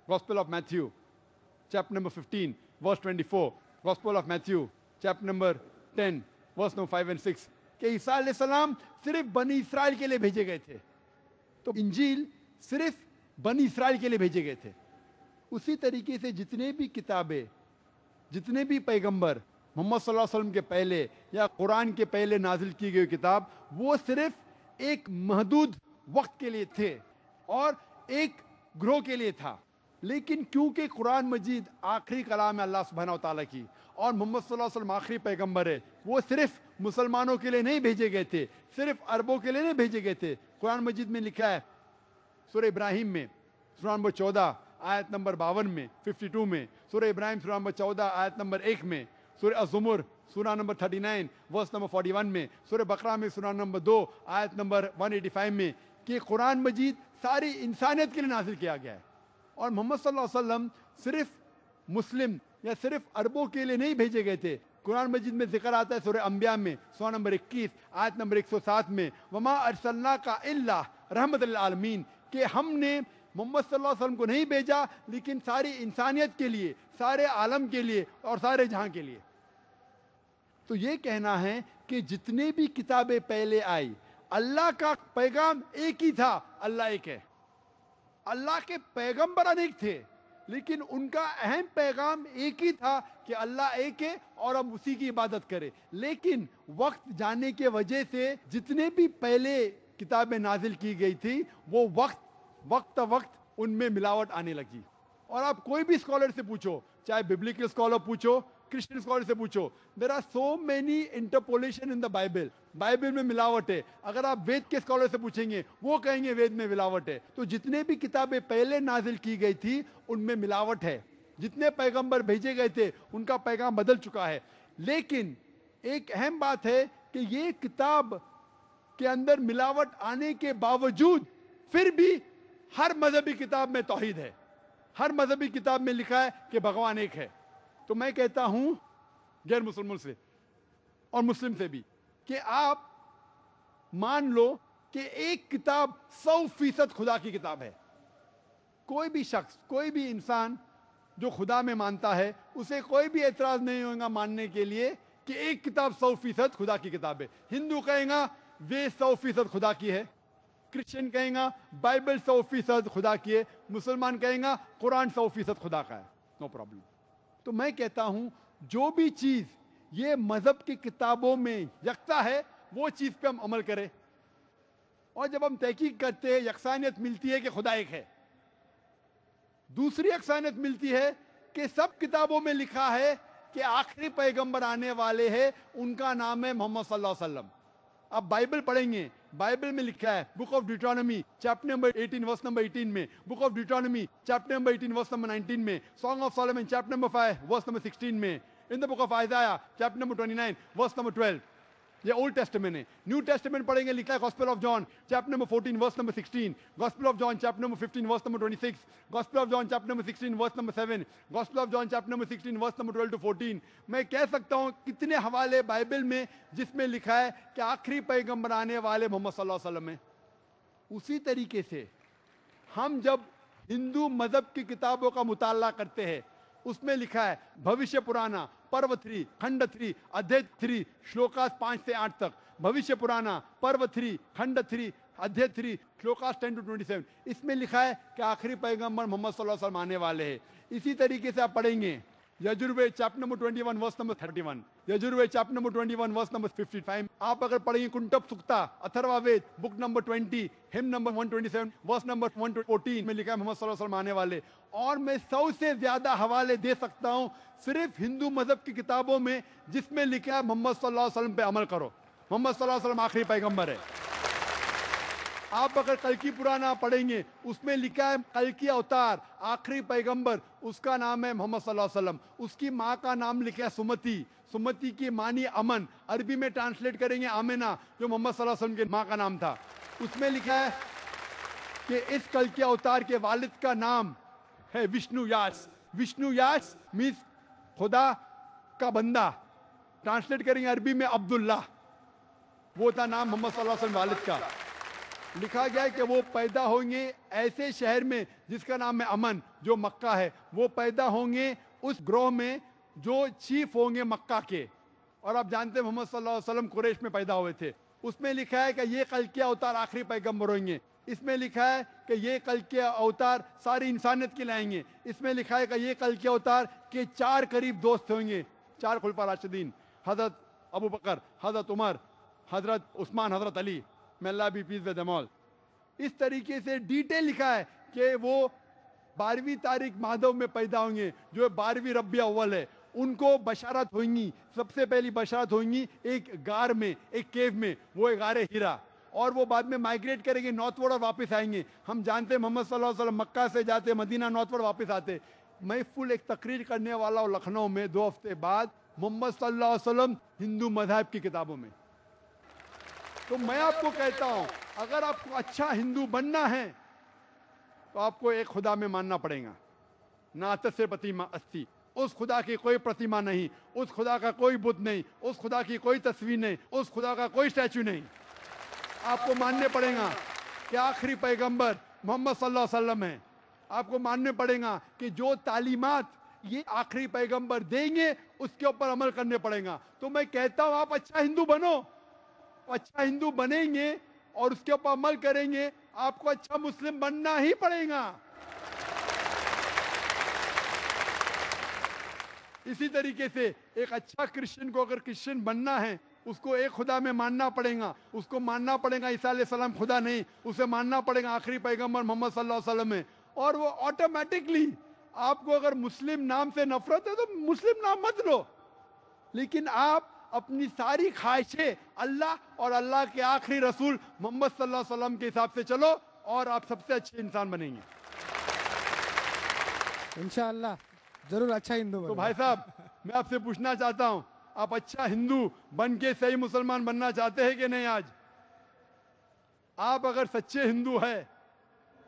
gospel of Matthew chapter number 15 verse 24 gospel of Matthew chapter number 10 verse number 5 and 6 के ईसा सलाम सिर्फ बनी इसराइल के लिए भेजे गए थे तो इंजील सिर्फ बन इसराइल के लिए भेजे गए थे उसी तरीके से जितने भी किताबें जितने भी पैगंबर मोहम्मद सल्लल्लाहु अलैहि वसल्लम के पहले या कुरान के पहले नाजिल की गई किताब वो सिर्फ एक महदूद वक्त के लिए थे और एक ग्रोह के लिए था लेकिन क्योंकि कुरान मजीद आखिरी कलाम है अल्लाह सुबहाना तला की और मोहम्मद सल्लल्लाहु अलैहि वसल्लम आखिरी पैगंबर है वो सिर्फ मुसलमानों के लिए नहीं भेजे गए थे सिर्फ अरबों के लिए नहीं भेजे गए थे कुरान मजिद में लिखा है सुर इब्राहिम में सुरा नंबर चौदह आयत नंबर बावन में फिफ्टी टू में सुर इब्राहिम सुरा नंबर चौदह आयत नंबर एक में सुर अजुमर सुरा number nine verse number forty one में सुर बकरा में सुरान नंबर दो आयत नंबर वन एटी फाइव में कि कुरान मजीद सारी इंसानियत के लिए नाजिल किया गया है और मोहम्मद वसल्लम सिर्फ मुस्लिम या सिर्फ अरबों के लिए नहीं भेजे गए थे कुरान मजिद में जिक्र आता है सुर अम्बिया में सौ नंबर इक्कीस आयत नंबर एक सौ सात में वमा अरसल्ला का अल्लाह रहमत आलमीन के हमने मोहम्मद सल्लल्लाहु अलैहि वसल्लम को नहीं भेजा लेकिन सारी इंसानियत के लिए सारे आलम के लिए और सारे जहाँ के लिए तो ये कहना है कि जितने भी किताबें पहले आई अल्लाह का पैगाम एक ही था अल्लाह एक है अल्लाह के पैगम्बर अनेक थे लेकिन उनका अहम पैगाम एक ही था कि अल्लाह एक है और हम उसी की इबादत करें लेकिन वक्त जाने के वजह से जितने भी पहले किताबें नाजिल की गई थी वो वक्त वक्त वक्त उनमें मिलावट आने लगी और आप कोई भी स्कॉलर से पूछो चाहे बिब्लिकल स्कॉलर पूछो क्रिश्चियन स्कॉलर से पूछो there are so many interpolation in the Bible Bible में मिलावट है अगर आप वेद के स्कॉलर से पूछेंगे वो कहेंगे वेद में मिलावट है तो जितने भी किताबें पहले नाजिल की गई थी उनमें मिलावट है जितने पैगंबर भेजे गए थे उनका पैगाम बदल चुका है लेकिन एक अहम बात है कि ये किताब के अंदर मिलावट आने के बावजूद फिर भी हर मजहबी किताब में तोहिद है हर मजहबी किताब में लिखा है कि भगवान एक है तो मैं कहता हूं गैर मुसलमान से और मुस्लिम से भी कि आप मान लो कि एक किताब सौ फीसद खुदा की किताब है कोई भी शख्स कोई भी इंसान जो खुदा में मानता है उसे कोई भी एतराज नहीं होगा मानने के लिए कि एक किताब सौ फीसद खुदा की किताब है हिंदू कहेगा वे सौ फीसद खुदा की है क्रिश्चियन कहेगा बाइबल सौ फीसद खुदा की है मुसलमान कहेगा कुरान सौ फीसद खुदा का है नो no प्रॉब्लम तो मैं कहता हूं जो भी चीज ये मजहब की किताबों में यकता है वो चीज पे हम अमल करें और जब हम तहकीक करते हैं यकसानियत मिलती है कि खुदा एक है दूसरी यकसानियत मिलती है कि सब किताबों में लिखा है कि आखिरी पैगंबर आने वाले हैं उनका नाम है मोहम्मद सल्लल्लाहु अलैहि वसल्लम आप बाइबल पढ़ेंगे बाइबल में लिखा है book of Deuteronomy chapter number 18 verse number 18 में book of Deuteronomy chapter number 18 verse number 19 में Song of Solomon chapter number 5 verse number 16 में in the book of Isaiah, chapter number 29, verse number 12. ये Old Testament है New Testament पढ़ेंगे लिखा है gospel of John chapter number 14 verse number 16 Gospel of John chapter number 15 verse number 26 Gospel of John chapter number 16 verse number 7 Gospel of John chapter number 16 verse number 12 to 14 मैं कह सकता हूँ कितने हवाले Bible में जिसमें लिखा है कि आखिरी पैगम्बर आने वाले मोहम्मद सल्लल्लाहु है उसी तरीके से हम जब हिंदू मज़हब की किताबों का मुताल करते हैं उसमें लिखा है भविष्य पुराना पर्व थ्री खंड थ्री अध्यय थ्री श्लोकास पांच से आठ तक भविष्य पुराना पर्व थ्री खंड थ्री अध्याय थ्री श्लोकास टेन टू ट्वेंटी सेवन इसमें लिखा है कि आखिरी पैगंबर मोहम्मद सल्लल्लाहु अलैहि वसल्लम आने वाले हैं इसी तरीके से आप पढ़ेंगे Yajurveda chapter number twenty one verse number thirty one Yajurveda chapter number twenty one verse number fifty five आप अगर पढ़ेंगे Kuntap Sukta Atharvaveda book number twenty hymn number one twenty seven verse number one fourteen में लिखा है मोहम्मद सल्लल्लाहु आने वाले और मैं सौ से ज्यादा हवाले दे सकता हूँ सिर्फ हिंदू मजहब की किताबों में जिसमें लिखा है मोहम्मद सल्लल्लाहु अलैहि वसल्लम पे अमल करो मोहम्मद सल्लल्लाहु अलैहि वसल्लम आखिरी पैगंबर है आप अगर कल की पुराना पढ़ेंगे उसमें लिखा है कल की अवतार आखिरी पैगंबर उसका नाम है मोहम्मद सल्लल्लाहु अलैहि वसल्लम उसकी माँ का नाम लिखा है सुमति सुमति की मानी अमन अरबी में ट्रांसलेट करेंगे आमिना जो मोहम्मद सल्लल्लाहु अलैहि वसल्लम के माँ का नाम था उसमें लिखा है कि इस कल के अवतार के वालिद का नाम है विष्णु यास विष्णु यास मीन्स खुदा का बंदा ट्रांसलेट करेंगे अरबी में अब्दुल्ला वो था नाम मोहम्मद सल्लल्लाहु अलैहि वसल्लम वालिद का लिखा गया है कि वो पैदा होंगे ऐसे शहर में जिसका नाम है अमन जो मक्का है वो पैदा होंगे उस ग्रोह में जो चीफ होंगे मक्का के और आप जानते हैं मोहम्मद सल्लल्लाहु अलैहि वसल्लम कुरेश में पैदा हुए थे उसमें लिखा है कि ये कल के अवतार आखिरी पैगम्बर होंगे इसमें लिखा है कि ये कल के अवतार सारी इंसानियत के लाएंगे इसमें लिखा है कि ये कल के अवतार के चार करीब दोस्त होंगे चार खुलफा राशिदीन हजरत अबू बकर हजरत उमर हजरत उस्मान हजरत अली मेला अल्लाह बी पीस विद इस तरीके से डिटेल लिखा है कि वो बारहवीं तारीख माधव में पैदा होंगे जो बारहवीं रबिया अव्वल है उनको बशारत होंगी सबसे पहली बशारत होंगी एक गार में एक केव में वो एक गार हीरा और वो बाद में माइग्रेट करेंगे नॉर्थवर्ड और वापस आएंगे हम जानते हैं मोहम्मद सल्लल्लाहु अलैहि वसल्लम मक्का से जाते मदीना नॉर्थवर्ड वापस आते मैं फुल एक तकरीर करने वाला हूँ लखनऊ में दो हफ्ते बाद मोहम्मद सल्लम हिंदू मजहब की किताबों में तो मैं आपको कहता हूं अगर आपको अच्छा हिंदू बनना है तो आपको एक खुदा में मानना पड़ेगा नात तो से प्रतिमा अस्थि उस खुदा की कोई प्रतिमा नहीं उस खुदा का कोई बुद्ध नहीं उस खुदा की कोई तस्वीर नहीं उस खुदा का कोई स्टैचू नहीं आपको मानने पड़ेगा कि आखिरी पैगंबर मोहम्मद सल्लल्लाहु अलैहि वसल्लम है आपको मानने पड़ेगा कि जो तालीमत ये आखिरी पैगंबर देंगे उसके ऊपर अमल करने पड़ेगा तो मैं कहता हूं आप अच्छा हिंदू बनो अच्छा हिंदू बनेंगे और उसके ऊपर अमल करेंगे आपको अच्छा मुस्लिम बनना ही पड़ेगा इसी तरीके से एक अच्छा क्रिश्चियन को अगर क्रिश्चियन बनना है उसको एक खुदा में मानना पड़ेगा उसको मानना पड़ेगा ईसा सलाम खुदा नहीं उसे मानना पड़ेगा आखिरी पैगम्बर मोहम्मद सल्लल्लाहु है और वो ऑटोमेटिकली आपको अगर मुस्लिम नाम से नफरत है तो मुस्लिम नाम मत लो लेकिन आप अपनी सारी ख्वाहिशें अल्लाह और अल्लाह के आखिरी रसूल मोहम्मद सल्लल्लाहु अलैहि वसल्लम के हिसाब से चलो और आप सबसे अच्छे इंसान बनेंगे इनशाला जरूर अच्छा हिंदू तो भाई साहब मैं आपसे पूछना चाहता हूँ आप अच्छा हिंदू बन के सही मुसलमान बनना चाहते हैं कि नहीं आज आप अगर सच्चे हिंदू है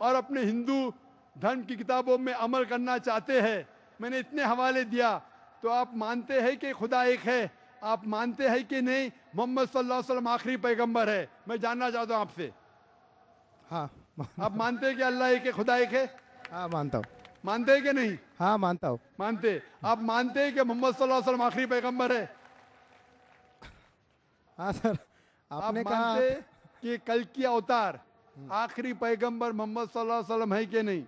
और अपने हिंदू धर्म की किताबों में अमल करना चाहते हैं मैंने इतने हवाले दिया तो आप मानते हैं कि खुदा एक है आप मानते हैं कि नहीं मोहम्मद सल्लल्लाहु आखिरी पैगंबर है मैं जानना चाहता हूँ आपसे हाँ आप मानते हैं कि अल्लाह एक है खुदा एक है हाँ मानता हूँ मानते हैं कि नहीं हाँ मानता हूँ मानते आप मानते हैं कि मोहम्मद सल्लल्लाहु आखिरी पैगंबर है हाँ सर आपने आप मानते कि कल की अवतार आखिरी पैगंबर मोहम्मद सल्लल्लाहु है कि नहीं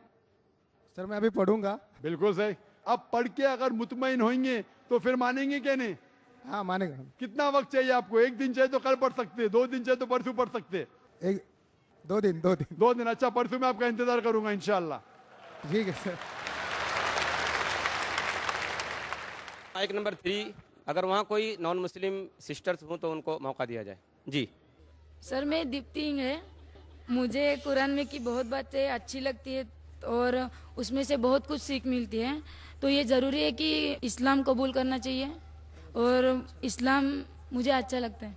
सर मैं अभी पढ़ूंगा बिल्कुल सही अब पढ़ के अगर मुतमिन होंगे तो फिर मानेंगे क्या नहीं हाँ मानेगा कितना वक्त चाहिए आपको एक दिन चाहिए तो कल पढ़ सकते हैं दो दिन चाहिए तो परसों पढ़ सकते एक दो दिन दो दिन दो दिन अच्छा परसों में आपका इंतजार करूंगा इनशाला ठीक है सर हाँ, एक नंबर थ्री अगर वहाँ कोई नॉन मुस्लिम सिस्टर्स हों तो उनको मौका दिया जाए जी सर मैं दीप्ति है मुझे कुरान में की बहुत बातें अच्छी लगती है और उसमें से बहुत कुछ सीख मिलती है तो ये ज़रूरी है कि इस्लाम कबूल करना चाहिए और इस्लाम मुझे अच्छा लगता है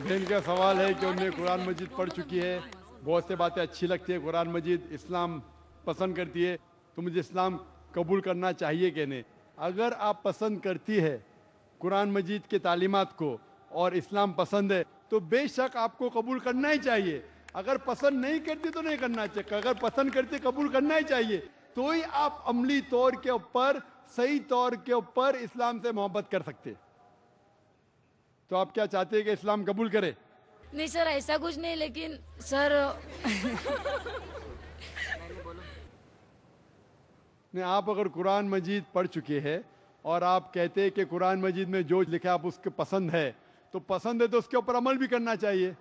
बहन का सवाल है कि उन्हें कुरान मजीद पढ़ चुकी है बहुत से बातें अच्छी लगती है कुरान मजीद इस्लाम पसंद करती है तो मुझे इस्लाम कबूल करना चाहिए नहीं अगर आप पसंद करती है कुरान मजीद के तालीमत को और इस्लाम पसंद है तो बेशक आपको कबूल करना ही चाहिए अगर पसंद नहीं करती तो नहीं करना चाहिए अगर पसंद करती कबूल करना ही चाहिए तो ही आप अमली तौर के ऊपर सही तौर के ऊपर इस्लाम से मोहब्बत कर सकते तो आप क्या चाहते हैं कि इस्लाम कबूल करे नहीं सर ऐसा कुछ नहीं लेकिन सर नहीं आप अगर कुरान मजीद पढ़ चुके हैं और आप कहते हैं कि कुरान मजीद में जो लिखा आप उसके पसंद है तो पसंद है तो उसके ऊपर अमल भी करना चाहिए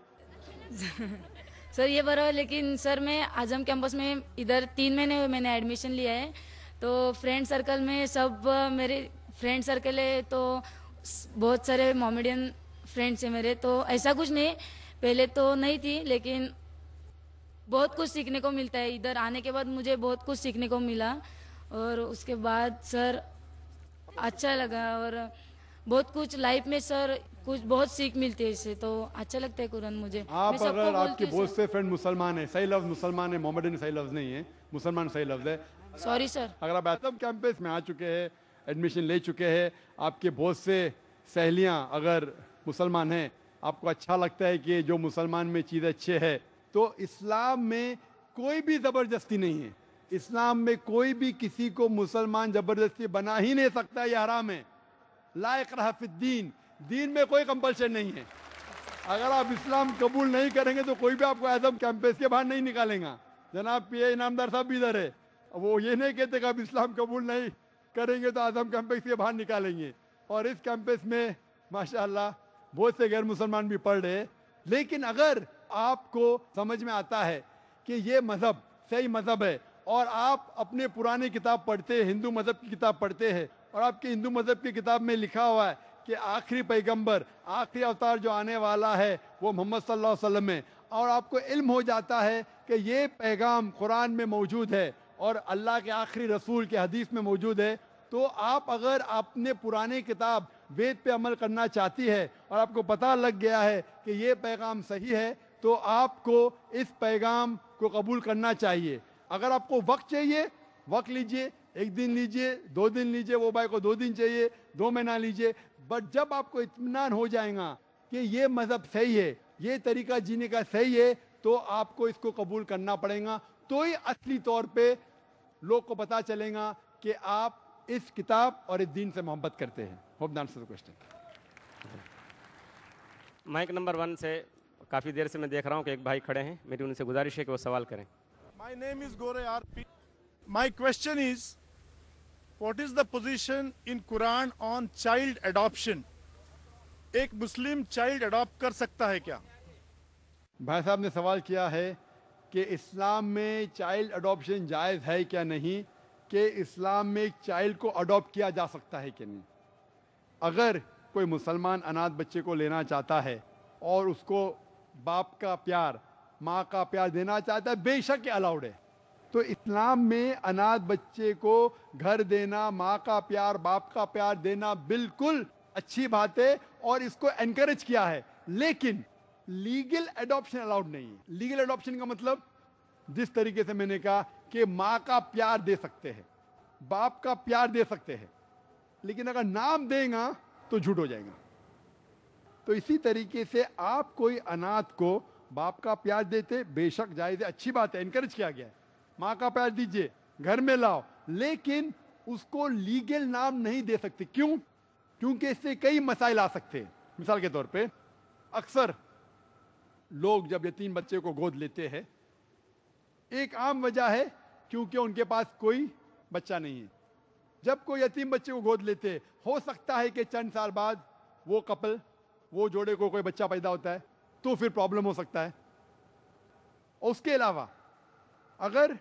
सर ये बराबर लेकिन सर मैं आजम कैंपस में इधर तीन महीने हुए मैंने एडमिशन लिया है तो फ्रेंड सर्कल में सब मेरे फ्रेंड सर्कल है तो बहुत सारे मोमेडियन फ्रेंड्स हैं मेरे तो ऐसा कुछ नहीं पहले तो नहीं थी लेकिन बहुत कुछ सीखने को मिलता है इधर आने के बाद मुझे बहुत कुछ सीखने को मिला और उसके बाद सर अच्छा लगा और बहुत कुछ लाइफ में सर कुछ बहुत सीख मिलती है इससे तो अच्छा लगता है कुरान मुझे आप अगर आपके बहुत से फ्रेंड मुसलमान है सही लफ्ज मुसलमान है मोहम्मद सही लफ्ज नहीं है मुसलमान सही लफ्ज है सॉरी सर अगर आप एथम कैंपस में आ चुके हैं एडमिशन ले चुके हैं आपके बहुत से सहेलियाँ अगर मुसलमान हैं आपको अच्छा लगता है कि जो मुसलमान में चीज़ अच्छे है तो इस्लाम में कोई भी ज़बरदस्ती नहीं है इस्लाम में कोई भी किसी को मुसलमान ज़बरदस्ती बना ही नहीं सकता यह हराम है लाक रहाफिद्दीन दीन में कोई कंपल्शन नहीं है अगर आप इस्लाम कबूल नहीं करेंगे तो कोई भी आपको आजम कैंपस के बाहर नहीं निकालेगा जनाब पी ए इनामदार साहब भी इधर है वो ये नहीं कहते कि आप इस्लाम कबूल नहीं करेंगे तो आजम कैंपस के बाहर निकालेंगे और इस कैंपस में माशाल्लाह बहुत से गैर मुसलमान भी पढ़ रहे लेकिन अगर आपको समझ में आता है कि ये मज़हब सही मज़हब है और आप अपने पुराने किताब पढ़ते हैं हिंदू मज़हब की किताब पढ़ते हैं और आपके हिंदू मज़हब की किताब में लिखा हुआ है कि आखिरी पैगंबर आखिरी अवतार जो आने वाला है वो मोहम्मद सल्लल्लाहु अलैहि वसल्लम है और आपको इल्म हो जाता है कि ये पैगाम कुरान में मौजूद है और अल्लाह के आखिरी रसूल के हदीस में मौजूद है तो आप अगर आपने पुराने किताब वेद पे अमल करना चाहती है और आपको पता लग गया है कि ये पैगाम सही है तो आपको इस पैगाम को कबूल करना चाहिए अगर आपको वक्त चाहिए वक्त लीजिए एक दिन लीजिए दो दिन लीजिए वो भाई को दो दिन चाहिए दो महीना लीजिए बट जब आपको इतमान हो जाएगा कि ये मज़हब सही है ये तरीका जीने का सही है तो आपको इसको कबूल करना पड़ेगा तो ही असली तौर पर लोग को पता चलेगा कि आप इस किताब और इस दीन से मोहब्बत करते हैं hope the answer question mike number one से काफ़ी देर से मैं देख रहा हूँ कि एक भाई खड़े हैं मेरी उनसे गुजारिश है कि वो सवाल करें my name is Gore R P my question is what is the position in Quran on child adoption? एक मुस्लिम चाइल्ड अडॉप्ट कर सकता है क्या भाई साहब ने सवाल किया है कि इस्लाम में चाइल्ड अडॉप्शन जायज़ है क्या नहीं कि इस्लाम में एक चाइल्ड को अडॉप्ट किया जा सकता है कि नहीं अगर कोई मुसलमान अनाथ बच्चे को लेना चाहता है और उसको बाप का प्यार माँ का प्यार देना चाहता है बेशक अलाउड है तो इस्लाम में अनाथ बच्चे को घर देना माँ का प्यार बाप का प्यार देना बिल्कुल अच्छी बात है और इसको एनकरेज किया है लेकिन लीगल एडॉप्शन अलाउड नहीं है लीगल एडॉप्शन का मतलब जिस तरीके से मैंने कहा कि माँ का प्यार दे सकते हैं बाप का प्यार दे सकते हैं लेकिन अगर नाम देगा तो झूठ हो जाएगा तो इसी तरीके से आप कोई अनाथ को बाप का प्यार देते बेशक जायज अच्छी बात है इनकरेज किया गया है माँ का पैर दीजिए घर में लाओ लेकिन उसको लीगल नाम नहीं दे सकते क्यों क्योंकि इससे कई मसाइल आ सकते हैं मिसाल के तौर पे अक्सर लोग जब यतीम बच्चे को गोद लेते हैं एक आम वजह है क्योंकि उनके पास कोई बच्चा नहीं है जब कोई यतीम बच्चे को गोद लेते हो सकता है कि चंद साल बाद वो कपल वो जोड़े को कोई बच्चा पैदा होता है तो फिर प्रॉब्लम हो सकता है उसके अलावा अगर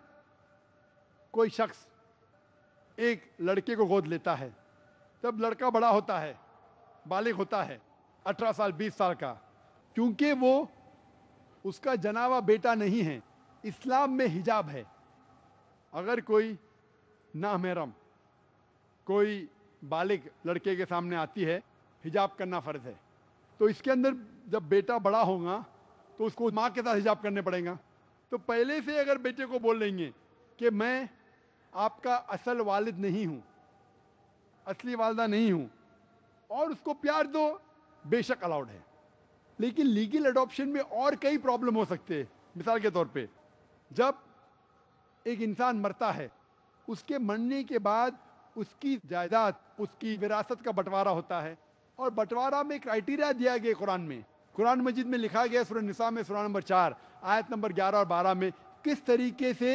कोई शख्स एक लड़के को गोद लेता है तब लड़का बड़ा होता है बालिग होता है अठारह साल बीस साल का क्योंकि वो उसका जनावा बेटा नहीं है इस्लाम में हिजाब है अगर कोई नामहरम कोई बालिग लड़के के सामने आती है हिजाब करना फ़र्ज है तो इसके अंदर जब बेटा बड़ा होगा तो उसको माँ के साथ हिजाब करने पड़ेगा तो पहले से अगर बेटे को बोल लेंगे कि मैं आपका असल वालिद नहीं हूं असली वालदा नहीं हूं और उसको प्यार दो बेशक अलाउड है लेकिन लीगल अडॉप्शन में और कई प्रॉब्लम हो सकते हैं मिसाल के तौर पे जब एक इंसान मरता है उसके मरने के बाद उसकी जायदाद उसकी विरासत का बंटवारा होता है और बंटवारा में क्राइटेरिया दिया गया कुरान में कुरान मजिद में लिखा गया निसा में सुरा नंबर चार आयत नंबर ग्यारह और बारह में किस तरीके से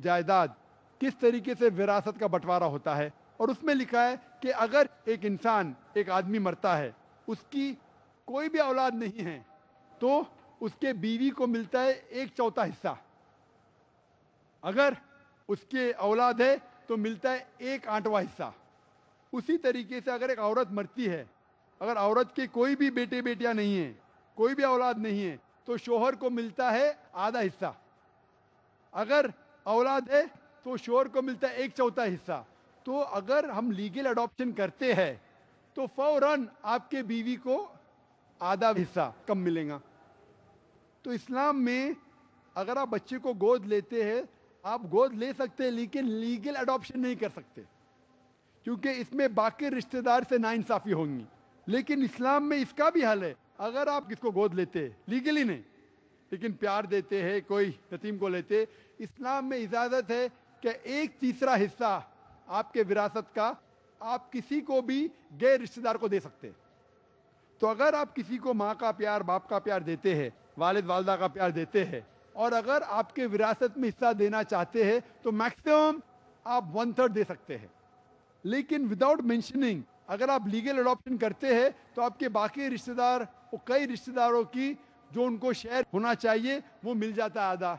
जायदाद किस तरीके से विरासत का बंटवारा होता है और उसमें लिखा है कि अगर एक इंसान एक आदमी मरता है उसकी कोई भी औलाद नहीं है तो उसके बीवी को मिलता है एक चौथा हिस्सा अगर उसके औलाद है तो मिलता है एक आठवां हिस्सा उसी तरीके से अगर एक औरत मरती है अगर औरत के कोई भी बेटे बेटियां नहीं है कोई भी औलाद नहीं है तो शोहर को मिलता है आधा हिस्सा अगर औलाद है तो शोहर को मिलता है एक चौथा हिस्सा तो अगर हम लीगल अडॉप्शन करते हैं तो फौरन आपके बीवी को आधा हिस्सा कम मिलेगा तो इस्लाम में अगर आप बच्चे को गोद लेते हैं आप गोद ले सकते हैं लेकिन लीगल अडॉप्शन नहीं कर सकते क्योंकि इसमें बाकी रिश्तेदार से नाइंसाफ़ी होंगी लेकिन इस्लाम में इसका भी हल है अगर आप किसको गोद लेते लीगली नहीं लेकिन प्यार देते हैं कोई यतीम को लेते इस्लाम में इजाजत है कि एक तीसरा हिस्सा आपके विरासत का आप किसी को भी गैर रिश्तेदार को दे सकते तो अगर आप किसी को माँ का प्यार बाप का प्यार देते हैं वालिद वालदा का प्यार देते हैं और अगर आपके विरासत में हिस्सा देना चाहते हैं तो मैक्सिमम आप वन थर्ड दे सकते हैं लेकिन विदाउट मैंशनिंग अगर आप लीगल अडॉप्शन करते हैं तो आपके बाकी रिश्तेदार और कई रिश्तेदारों की जो उनको शेयर होना चाहिए वो मिल जाता आधा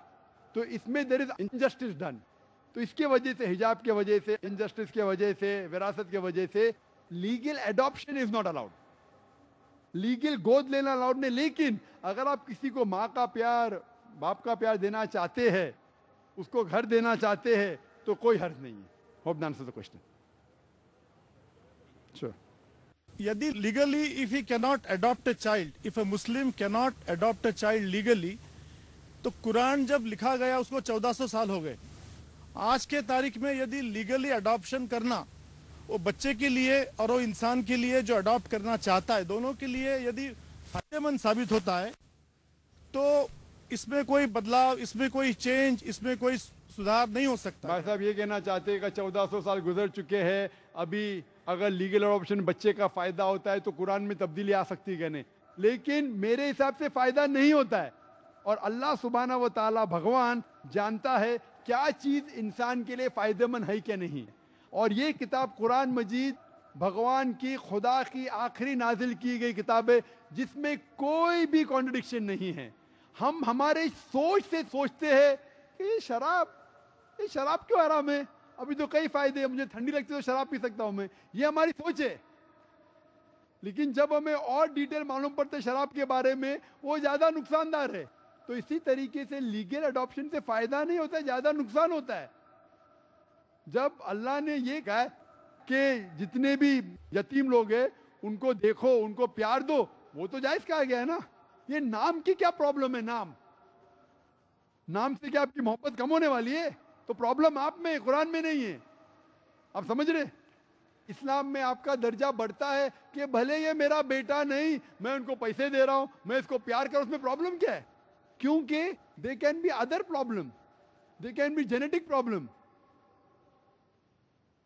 तो इसमें देर इज इनजस्टिस डन तो इसके वजह से हिजाब के वजह से इनजस्टिस के वजह से विरासत के वजह से legal adoption is not allowed legal गोद लेना अलाउड नहीं लेकिन अगर आप किसी को माँ का प्यार बाप का प्यार देना चाहते हैं उसको घर देना चाहते हैं तो कोई हर्ज नहीं है होप दान question Sure. Yadi legally, if he cannot adopt a child, if a Muslim cannot adopt a child legally, तो कुरान जब लिखा गया उसको 1400 साल हो गए आज के तारीख में यदि लीगली अडॉप्शन करना वो बच्चे के लिए और वो इंसान के लिए जो अडॉप्ट करना चाहता है दोनों के लिए यदि फायदेमंद साबित होता है तो इसमें कोई बदलाव इसमें कोई चेंज इसमें कोई सुधार नहीं हो सकता भाई साहब ये कहना चाहते हैं कि 1400 साल गुजर चुके हैं अभी अगर लीगल ऑप्शन बच्चे का फायदा होता है तो कुरान में तब्दीली आ सकती है नहीं लेकिन मेरे हिसाब से फायदा नहीं होता है और अल्लाह सुबहाना व ताला भगवान जानता है क्या चीज़ इंसान के लिए फ़ायदेमंद है क्या नहीं और ये किताब कुरान मजीद भगवान की खुदा की आखिरी नाजिल की गई किताब है जिसमें कोई भी कॉन्ट्रडिक्शन नहीं है हम हमारे सोच से सोचते हैं कि ये शराब ये शराब क्यों आराम है अभी तो कई फायदे हैं मुझे ठंडी लगती है तो शराब पी सकता हूं मैं ये हमारी सोच है लेकिन जब हमें और डिटेल मालूम पड़ते शराब के बारे में वो ज़्यादा नुकसानदार है तो इसी तरीके से लीगल अडॉप्शन से फायदा नहीं होता ज़्यादा नुकसान होता है जब अल्लाह ने ये कहा कि जितने भी यतीम लोग हैं उनको देखो उनको प्यार दो वो तो जायज़ कहा गया है ना ये नाम की क्या प्रॉब्लम है नाम नाम से क्या आपकी मोहब्बत कम होने वाली है तो प्रॉब्लम आप में कुरान में नहीं है आप समझ रहे इस्लाम में आपका दर्जा बढ़ता है कि भले ये मेरा बेटा नहीं मैं उनको पैसे दे रहा हूं मैं इसको प्यार कर उसमें प्रॉब्लम क्या है क्योंकि they can be other problem they can be genetic problem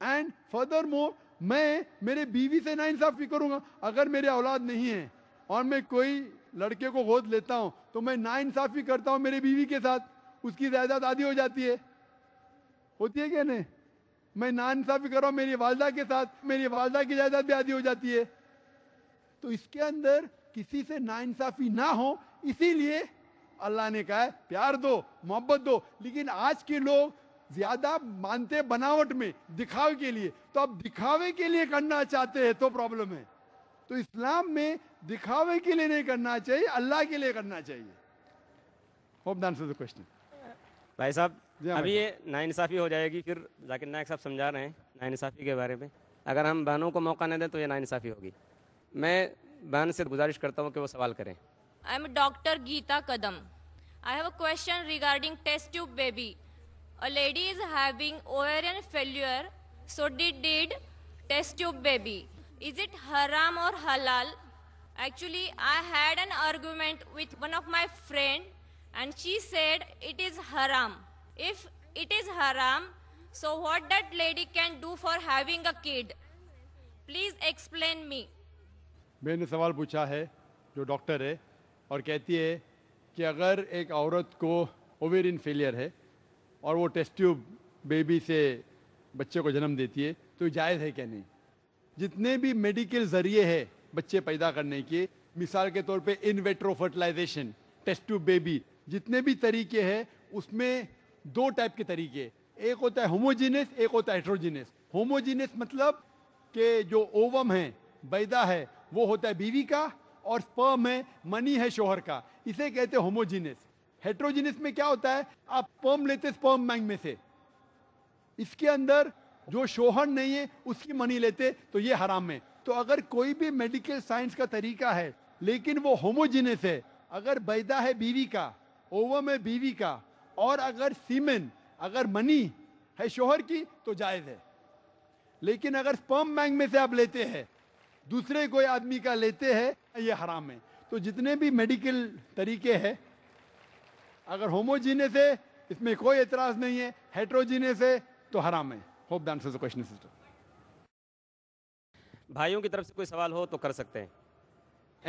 and further more मैं मेरे बीवी से ना इंसाफ भी करूंगा अगर मेरे औलाद नहीं है और मैं कोई लड़के को गोद लेता हूं तो मैं ना इंसाफ भी करता हूं मेरे बीवी के साथ उसकी जायदाद आधी हो जाती है होती है क्या नहीं मैं इंसाफी कर रहा हूं मेरी वालदा के साथ मेरी वालदा की जायदाद भी आधी हो जाती है तो इसके अंदर किसी से इंसाफी ना हो इसीलिए अल्लाह ने कहा प्यार दो मोहब्बत दो लेकिन आज के लोग ज्यादा मानते बनावट में दिखावे के लिए तो आप दिखावे के लिए करना चाहते हैं तो प्रॉब्लम है तो इस्लाम में दिखावे के लिए नहीं करना चाहिए अल्लाह के लिए करना चाहिए होप द क्वेश्चन भाई साहब अभी ये नाइंसाफ़ी हो जाएगी फिर जाकिर नायक साहब समझा रहे हैं नाइंसाफ़ी के बारे में अगर हम बहनों को मौका न दें तो ये नाइंसाफ़ी होगी मैं बहन से गुजारिश करता हूँ कि वो सवाल करें I am doctor Geeta Kadam I have a question regarding test tube baby a lady is having ovarian failure so did did test tube baby is it haram or halal actually i had an argument with one of my friend and she said it is haram If it is haram, so what that lady can do for having a kid? Please explain मैंने सवाल पूछा है जो doctor है और कहती है कि अगर एक औरत को ओवेरियन फेलियर है और वो टेस्ट बेबी से बच्चे को जन्म देती है तो जायज़ है क्या नहीं जितने भी मेडिकल ज़रिए है बच्चे पैदा करने के मिसाल के तौर पे in vitro fertilisation test baby जितने भी तरीके हैं उसमें दो टाइप के तरीके एक होता है होमोजीनियस एक होता है हेट्रोजीनियस होमोजीनियस मतलब के जो ओवम है बैदा है वो होता है बीवी का और स्पर्म है मनी है शोहर का इसे कहते हैं होमोजीनियस हेट्रोजीनियस में क्या होता है आप स्पर्म लेते स्पर्म बैंक में से इसके अंदर जो शोहर नहीं है उसकी मनी लेते तो ये हराम है तो अगर कोई भी मेडिकल साइंस का तरीका है लेकिन वो होमोजीनियस है अगर बैदा है बीवी का ओवम है बीवी का और अगर सीमेन अगर मनी है शोहर की तो जायज़ है लेकिन अगर स्पर्म बैंक में से आप लेते हैं दूसरे कोई आदमी का लेते हैं ये हराम है तो जितने भी मेडिकल तरीके हैं अगर होमोजीने से इसमें कोई एतराज़ नहीं है हेट्रोजीने से तो हराम है hope the answer question sister भाइयों की तरफ से कोई सवाल हो तो कर सकते हैं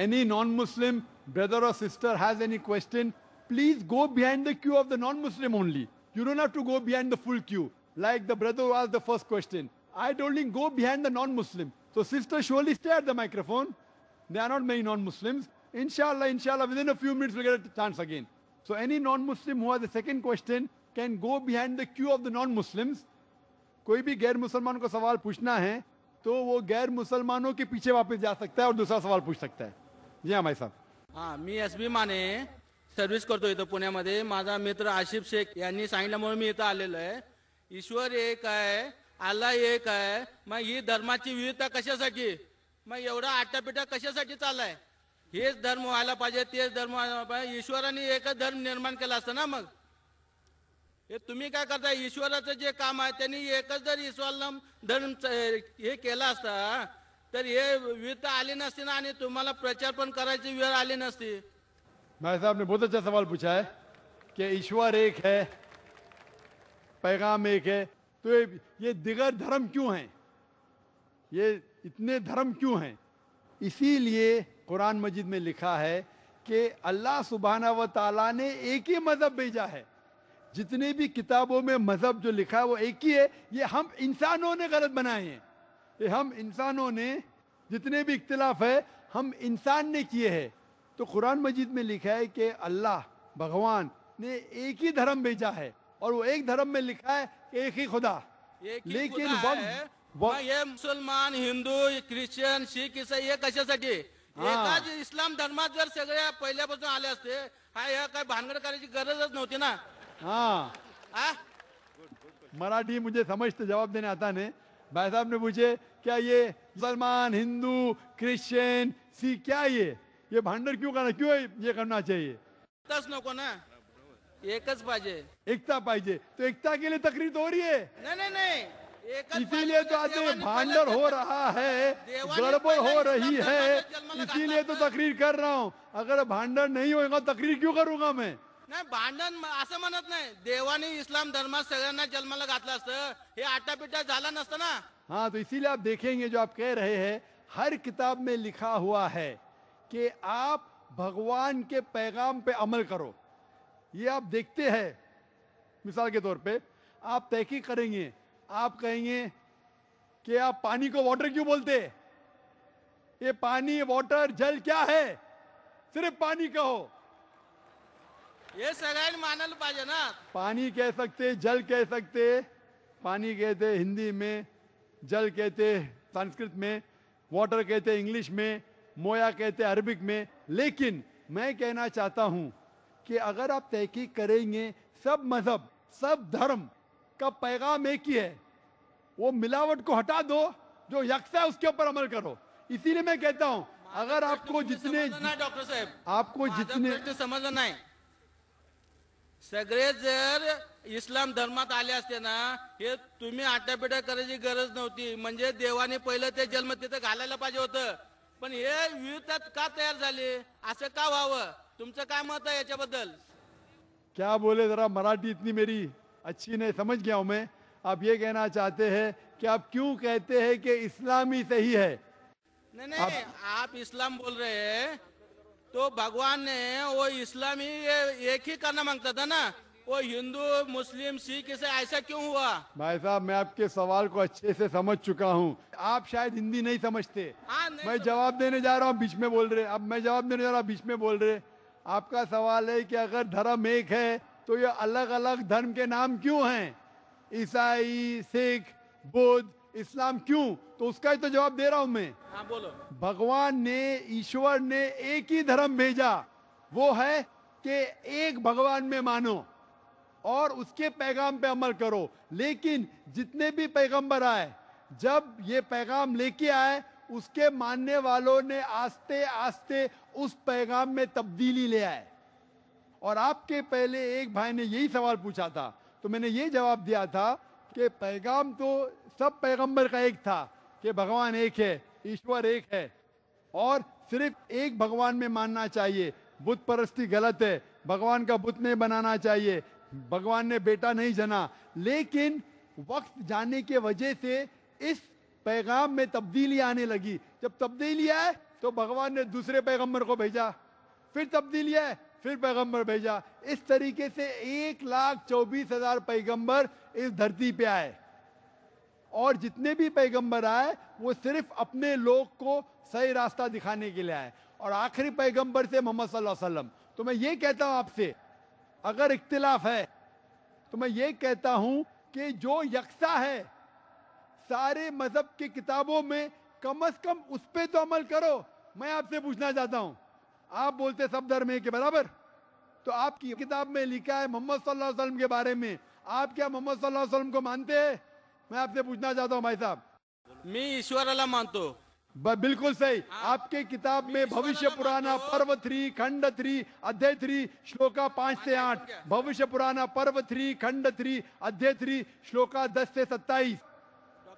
एनी नॉन मुस्लिम ब्रदर और sister has any question please go behind the queue of the non-Muslim only. You don't have to go behind the full queue. Like the brother who asked the first question. I told him go behind the non-Muslim. So sister, surely stay at the microphone. There are not many non-Muslims. Inshallah, inshallah, within a few minutes we'll get a chance again. So any non-Muslim who has a second question can go behind the queue of the non-Muslims. कोई भी गैर मुसलमान को सवाल पूछना है तो वो गैर मुसलमानों के पीछे वापस जा सकता है और दूसरा सवाल पूछ सकता है जी हाँ भाई साहब हाँ मी एस बी माने सर्विस करतो इथं पुण्यामध्ये माझा मित्र आशिफ शेख यांनी सांगितल्यामुळे मी इथं आलेलो आहे ईश्वर एक आहे आला एक आहे मग ही धर्माची विविधता कशासाठी मग एवढा आटापिटा कशासाठी चाललाय हेच धर्म व्हायला पाहिजे तेच धर्म व्हायला पाहिजे ईश्वराने एकच धर्म निर्माण केला असतं ना मग हे तुम्ही काय करता ईश्वराचं जे काम आहे त्यांनी एकच जर ईश्वरला धर्म हे केला असता तर हे विविधता आली नसती ना आणि तुम्हाला प्रचार पण करायची वेळ आली नसती भाई साहब ने बहुत अच्छा सवाल पूछा है कि ईश्वर एक है पैगाम एक है तो ये ये दिगर धर्म क्यों हैं ये इतने धर्म क्यों हैं इसीलिए कुरान मजिद में लिखा है कि अल्लाह सुबहाना व ताला ने एक ही मज़हब भेजा है जितने भी किताबों में मज़हब जो लिखा है वो एक ही है ये हम इंसानों ने गलत बनाए हैं ये हम इंसानों ने जितने भी इख्तलाफ है हम इंसान ने किए हैं तो कुरान मजीद में लिखा है कि अल्लाह भगवान ने एक ही धर्म भेजा है और वो एक धर्म में लिखा है एक ही खुदा एक ही लेकिन खुदा ये मुसलमान हिंदू क्रिश्चन सिख ईसाई कशा सा हाँ। इस्लाम धर्म जर सगळ्या पहिल्यापासून आले गरज हा भानगड ना हाँ मराठी मुझे समझते जवाब देने आता नहीं भाई साहब ने पूछे क्या ये मुसलमान हिंदू क्रिश्चियन सी क्या ये ये भांडर क्यों करना क्यों ये करना चाहिए नको ना एकच एकता पाजे तो एकता के लिए तकरीर तो हो रही है नहीं नहीं नहीं इसीलिए तो आज भांडर हो रहा है गड़बड़ हो रही है इसीलिए तो तकरीर कर रहा हूँ अगर भांडर नहीं होगा तकरीर क्यों करूंगा मैं नाही भांडण असं म्हणत नाही देवाने इस्लाम धर्मात सगळ्यांना जन्माला घातलं असतं हे आटापिटा झाला नसतं ना हाँ तो इसीलिए आप देखेंगे जो आप कह रहे हैं हर किताब में लिखा हुआ है कि आप भगवान के पैगाम पे अमल करो ये आप देखते हैं मिसाल के तौर पे आप तहकीक करेंगे आप कहेंगे कि आप पानी को वाटर क्यों बोलते ये पानी वाटर जल क्या है सिर्फ पानी कहो ये सगळ्यांनी मानायला पाजे ना पानी कह सकते जल कह सकते पानी कहते हिंदी में जल कहते संस्कृत में वाटर कहते इंग्लिश में मोया कहते हैं अरबिक में लेकिन मैं कहना चाहता हूं कि अगर आप तहकीक करेंगे सब मजहब सब धर्म का पैगाम एक ही है वो मिलावट को हटा दो जो यकसा है उसके ऊपर अमल करो इसीलिए मैं कहता हूं अगर आपको जितने डॉक्टर साहब आपको जितने समझना है सगरे जर इस्लाम धर्म आते ना ये तुम्हें आटापिटा करायची गरज नवती म्हणजे देवाने पहले जन्म तिथे घाला होता पण विविधता का तैयार झाली का मत आहे बदल? क्या बोले जरा मराठी इतनी मेरी अच्छी नहीं समझ गया हूं मैं आप ये कहना चाहते हैं कि आप क्यों कहते हैं कि इस्लाम ही सही है नहीं नहीं आप, आप इस्लाम बोल रहे हैं तो भगवान ने वो इस्लामी एक ही करना मांगता था ना वो हिंदू मुस्लिम सिख से ऐसा क्यों हुआ भाई साहब मैं आपके सवाल को अच्छे से समझ चुका हूँ आप शायद हिंदी नहीं समझते आ, हाँ, नहीं मैं जवाब देने जा रहा हूँ बीच में बोल रहे अब मैं जवाब देने जा रहा हूँ बीच में बोल रहे आपका सवाल है कि अगर धर्म एक है तो ये अलग अलग धर्म के नाम क्यों हैं ईसाई सिख बुद्ध इस्लाम क्यों तो उसका ही तो जवाब दे रहा हूं मैं हाँ बोलो भगवान ने ईश्वर ने एक ही धर्म भेजा वो है कि एक भगवान में मानो और उसके पैगाम पे अमल करो लेकिन जितने भी पैगंबर आए जब ये पैगाम लेके आए उसके मानने वालों ने आस्ते आस्ते उस पैगाम में तब्दीली ले आए और आपके पहले एक भाई ने यही सवाल पूछा था तो मैंने ये जवाब दिया था कि पैगाम तो सब पैगंबर का एक था कि भगवान एक है ईश्वर एक है और सिर्फ एक भगवान में मानना चाहिए बुत परस्ती गलत है भगवान का बुत नहीं बनाना चाहिए भगवान ने बेटा नहीं जना लेकिन वक्त जाने के वजह से इस पैगाम में तब्दीली आने लगी जब तब्दीली आए तो भगवान ने दूसरे पैगंबर को भेजा फिर तब्दीली आए फिर पैगंबर भेजा इस तरीके से एक लाख चौबीस हजार पैगम्बर इस धरती पे आए और जितने भी पैगंबर आए वो सिर्फ अपने लोग को सही रास्ता दिखाने के लिए आए और आखिरी पैगंबर से मोहम्मद सल्लल्लाहु अलैहि वसल्लम तो मैं ये कहता हूँ आपसे अगर इख्तिलाफ है तो मैं ये कहता हूं कि जो यकसा है सारे मजहब की किताबों में कम अज कम उस पर तो अमल करो मैं आपसे पूछना चाहता हूं आप बोलते सब धर्म के बराबर तो आपकी किताब में लिखा है मोहम्मद सल्लल्लाहु अलैहि वसल्लम के बारे में आप क्या मोहम्मद सल्लल्लाहु अलैहि वसल्लम को मानते हैं मैं आपसे पूछना चाहता हूँ भाई साहब मैं ईश्वर अल्लाह मानता हूँ बिल्कुल सही आपके किताब में भविष्य पुराना पर्व थ्री खंड थ्री अध्याय थ्री श्लोका पांच से आठ भविष्य पुराना पर्व थ्री खंड थ्री अध्याय थ्री श्लोका दस से सत्ताईस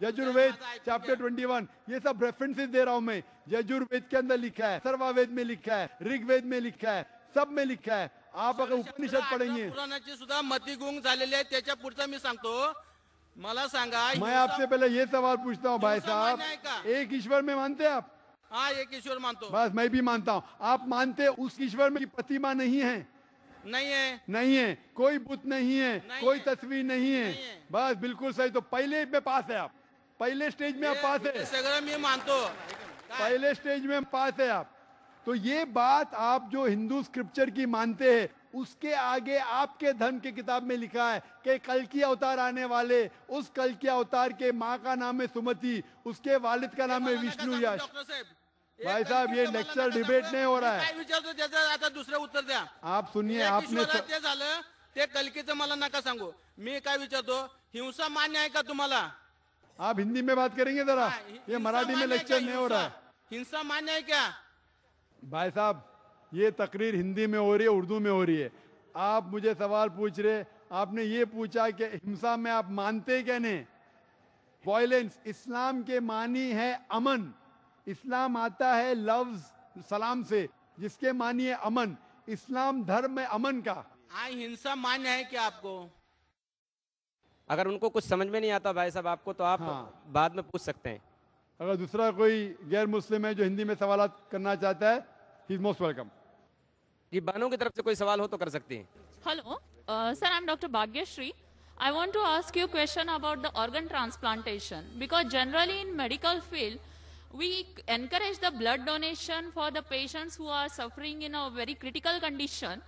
यजुर्वेद चैप्टर ट्वेंटी वन ये सब रेफरेंसेस दे रहा हूँ मैं यजुर्वेद के अंदर लिखा है सर्वावेद में लिखा है ऋग्वेद में लिखा है सब में लिखा है आप अगर उपनिषद पढ़ेंगे माला सांगा मैं आपसे पहले ये सवाल पूछता हूँ भाई साहब एक ईश्वर में मानते आप हाँ एक ईश्वर मानता हूँ बस मैं भी मानता हूँ आप मानते उस ईश्वर में प्रतिमा नहीं है नहीं है नहीं है कोई बुत नहीं है नहीं कोई तस्वीर नहीं है बस बिल्कुल सही तो पहले में पास है आप पहले स्टेज में आप पास है सगड़ा पहले स्टेज में पास है आप तो ये बात आप जो हिंदू स्क्रिप्चर की मानते हैं उसके आगे आपके धर्म की किताब में लिखा है कि कल की अवतार आने वाले उस कल के अवतार के माँ का नाम है सुमति उसके वालिद का नाम है विष्णु यश भाई साहब ये लेक्चर डिबेट नहीं हो रहा है आता उत्तर दिया आप सुनिए आपने स- तो- ते झालं ते कलकीचं मला संगो मैं क्या विचार दो हिंसा मान्य है का तुम्हाला आप हिंदी में बात करेंगे जरा ये मराठी में लेक्चर नहीं हो रहा हिंसा- हिंसा मान्य है क्या भाई साहब ये तकरीर हिंदी में हो रही है उर्दू में हो रही है आप मुझे सवाल पूछ रहे आपने ये पूछा कि हिंसा में आप मानते क्या नहीं वॉयलेंस इस्लाम के मानी है अमन इस्लाम आता है लफ्ज सलाम से जिसके मानी है अमन इस्लाम धर्म में अमन का आई हिंसा मान्य है क्या आपको अगर उनको कुछ समझ में नहीं आता भाई साहब आपको तो आप हाँ। बाद में पूछ सकते हैं अगर दूसरा कोई गैर मुस्लिम है जो हिंदी में सवाल करना चाहता है ही इज मोस्ट वेलकम जी बानो की तरफ से कोई सवाल हो तो कर सकती हैं hello sir I am doctor Bhagyashree I want to ask you a question about the organ transplantation because generally in medical field we encourage the blood donation for the patients who are suffering in a very critical condition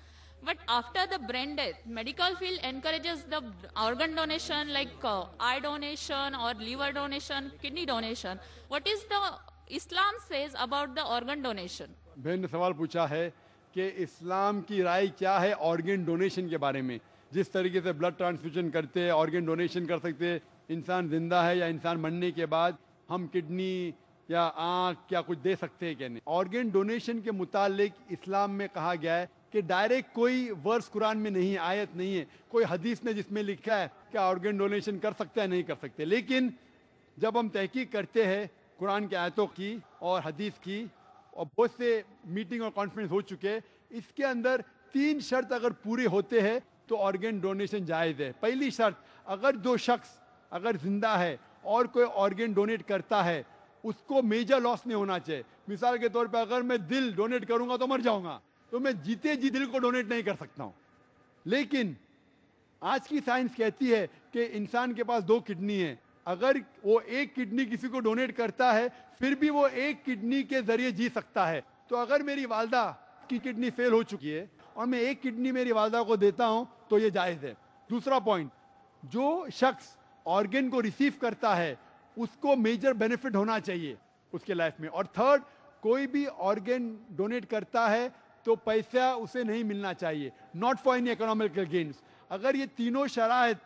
but after the brain death medical field encourages the organ donation like uh, eye donation or liver donation kidney donation what is the islam says about the organ donation बहन ने सवाल पूछा है कि इस्लाम की राय क्या है organ donation के बारे में जिस तरीके से ब्लड ट्रांसफ्यूजन करते हैं ऑर्गेन डोनेशन कर सकते हैं इंसान जिंदा है या इंसान मरने के बाद हम किडनी या आँख या कुछ दे सकते हैं कहने ऑर्गेन डोनेशन के मुतालिक इस्लाम में कहा गया है कि डायरेक्ट कोई वर्स कुरान में नहीं आयत नहीं है कोई हदीस ने जिसमें लिखा है कि ऑर्गेन डोनेशन कर सकता है नहीं कर सकते लेकिन जब हम तहकीक करते हैं कुरान के आयतों की और हदीस की और बहुत से मीटिंग और कॉन्फ्रेंस हो चुके हैं इसके अंदर तीन शर्त अगर पूरे होते हैं तो ऑर्गेन डोनेशन जायज़ है पहली शर्त अगर जो शख्स अगर जिंदा है और कोई ऑर्गेन डोनेट करता है उसको मेजर लॉस नहीं होना चाहिए मिसाल के तौर पर अगर मैं दिल डोनेट करूंगा तो मर जाऊंगा तो मैं जीते जी दिल को डोनेट नहीं कर सकता हूँ लेकिन आज की साइंस कहती है कि इंसान के पास दो किडनी है अगर वो एक किडनी किसी को डोनेट करता है फिर भी वो एक किडनी के जरिए जी सकता है तो अगर मेरी वालदा की किडनी फेल हो चुकी है और मैं एक किडनी मेरी वालदा को देता हूँ तो ये जायज़ है दूसरा पॉइंट जो शख्स ऑर्गेन को रिसीव करता है उसको मेजर बेनिफिट होना चाहिए उसके लाइफ में और थर्ड कोई भी ऑर्गेन डोनेट करता है तो पैसा उसे नहीं मिलना चाहिए not for in economical gains अगर ये तीनों शराब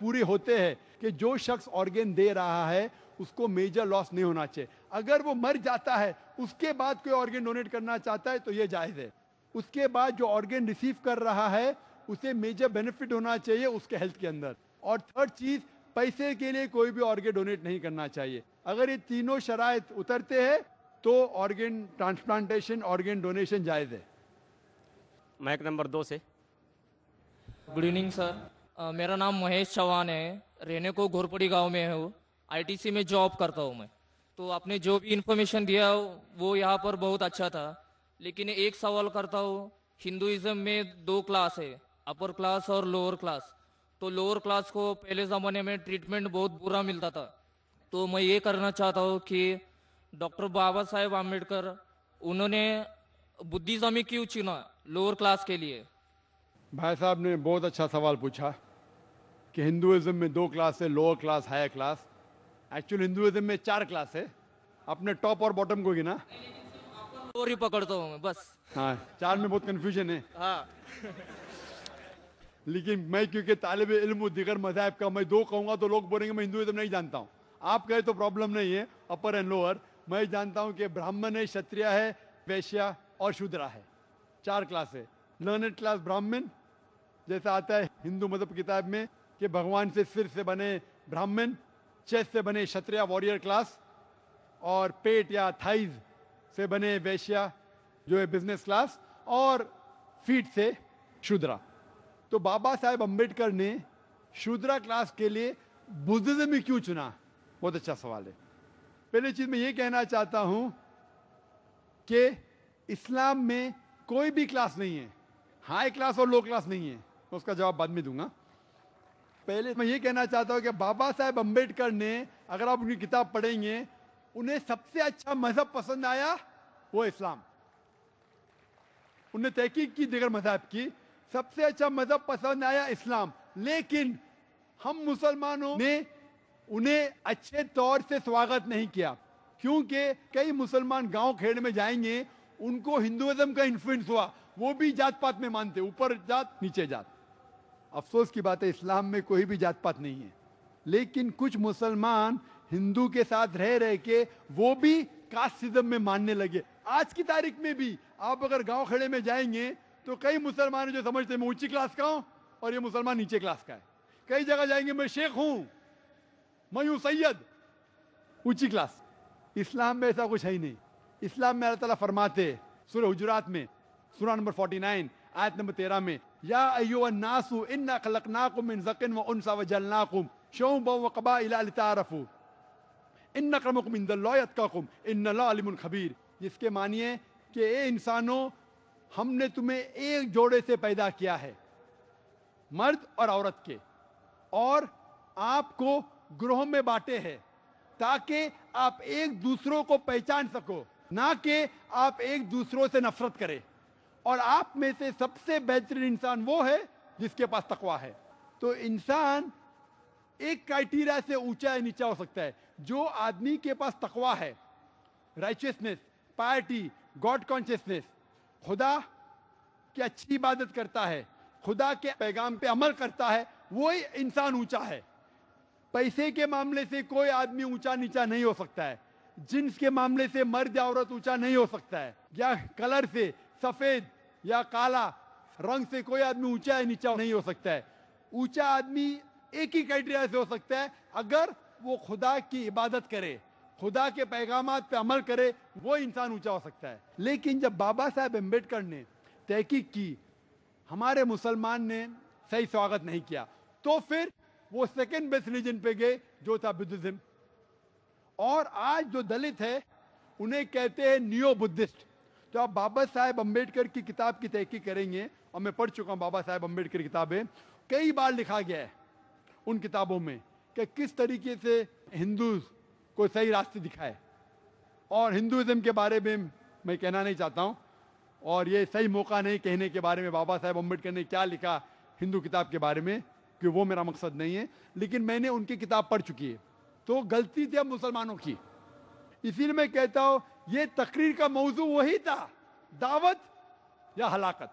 पूरे होते हैं कि जो शख्स ऑर्गेन दे रहा है उसको मेजर लॉस नहीं होना चाहिए अगर वो मर जाता है उसके बाद कोई ऑर्गेन डोनेट करना चाहता है तो ये जायज़ है उसके बाद जो ऑर्गेन रिसीव कर रहा है उसे मेजर बेनिफिट होना चाहिए उसके हेल्थ के अंदर और थर्ड चीज़ पैसे के लिए कोई भी ऑर्गेन डोनेट नहीं करना चाहिए अगर ये तीनों शराय उतरते हैं तो ऑर्गेन ट्रांसप्लांटेशन ऑर्गेन डोनेशन जायज़ है माइक नंबर दो से गुड इवनिंग सर मेरा नाम महेश चौहान है रहने को घोरपड़ी गांव में हूँ आईटीसी में जॉब करता हूँ मैं तो आपने जो भी इन्फॉर्मेशन दिया वो यहाँ पर बहुत अच्छा था लेकिन एक सवाल करता हूँ हिंदुज़म में दो क्लास है अपर क्लास और लोअर क्लास तो लोअर क्लास को पहले ज़माने में ट्रीटमेंट बहुत बुरा मिलता था तो मैं ये करना चाहता हूँ कि डॉक्टर बाबा साहेब आम्बेडकर उन्होंने बुद्धिज़्म क्यों चुना लोअर क्लास के लिए भाई साहब ने बहुत अच्छा सवाल पूछा कि हिंदुज़म में दो क्लास है lower class higher class actual Hinduism में चार क्लास है अपने टॉप और बॉटम को गिना और ही पकड़ता हूँ मैं बस हाँ चार में बहुत कन्फ्यूजन है हाँ। लेकिन मैं क्योंकि तालब इल्म दिगर मजहब का मैं दो कहूँगा तो लोग बोलेंगे मैं हिंदुज़म नहीं जानता हूँ आप कहे तो प्रॉब्लम नहीं है अपर एंड लोअर मैं जानता हूँ कि ब्राह्मण है क्षत्रिय है वैश्या और शूद्रा है चार क्लास है लर्नेड क्लास ब्राह्मण जैसा आता है हिंदू मतलब किताब में कि भगवान से सिर से बने ब्राह्मण चेस से बने क्षत्रिया वॉरियर क्लास और पेट या थाइज से बने वैश्या जो है बिजनेस क्लास और फीट से शूद्रा तो बाबा साहेब अम्बेडकर ने शूद्रा क्लास के लिए बुद्धिज्म क्यों चुना बहुत अच्छा सवाल है पहली चीज मैं ये कहना चाहता हूं कि इस्लाम में कोई भी क्लास नहीं है हाई क्लास और लो क्लास नहीं है उसका जवाब बाद में दूंगा पहले मैं ये कहना चाहता हूँ कि बाबा साहेब अम्बेडकर ने अगर आप उनकी किताब पढ़ेंगे उन्हें सबसे अच्छा मजहब पसंद आया वो इस्लाम उन्हें तहकीक की दिगर मजहब की सबसे अच्छा मजहब पसंद आया इस्लाम लेकिन हम मुसलमानों ने उन्हें अच्छे तौर से स्वागत नहीं किया क्योंकि कई मुसलमान गांव खेड़ में जाएंगे उनको हिंदुज्म का इन्फ्लुएंस हुआ वो भी जात पात में मानते ऊपर जात नीचे जात अफसोस की बात है इस्लाम में कोई भी जात पात नहीं है लेकिन कुछ मुसलमान हिंदू के साथ रह रहे के वो भी कास्टिज्म में मानने लगे आज की तारीख में भी आप अगर गांव खड़े में जाएंगे तो कई मुसलमान जो समझते मैं ऊंची क्लास का हूं और ये मुसलमान नीचे क्लास का है कई जगह जाएंगे मैं शेख हूं मैं हूं सैयद ऊंची क्लास इस्लाम में ऐसा कुछ है ही नहीं इस्लाम में अल्लाह तला फरमाते सूर्य हुजरात में सूर्य नंबर नाइन आयत नंबर तेरह में या खलकनाकुम इन जकिन व उनसा व जलनाकुम इन नकमकुम इन काकुम इन जिसके मानिए कि ए इंसानों हमने तुम्हें एक जोड़े से पैदा किया है मर्द और औरत के और आपको ग्रोह में बांटे हैं ताकि आप एक दूसरों को पहचान सको ना कि आप एक दूसरों से नफरत करें और आप में से सबसे बेहतरीन इंसान वो है जिसके पास तकवा है तो इंसान एक क्राइटेरिया से ऊंचा या नीचा हो सकता है जो आदमी के पास तकवा है राइचियसनेस पार्टी गॉड कॉन्शियसनेस खुदा की अच्छी इबादत करता है खुदा के पैगाम पे अमल करता है वो ही इंसान ऊंचा है पैसे के मामले से कोई आदमी ऊंचा नीचा नहीं हो सकता है जिन्स के मामले से मर्द औरत ऊंचा नहीं हो सकता है या कलर से सफेद या काला रंग से कोई आदमी ऊंचा या नीचा नहीं हो सकता है ऊंचा आदमी एक ही क्राइटेरिया से हो सकता है अगर वो खुदा की इबादत करे खुदा के पैगाम पे अमल करे वो इंसान ऊंचा हो सकता है लेकिन जब बाबा साहेब अम्बेडकर ने तहकीक की हमारे मुसलमान ने सही स्वागत नहीं किया तो फिर वो सेकेंड बेस्ट रिलीजन पे गए जो था बुद्धिज्म और आज जो दलित है उन्हें कहते हैं नियो बुद्धिस्ट तो आप बाबा साहेब अम्बेडकर की किताब की तहकी करेंगे और मैं पढ़ चुका हूँ बाबा साहेब अम्बेडकर किताबें कई बार लिखा गया है उन किताबों में कि किस तरीके से हिंदू को सही रास्ते दिखाए और हिंदुज़म के बारे में मैं कहना नहीं चाहता हूँ और ये सही मौका नहीं कहने के बारे में बाबा साहेब अम्बेडकर ने क्या लिखा हिंदू किताब के बारे में कि वो मेरा मकसद नहीं है लेकिन मैंने उनकी किताब पढ़ चुकी है तो गलती थी अब मुसलमानों की इसीलिए मैं कहता हूँ ये तकरीर का मौजू वही था दावत या हलाकत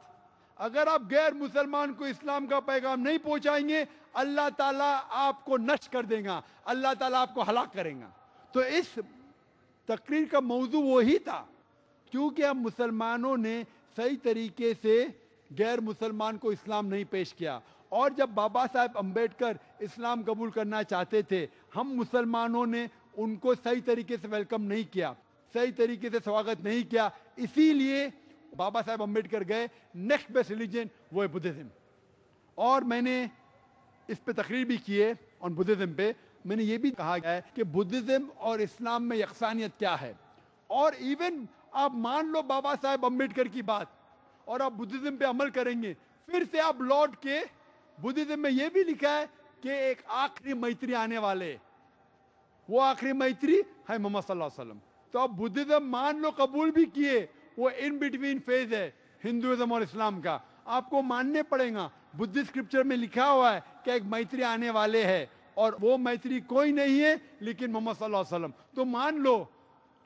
अगर आप गैर मुसलमान को इस्लाम का पैगाम नहीं पहुंचाएंगे अल्लाह ताला आपको नष्ट कर देगा अल्लाह ताला आपको हलाक करेगा तो इस तकरीर का मौजू वही था क्योंकि अब मुसलमानों ने सही तरीके से गैर मुसलमान को इस्लाम नहीं पेश किया और जब बाबा साहेब अम्बेडकर इस्लाम कबूल करना चाहते थे हम मुसलमानों ने उनको सही तरीके से वेलकम नहीं किया सही तरीके से स्वागत नहीं किया इसीलिए बाबा साहेब अम्बेडकर गए नेक्स्ट बेस्ट रिलीजन वो है बुद्धिज़्म और मैंने इस पर तकरीर भी की है ऑन बुद्धिज़्म पे मैंने ये भी कहा है कि बुद्धिज़्म और इस्लाम में यकसानियत क्या है और इवन आप मान लो बाबा साहेब अम्बेडकर की बात और आप बुद्धिज़्म पे अमल करेंगे फिर से आप लौट के बुद्धिज़्म में ये भी लिखा है कि एक आखिरी मैत्री आने वाले वो आखिरी मैत्री है मोहम्मद सल्लल्लाहु अलैहि वसल्लम तो आप बुद्धिज्म मान लो कबूल भी किए वो इन बिटवीन फेज है हिंदुज्म और इस्लाम का आपको मानने पड़ेगा बुद्धि स्क्रिप्चर में लिखा हुआ है कि एक मैत्री आने वाले है और वो मैत्री कोई नहीं है लेकिन मोहम्मद तो मान लो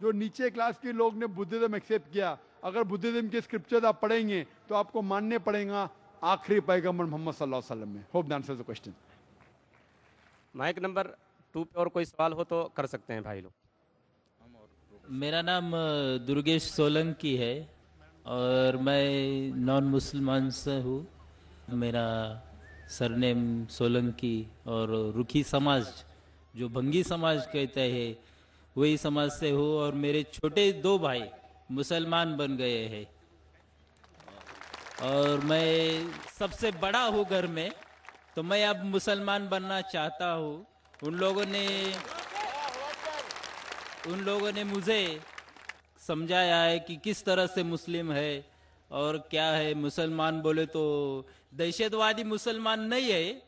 जो नीचे क्लास के लोग ने बुद्धिज्म एक्सेप्ट किया अगर बुद्धिज्म के स्क्रिप्चर आप पढ़ेंगे तो आपको मानने पड़ेगा आखिरी पैगम्बर मोहम्मद सल्लल्लाहु में hope the the question mike number two पे और कोई सवाल हो तो कर सकते हैं भाई लोग मेरा नाम दुर्गेश सोलंकी है और मैं नॉन मुसलमान से हूँ मेरा सरनेम सोलंकी और रुखी समाज जो भंगी समाज कहते हैं वही समाज से हूँ और मेरे छोटे दो भाई मुसलमान बन गए हैं और मैं सबसे बड़ा हूँ घर में तो मैं अब मुसलमान बनना चाहता हूँ उन लोगों ने उन लोगों ने मुझे समझाया है कि किस तरह से मुस्लिम है और क्या है मुसलमान बोले तो दहशतवादी मुसलमान नहीं है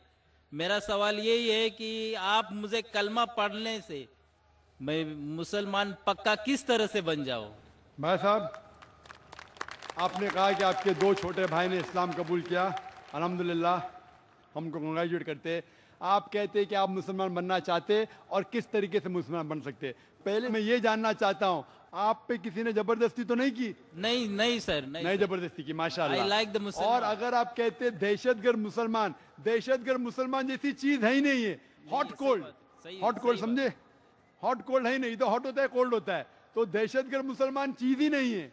मेरा सवाल यही है कि आप मुझे कलमा पढ़ने से मैं मुसलमान पक्का किस तरह से बन जाओ भाई साहब आपने कहा कि आपके दो छोटे भाई ने इस्लाम कबूल किया अलहमदिल्ला हमको कंग्रेचुलेट करते आप कहते कि आप मुसलमान बनना चाहते और किस तरीके से मुसलमान बन सकते पहले मैं ये जानना चाहता हूँ आप पे किसी ने जबरदस्ती तो नहीं की नहीं नहीं सर नहीं, नहीं जबरदस्ती की माशाल्लाह लाइक द और अगर आप कहते दहशतगर्द मुसलमान दहशतगर्द मुसलमान जैसी चीज है ही नहीं है हॉट कोल्ड हॉट कोल्ड समझे हॉट कोल्ड है नहीं तो हॉट होता है कोल्ड होता है तो दहशतगर्द मुसलमान चीज ही नहीं है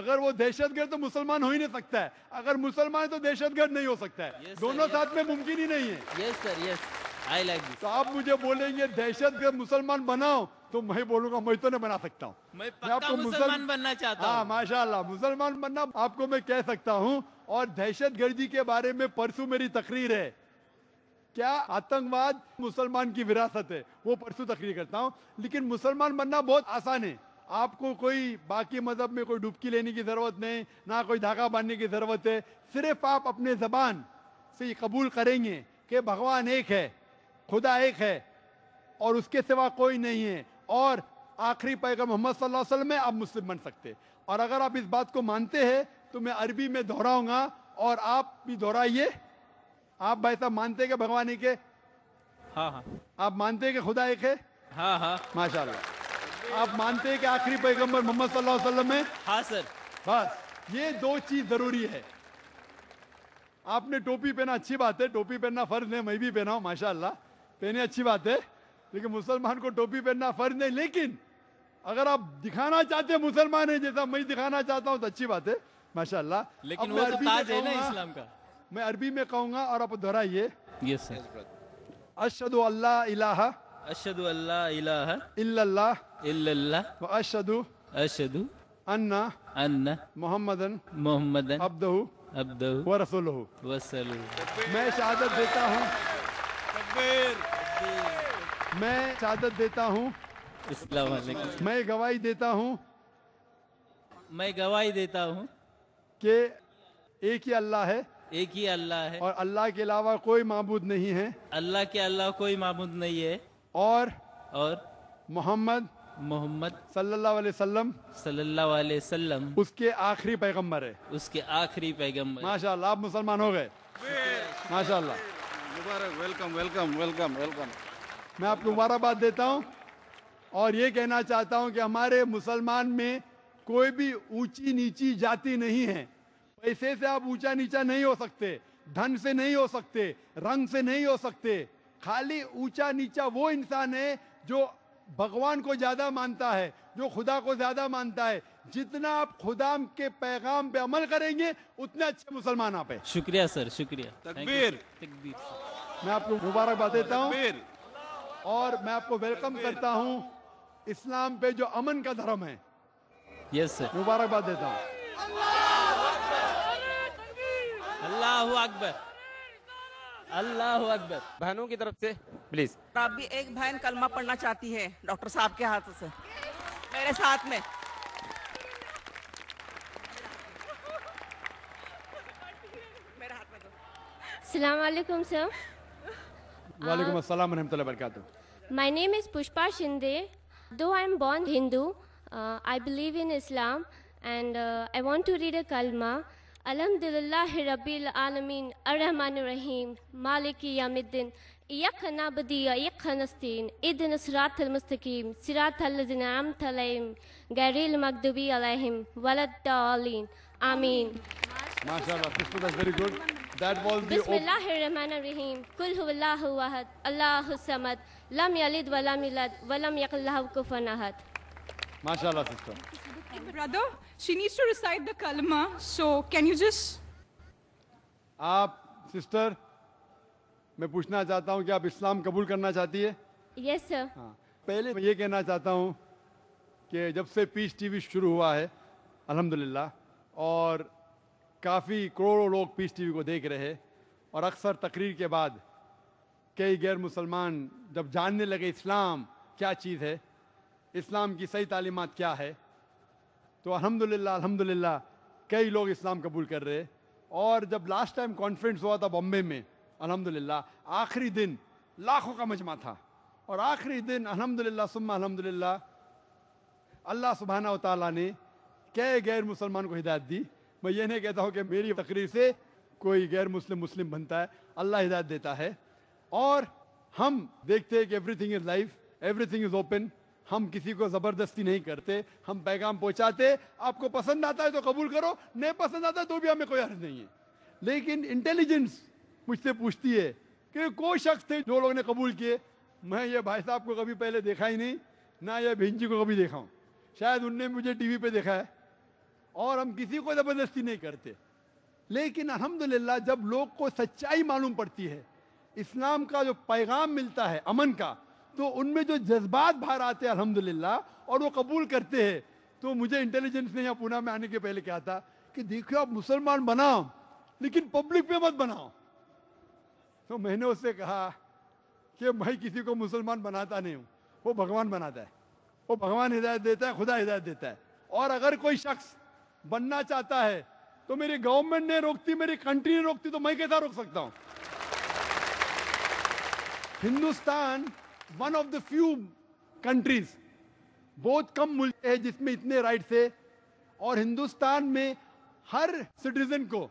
अगर वो दहशतगर्द तो मुसलमान हो ही नहीं सकता है अगर मुसलमान तो दहशतगर्द नहीं हो सकता है yes, दोनों yes, साथ में मुमकिन ही नहीं है yes sir yes I like तो आप मुझे बोलेंगे दहशतगर्द मुसलमान बनाओ तो मैं बोलूंगा मैं तो नहीं बना सकता हूँ मैं, आपको मुसलमान बनना चाहता हाँ, हूँ माशाल्लाह मुसलमान बनना आपको मैं कह सकता हूँ और दहशत गर्दी के बारे में परसों मेरी तकरीर है क्या आतंकवाद मुसलमान की विरासत है वो परसों तकरीर करता हूँ लेकिन मुसलमान बनना बहुत आसान है आपको कोई बाकी मजहब में कोई डुबकी लेने की ज़रूरत नहीं ना कोई धागा बांधने की ज़रूरत है सिर्फ आप अपने ज़बान से ये कबूल करेंगे कि भगवान एक है खुदा एक है और उसके सिवा कोई नहीं है और आखिरी पैगम मोहम्मद सल्लल्लाहु अलैहि वसल्लम आप मुस्लिम बन सकते और अगर आप इस बात को मानते हैं तो मैं अरबी में दोहराऊंगा और आप भी दोहराइए आप भाई साहब मानते कि भगवान एक के हाँ हाँ आप मानते हैं कि खुदा एक है हाँ हाँ आप मानते हैं कि आखिरी पैगंबर मोहम्मद वसल्लम है हाँ सर बस ये दो चीज जरूरी है आपने टोपी पहना अच्छी बात है टोपी पहनना फर्ज है मैं भी पहना हूँ माशाल्लाह पहने अच्छी बात है लेकिन मुसलमान को टोपी पहनना फर्ज नहीं लेकिन अगर आप दिखाना चाहते हैं मुसलमान है जैसा मैं दिखाना चाहता हूँ तो अच्छी बात है माशा लेकिन वो तो ताज है ना इस्लाम का मैं अरबी में कहूंगा और आप दोहराइए यस अशद अल्लाह अशद अल्लाह अशद अशद अन्ना अन्ना मोहम्मदन मोहम्मदन अब्दू अब्दू व रसूलहु मैं शहादत देता हूँ मैं शहादत देता हूँ मैं गवाही देता हूँ मैं गवाही देता हूँ कि एक ही अल्लाह है एक ही अल्लाह है और अल्लाह के अलावा कोई मबूद नहीं है अल्लाह के अलावा कोई मबूद नहीं है और और मोहम्मद मोहम्मद सल्लाम सल्लाम उसके आखिरी पैगम्बर है उसके आखिरी पैगम्बर माशा आप मुसलमान हो गए माशा वेलकम वेलकम वेलकम वेलकम मैं आपको मुबारकबाद देता हूं और ये कहना चाहता हूं कि हमारे मुसलमान में कोई भी ऊंची नीची जाति नहीं है पैसे से आप ऊंचा नीचा नहीं हो सकते धन से नहीं हो सकते रंग से नहीं हो सकते खाली ऊंचा नीचा वो इंसान है जो भगवान को ज्यादा मानता है जो खुदा को ज्यादा मानता है जितना आप खुदा के पैगाम पे अमल करेंगे उतने अच्छे मुसलमान आप है शुक्रिया सर शुक्रिया तकबीर तकबीर मैं आपको मुबारकबाद देता हूँ और मैं आपको वेलकम करता हूँ इस्लाम पे जो अमन का धर्म है यस सर मुबारकबाद देता हूँ अल्लाह अकबर अल्लाह अकबर बहनों की तरफ से प्लीज आप भी एक बहन कलमा पढ़ना चाहती है डॉक्टर साहब के हाथ से मेरे साथ में मेरे हाथ में sir My name is Pushpa Shinde. Though I am born Hindu, uh, I believe in Islam and uh, I want to read a kalma. Alhamdulillah Rabbil Alameen Ar-Rahman Ar-Rahim Maliki Yamiddin Iyakha Nabadiya Iyakha Nasteen Idhna Surat Al-Mustakim Surat Al-Lazina Amta Alayhim Gairil Magdubi Alayhim Walad Da'aleen Ameen That was the Bismillahir Rahmanir Rahim. Kul huwallahu ahad, Allahu samad, lam yalid wa lam yulad wa lam yakul lahu kufuwan ahad. MashaAllah sister. Brother, she needs to recite the kalma, so can you just Aap sister मैं पूछना चाहता हूँ कि आप इस्लाम कबूल करना चाहती है yes, sir. हाँ पहले मैं ये कहना चाहता हूँ कि जब से पीस टीवी शुरू हुआ है अल्हम्दुलिल्लाह और काफ़ी करोड़ों लोग पीस टीवी को देख रहे और अक्सर तकरीर के बाद कई गैर मुसलमान जब जानने लगे इस्लाम क्या चीज़ है इस्लाम की सही तालीमत क्या है तो अल्हम्दुलिल्लाह अल्हम्दुलिल्लाह कई लोग इस्लाम कबूल कर रहे और जब लास्ट टाइम कॉन्फ्रेंस हुआ था बॉम्बे में अल्हम्दुलिल्लाह आखिरी दिन लाखों का मजमा था और आखिरी दिन अलहमदिल्ला सुम्मा अलहमदिल्ला अल्लाह सुबहाना तै गैर मुसलमान को हिदायत दी मैं ये नहीं कहता हूँ कि मेरी तकरीर से कोई गैर मुस्लिम मुस्लिम बनता है अल्लाह हिदायत देता है और हम देखते हैं कि everything is life everything is open हम किसी को ज़बरदस्ती नहीं करते हम पैगाम पहुंचाते आपको पसंद आता है तो कबूल करो नहीं पसंद आता तो भी हमें कोई अर्ज नहीं है लेकिन इंटेलिजेंस मुझसे पूछती है कि कोई शख्स थे जो लोग ने कबूल किए मैं ये भाई साहब को कभी पहले देखा ही नहीं ना ये भिंजी को कभी देखा हूँ शायद उनने मुझे टीवी पे देखा है और हम किसी को ज़बरदस्ती नहीं करते लेकिन अल्हम्दुलिल्लाह जब लोग को सच्चाई मालूम पड़ती है इस्लाम का जो पैगाम मिलता है अमन का तो उनमें जो जज्बात बाहर आते हैं अल्हम्दुलिल्लाह और वो कबूल करते हैं तो मुझे इंटेलिजेंस ने यहाँ पूना में आने के पहले क्या था कि देखो आप मुसलमान बनाओ लेकिन पब्लिक पे मत बनाओ तो मैंने उससे कहा कि भाई किसी को मुसलमान बनाता नहीं हूँ वो भगवान बनाता है वो भगवान हिदायत देता है खुदा हिदायत देता है और अगर कोई शख्स बनना चाहता है तो मेरी गवर्नमेंट ने रोकती मेरी कंट्री ने रोकती तो मैं कैसा रोक सकता हूं Hindustan one of the few countries बहुत कम मुल्क है जिसमें इतने राइट्स है और हिंदुस्तान में हर सिटीजन को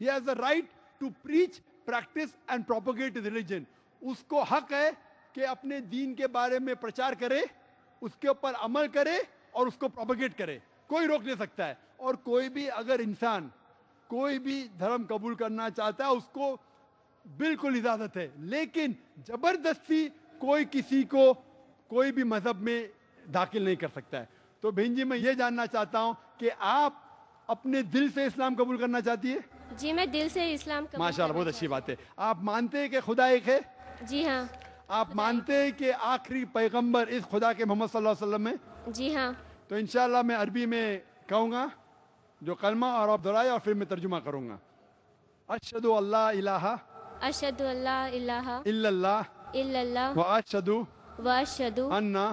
he has a right to preach practice and propagate religion उसको हक है कि अपने दीन के बारे में प्रचार करे उसके ऊपर अमल करे और उसको प्रोपोगेट करे कोई रोक नहीं सकता है और कोई भी अगर इंसान कोई भी धर्म कबूल करना चाहता है उसको बिल्कुल इजाजत है लेकिन जबरदस्ती कोई किसी को कोई भी मजहब में दाखिल नहीं कर सकता है तो बहन जी मैं ये जानना चाहता हूँ कि आप अपने दिल से इस्लाम कबूल करना चाहती है जी मैं दिल से इस्लाम माशा बहुत अच्छी बात है आप मानते हैं कि खुदा एक है जी हाँ आप मानते हैं कि आखिरी पैगंबर इस खुदा के मोहम्मद सल्लल्लाहु अलैहि वसल्लम है जी हाँ तो इन मैं अरबी में कहूँगा जो कलमा और अब्दुल्ला और फिर मैं तर्जुमा करूँगा अरशद अल्लाह अशद अशद वशद अन्ना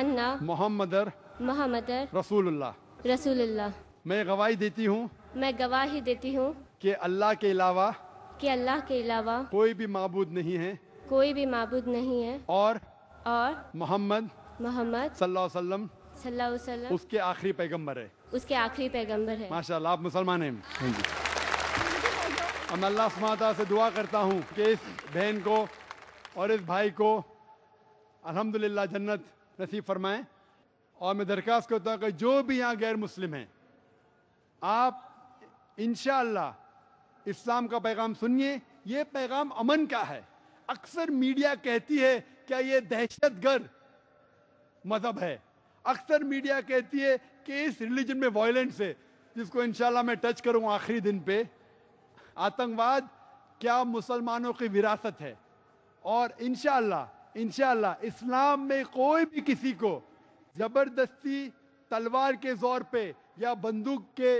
अन्ना मोहम्मदर मोहम्मदर रसूल रसूलुल्लाह मैं गवाही देती हूँ मैं गवाही देती हूँ कि अल्लाह के अलावा कि अल्लाह के अलावा कोई भी मबूद नहीं है कोई भी मबूद नहीं है और और मोहम्मद मोहम्मद सल्लल्लाहु अलैहि वसल्लम उसके आखिरी पैगम्बर है उसके आखिरी पैगम्बर है माशाल्लाह आप मुसलमान हैं हम हाँ अल्लाह से दुआ करता हूँ कि इस बहन को और इस भाई को अल्हम्दुलिल्लाह जन्नत नसीब फरमाएं और मैं दरख्वास्त करता हूँ कि जो भी यहाँ गैर मुस्लिम हैं आप इन इस्लाम का पैगाम सुनिए ये पैगाम अमन का है अक्सर मीडिया कहती है क्या ये दहशतगर्द मज़हब है अक्सर मीडिया कहती है कि इस रिलीजन में वायलेंस है जिसको इंशाल्लाह मैं टच करूँ आखिरी दिन पे आतंकवाद क्या मुसलमानों की विरासत है और इनशाला इनशाला इस्लाम में कोई भी किसी को जबरदस्ती तलवार के जोर पे या बंदूक के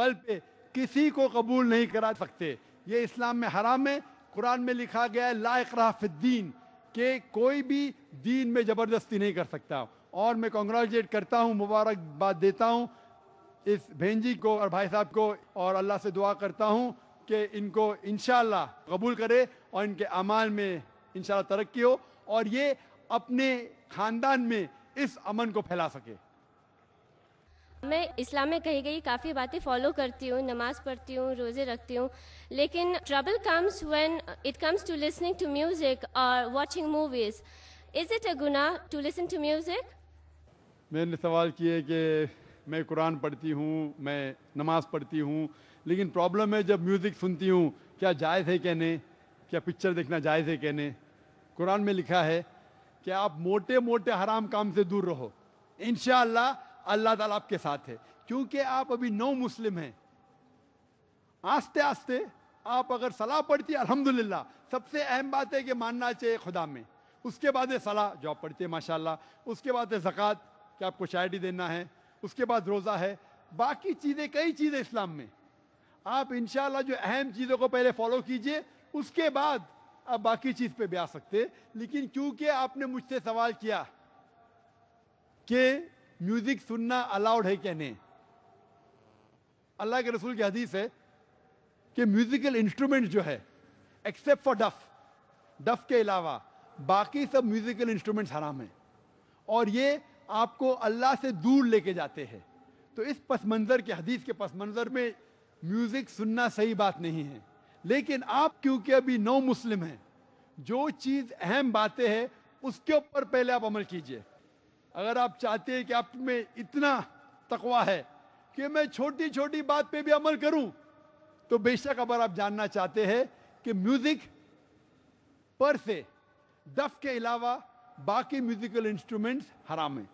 बल पे किसी को कबूल नहीं करा सकते ये इस्लाम में हराम है कुरान में लिखा गया है लाइक लाकराफीन के कोई भी दीन में ज़बरदस्ती नहीं कर सकता और मैं कॉन्ग्रेचुलेट करता हूँ मुबारकबाद देता हूँ इस बहन जी को और भाई साहब को और अल्लाह से दुआ करता हूँ कि इनको इन कबूल करे और इनके अमाल में इन तरक्की हो और ये अपने खानदान में इस अमन को फैला सके मैं इस्लाम में कही गई काफ़ी बातें फॉलो करती हूँ नमाज पढ़ती हूँ रोज़े रखती हूँ लेकिन trouble comes when it comes to listening to music और watching movies is it a गुना टू लिसन टू म्यूज़िक मैंने सवाल किए कि मैं कुरान पढ़ती हूँ मैं नमाज़ पढ़ती हूँ लेकिन प्रॉब्लम है जब म्यूज़िक सुनती हूँ क्या जायज़ है कहने क्या पिक्चर देखना जायज़ है कहने कुरान में लिखा है कि आप मोटे मोटे हराम काम से दूर रहो इन अल्लाह ताला आपके साथ है क्योंकि आप अभी नौ मुस्लिम हैं आस्ते आस्ते आप अगर सलाह पढ़ती अल्हम्दुलिल्लाह सबसे अहम बात है कि मानना चाहिए खुदा में उसके बाद है सलाह जो आप पढ़ते हैं माशाल्लाह उसके बाद है ज़क़़त कि आपको शायरी देना है उसके बाद रोज़ा है बाकी चीज़ें कई चीज़ें इस्लाम में आप इन जो अहम चीज़ों को पहले फॉलो कीजिए उसके बाद आप बाकी चीज़ पे भी आ सकते लेकिन क्योंकि आपने मुझसे सवाल किया कि म्यूज़िक सुनना अलाउड है क्या नहीं अल्लाह के रसूल की हदीस है कि म्यूज़िकल इंस्ट्रूमेंट जो है एक्सेप्ट फॉर डफ डफ के अलावा बाकी सब म्यूज़िकल इंस्ट्रूमेंट्स हराम हैं और ये आपको अल्लाह से दूर लेके जाते हैं तो इस पस मंज़र के हदीस के पस मंज़र में म्यूज़िक सुनना सही बात नहीं है लेकिन आप क्योंकि अभी नौ मुस्लिम हैं जो चीज़ अहम बातें हैं उसके ऊपर पहले आप अमल कीजिए अगर आप चाहते हैं कि आप में इतना तकवा है कि मैं छोटी छोटी बात पे भी अमल करूं तो बेशक अगर आप जानना चाहते हैं कि म्यूज़िक पर से दफ के अलावा बाकी म्यूज़िकल इंस्ट्रूमेंट्स हराम हैं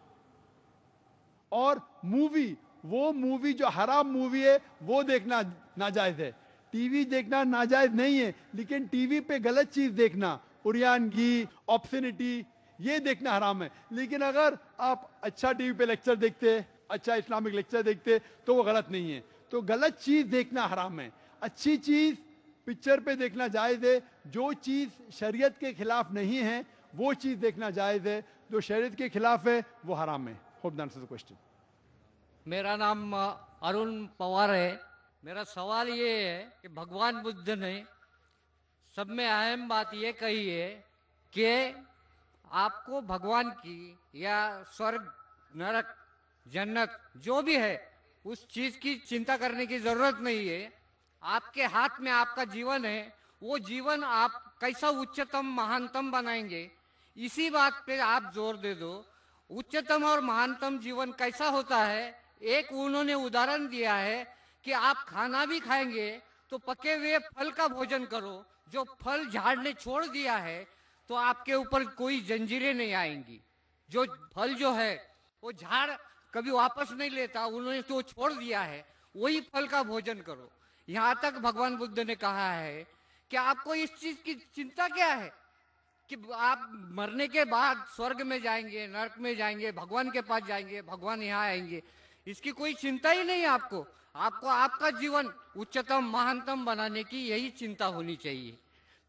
और मूवी वो मूवी जो हराम मूवी है वो देखना नाजायज है टीवी देखना नाजायज नहीं है लेकिन टीवी पे गलत चीज देखना उरियानगी ऑप्शनिटी ये देखना हराम है लेकिन अगर आप अच्छा टीवी पे लेक्चर देखते अच्छा इस्लामिक लेक्चर देखते तो वो गलत नहीं है तो गलत चीज देखना हराम है अच्छी चीज पिक्चर पे देखना जायज है जो चीज शरीयत के खिलाफ नहीं है वो चीज देखना जायज है जो शरीयत के खिलाफ है वो हराम है Hope that answers the question. मेरा नाम अरुण पवार है मेरा सवाल ये है कि भगवान बुद्ध ने सब में अहम बात ये कही है कि आपको भगवान की या स्वर्ग नरक जन्नत जो भी है उस चीज की चिंता करने की जरूरत नहीं है आपके हाथ में आपका जीवन है वो जीवन आप कैसा उच्चतम महानतम बनाएंगे इसी बात पे आप जोर दे दो उच्चतम और महानतम जीवन कैसा होता है एक उन्होंने उदाहरण दिया है कि आप खाना भी खाएंगे तो पके हुए फल का भोजन करो जो फल झाड़ ने छोड़ दिया है तो आपके ऊपर कोई जंजीरें नहीं आएंगी जो फल जो है वो झाड़ कभी वापस नहीं लेता उन्होंने तो छोड़ दिया है वही फल का भोजन करो यहाँ तक भगवान बुद्ध ने कहा है कि आपको इस चीज की चिंता क्या है कि आप मरने के बाद स्वर्ग में जाएंगे नरक में जाएंगे भगवान के पास जाएंगे भगवान यहाँ आएंगे इसकी कोई चिंता ही नहीं आपको आपको आपका जीवन उच्चतम महानतम बनाने की यही चिंता होनी चाहिए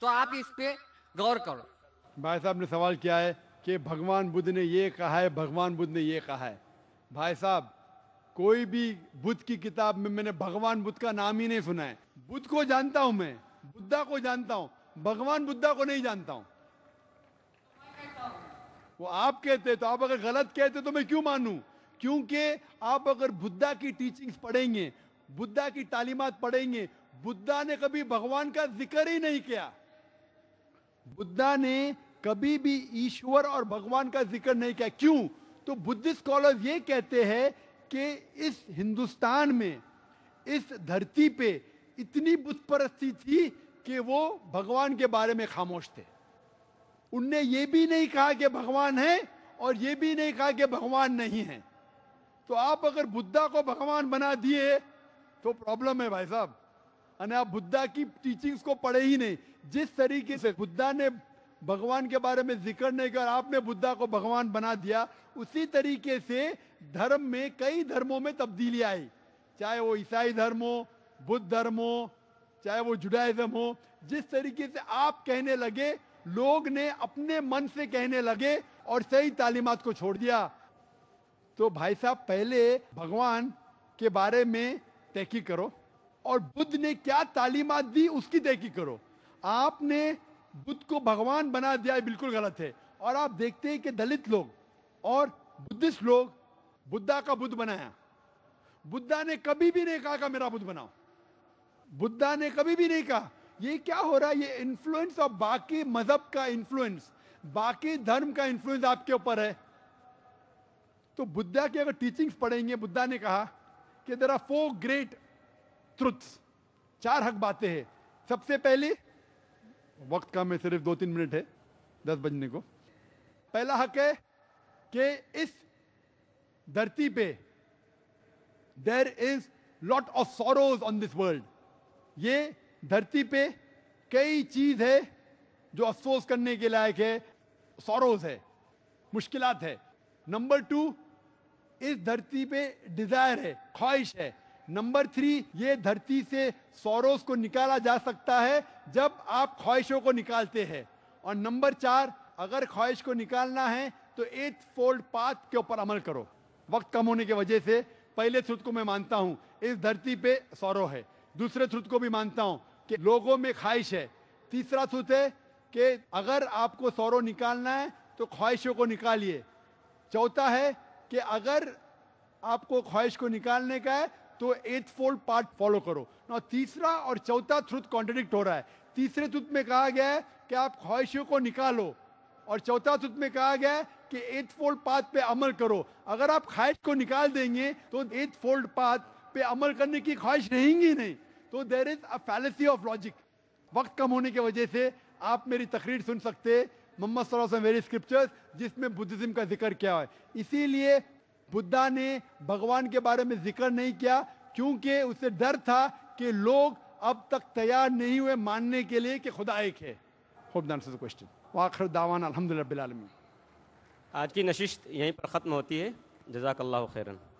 तो आप इस पे गौर करो भाई साहब ने सवाल किया है कि भगवान बुद्ध ने ये कहा है भगवान बुद्ध ने ये कहा है भाई साहब कोई भी बुद्ध की किताब में मैंने भगवान बुद्ध का नाम ही नहीं सुना है बुद्ध को जानता हूं मैं बुद्धा को जानता हूं भगवान बुद्धा को नहीं जानता हूं वो आप कहते तो आप अगर गलत कहते तो मैं क्यों मानूं क्योंकि आप अगर बुद्धा की टीचिंग्स पढ़ेंगे बुद्धा की तालीमत पढ़ेंगे बुद्धा ने कभी भगवान का जिक्र ही नहीं किया बुद्धा ने कभी भी ईश्वर और भगवान का जिक्र नहीं किया क्यों तो बुद्धिस्ट स्कॉलर ये कहते हैं कि इस हिंदुस्तान में इस धरती पे इतनी बुद्ध परस्ती थी कि वो भगवान के बारे में खामोश थे उनने ये भी नहीं कहा कि भगवान है और ये भी नहीं कहा कि भगवान नहीं है तो आप अगर बुद्धा को भगवान बना दिए तो प्रॉब्लम है भाई साहब अने आप बुद्धा की टीचिंग्स को पढ़े ही नहीं जिस तरीके से बुद्धा ने भगवान के बारे में जिक्र नहीं कर आपने बुद्धा को भगवान बना दिया उसी तरीके से धर्म में कई धर्मों में तब्दीली आई चाहे वो ईसाई धर्म हो बुद्ध धर्म हो चाहे वो जुडाइज्म हो जिस तरीके से आप कहने लगे लोग ने अपने मन से कहने लगे और सही तालीमत को छोड़ दिया तो भाई साहब पहले भगवान के बारे में तहकी करो और बुद्ध ने क्या तालीमत दी उसकी तहकी करो आपने बुद्ध को भगवान बना दिया बिल्कुल गलत है और आप देखते हैं कि दलित लोग और बुद्धिस्ट लोग बुद्धा का बुद्ध बनाया बुद्धा ने कभी भी नहीं कहा का मेरा बुद्ध बनाओ बुद्धा ने कभी भी नहीं कहा ये क्या हो रहा है ये इन्फ्लुएंस और बाकी मजहब का इन्फ्लुएंस बाकी धर्म का इन्फ्लुएंस आपके ऊपर है तो बुद्धा की अगर टीचिंग्स पढ़ेंगे बुद्धा ने कहा कि there are four great truths चार हक बातें हैं सबसे पहली वक्त का मैं सिर्फ दो तीन मिनट है दस बजने को पहला हक है कि इस धरती पे there is lot of sorrows on this world ये धरती पे कई चीज़ है जो अफसोस करने के लायक है सौरोज है मुश्किल है नंबर टू इस धरती पे डिजायर है ख्वाहिश है नंबर थ्री ये धरती से सौरोज को निकाला जा सकता है जब आप ख्वाहिशों को निकालते हैं और नंबर चार अगर ख्वाहिश को निकालना है तो एट फोल्ड पाथ के ऊपर अमल करो वक्त कम होने की वजह से पहले श्रुत को मैं मानता हूं इस धरती पे सौरव है दूसरे श्रुत को भी मानता हूं कि लोगों में ख्वाहिश है तीसरा सूत है कि अगर आपको सौरों निकालना है तो ख्वाहिशों को निकालिए चौथा है कि अगर आपको ख्वाहिश को निकालने का है तो एथ फोल्ड पार्ट फॉलो करो ना तीसरा और चौथा थ्रुत कॉन्ट्रडिक्ट हो रहा है तीसरे तुत में कहा गया है कि आप ख्वाहिशों को निकालो और चौथा तुत में कहा गया है कि एथ फोल्ड पाथ पे अमल करो अगर आप ख्वाहिश को निकाल देंगे तो एथ फोल्ड पाथ पे अमल करने की ख्वाहिश रहेंगी नहीं तो there is a fallacy of logic वक्त कम होने की वजह से आप मेरी तकरीर सुन सकते मोहम्मद मेरी स्क्रिप्चर्स जिसमें बुद्धिज्म का जिक्र किया है इसीलिए बुद्धा ने भगवान के बारे में जिक्र नहीं किया क्योंकि उसे डर था कि लोग अब तक तैयार नहीं हुए मानने के लिए कि खुदा एक है होप द क्वेश्चन आखिर दावान अलहमदिल्लाबीआलमी आज की नशिश यहीं पर ख़त्म होती है जजाकल्ला खैरन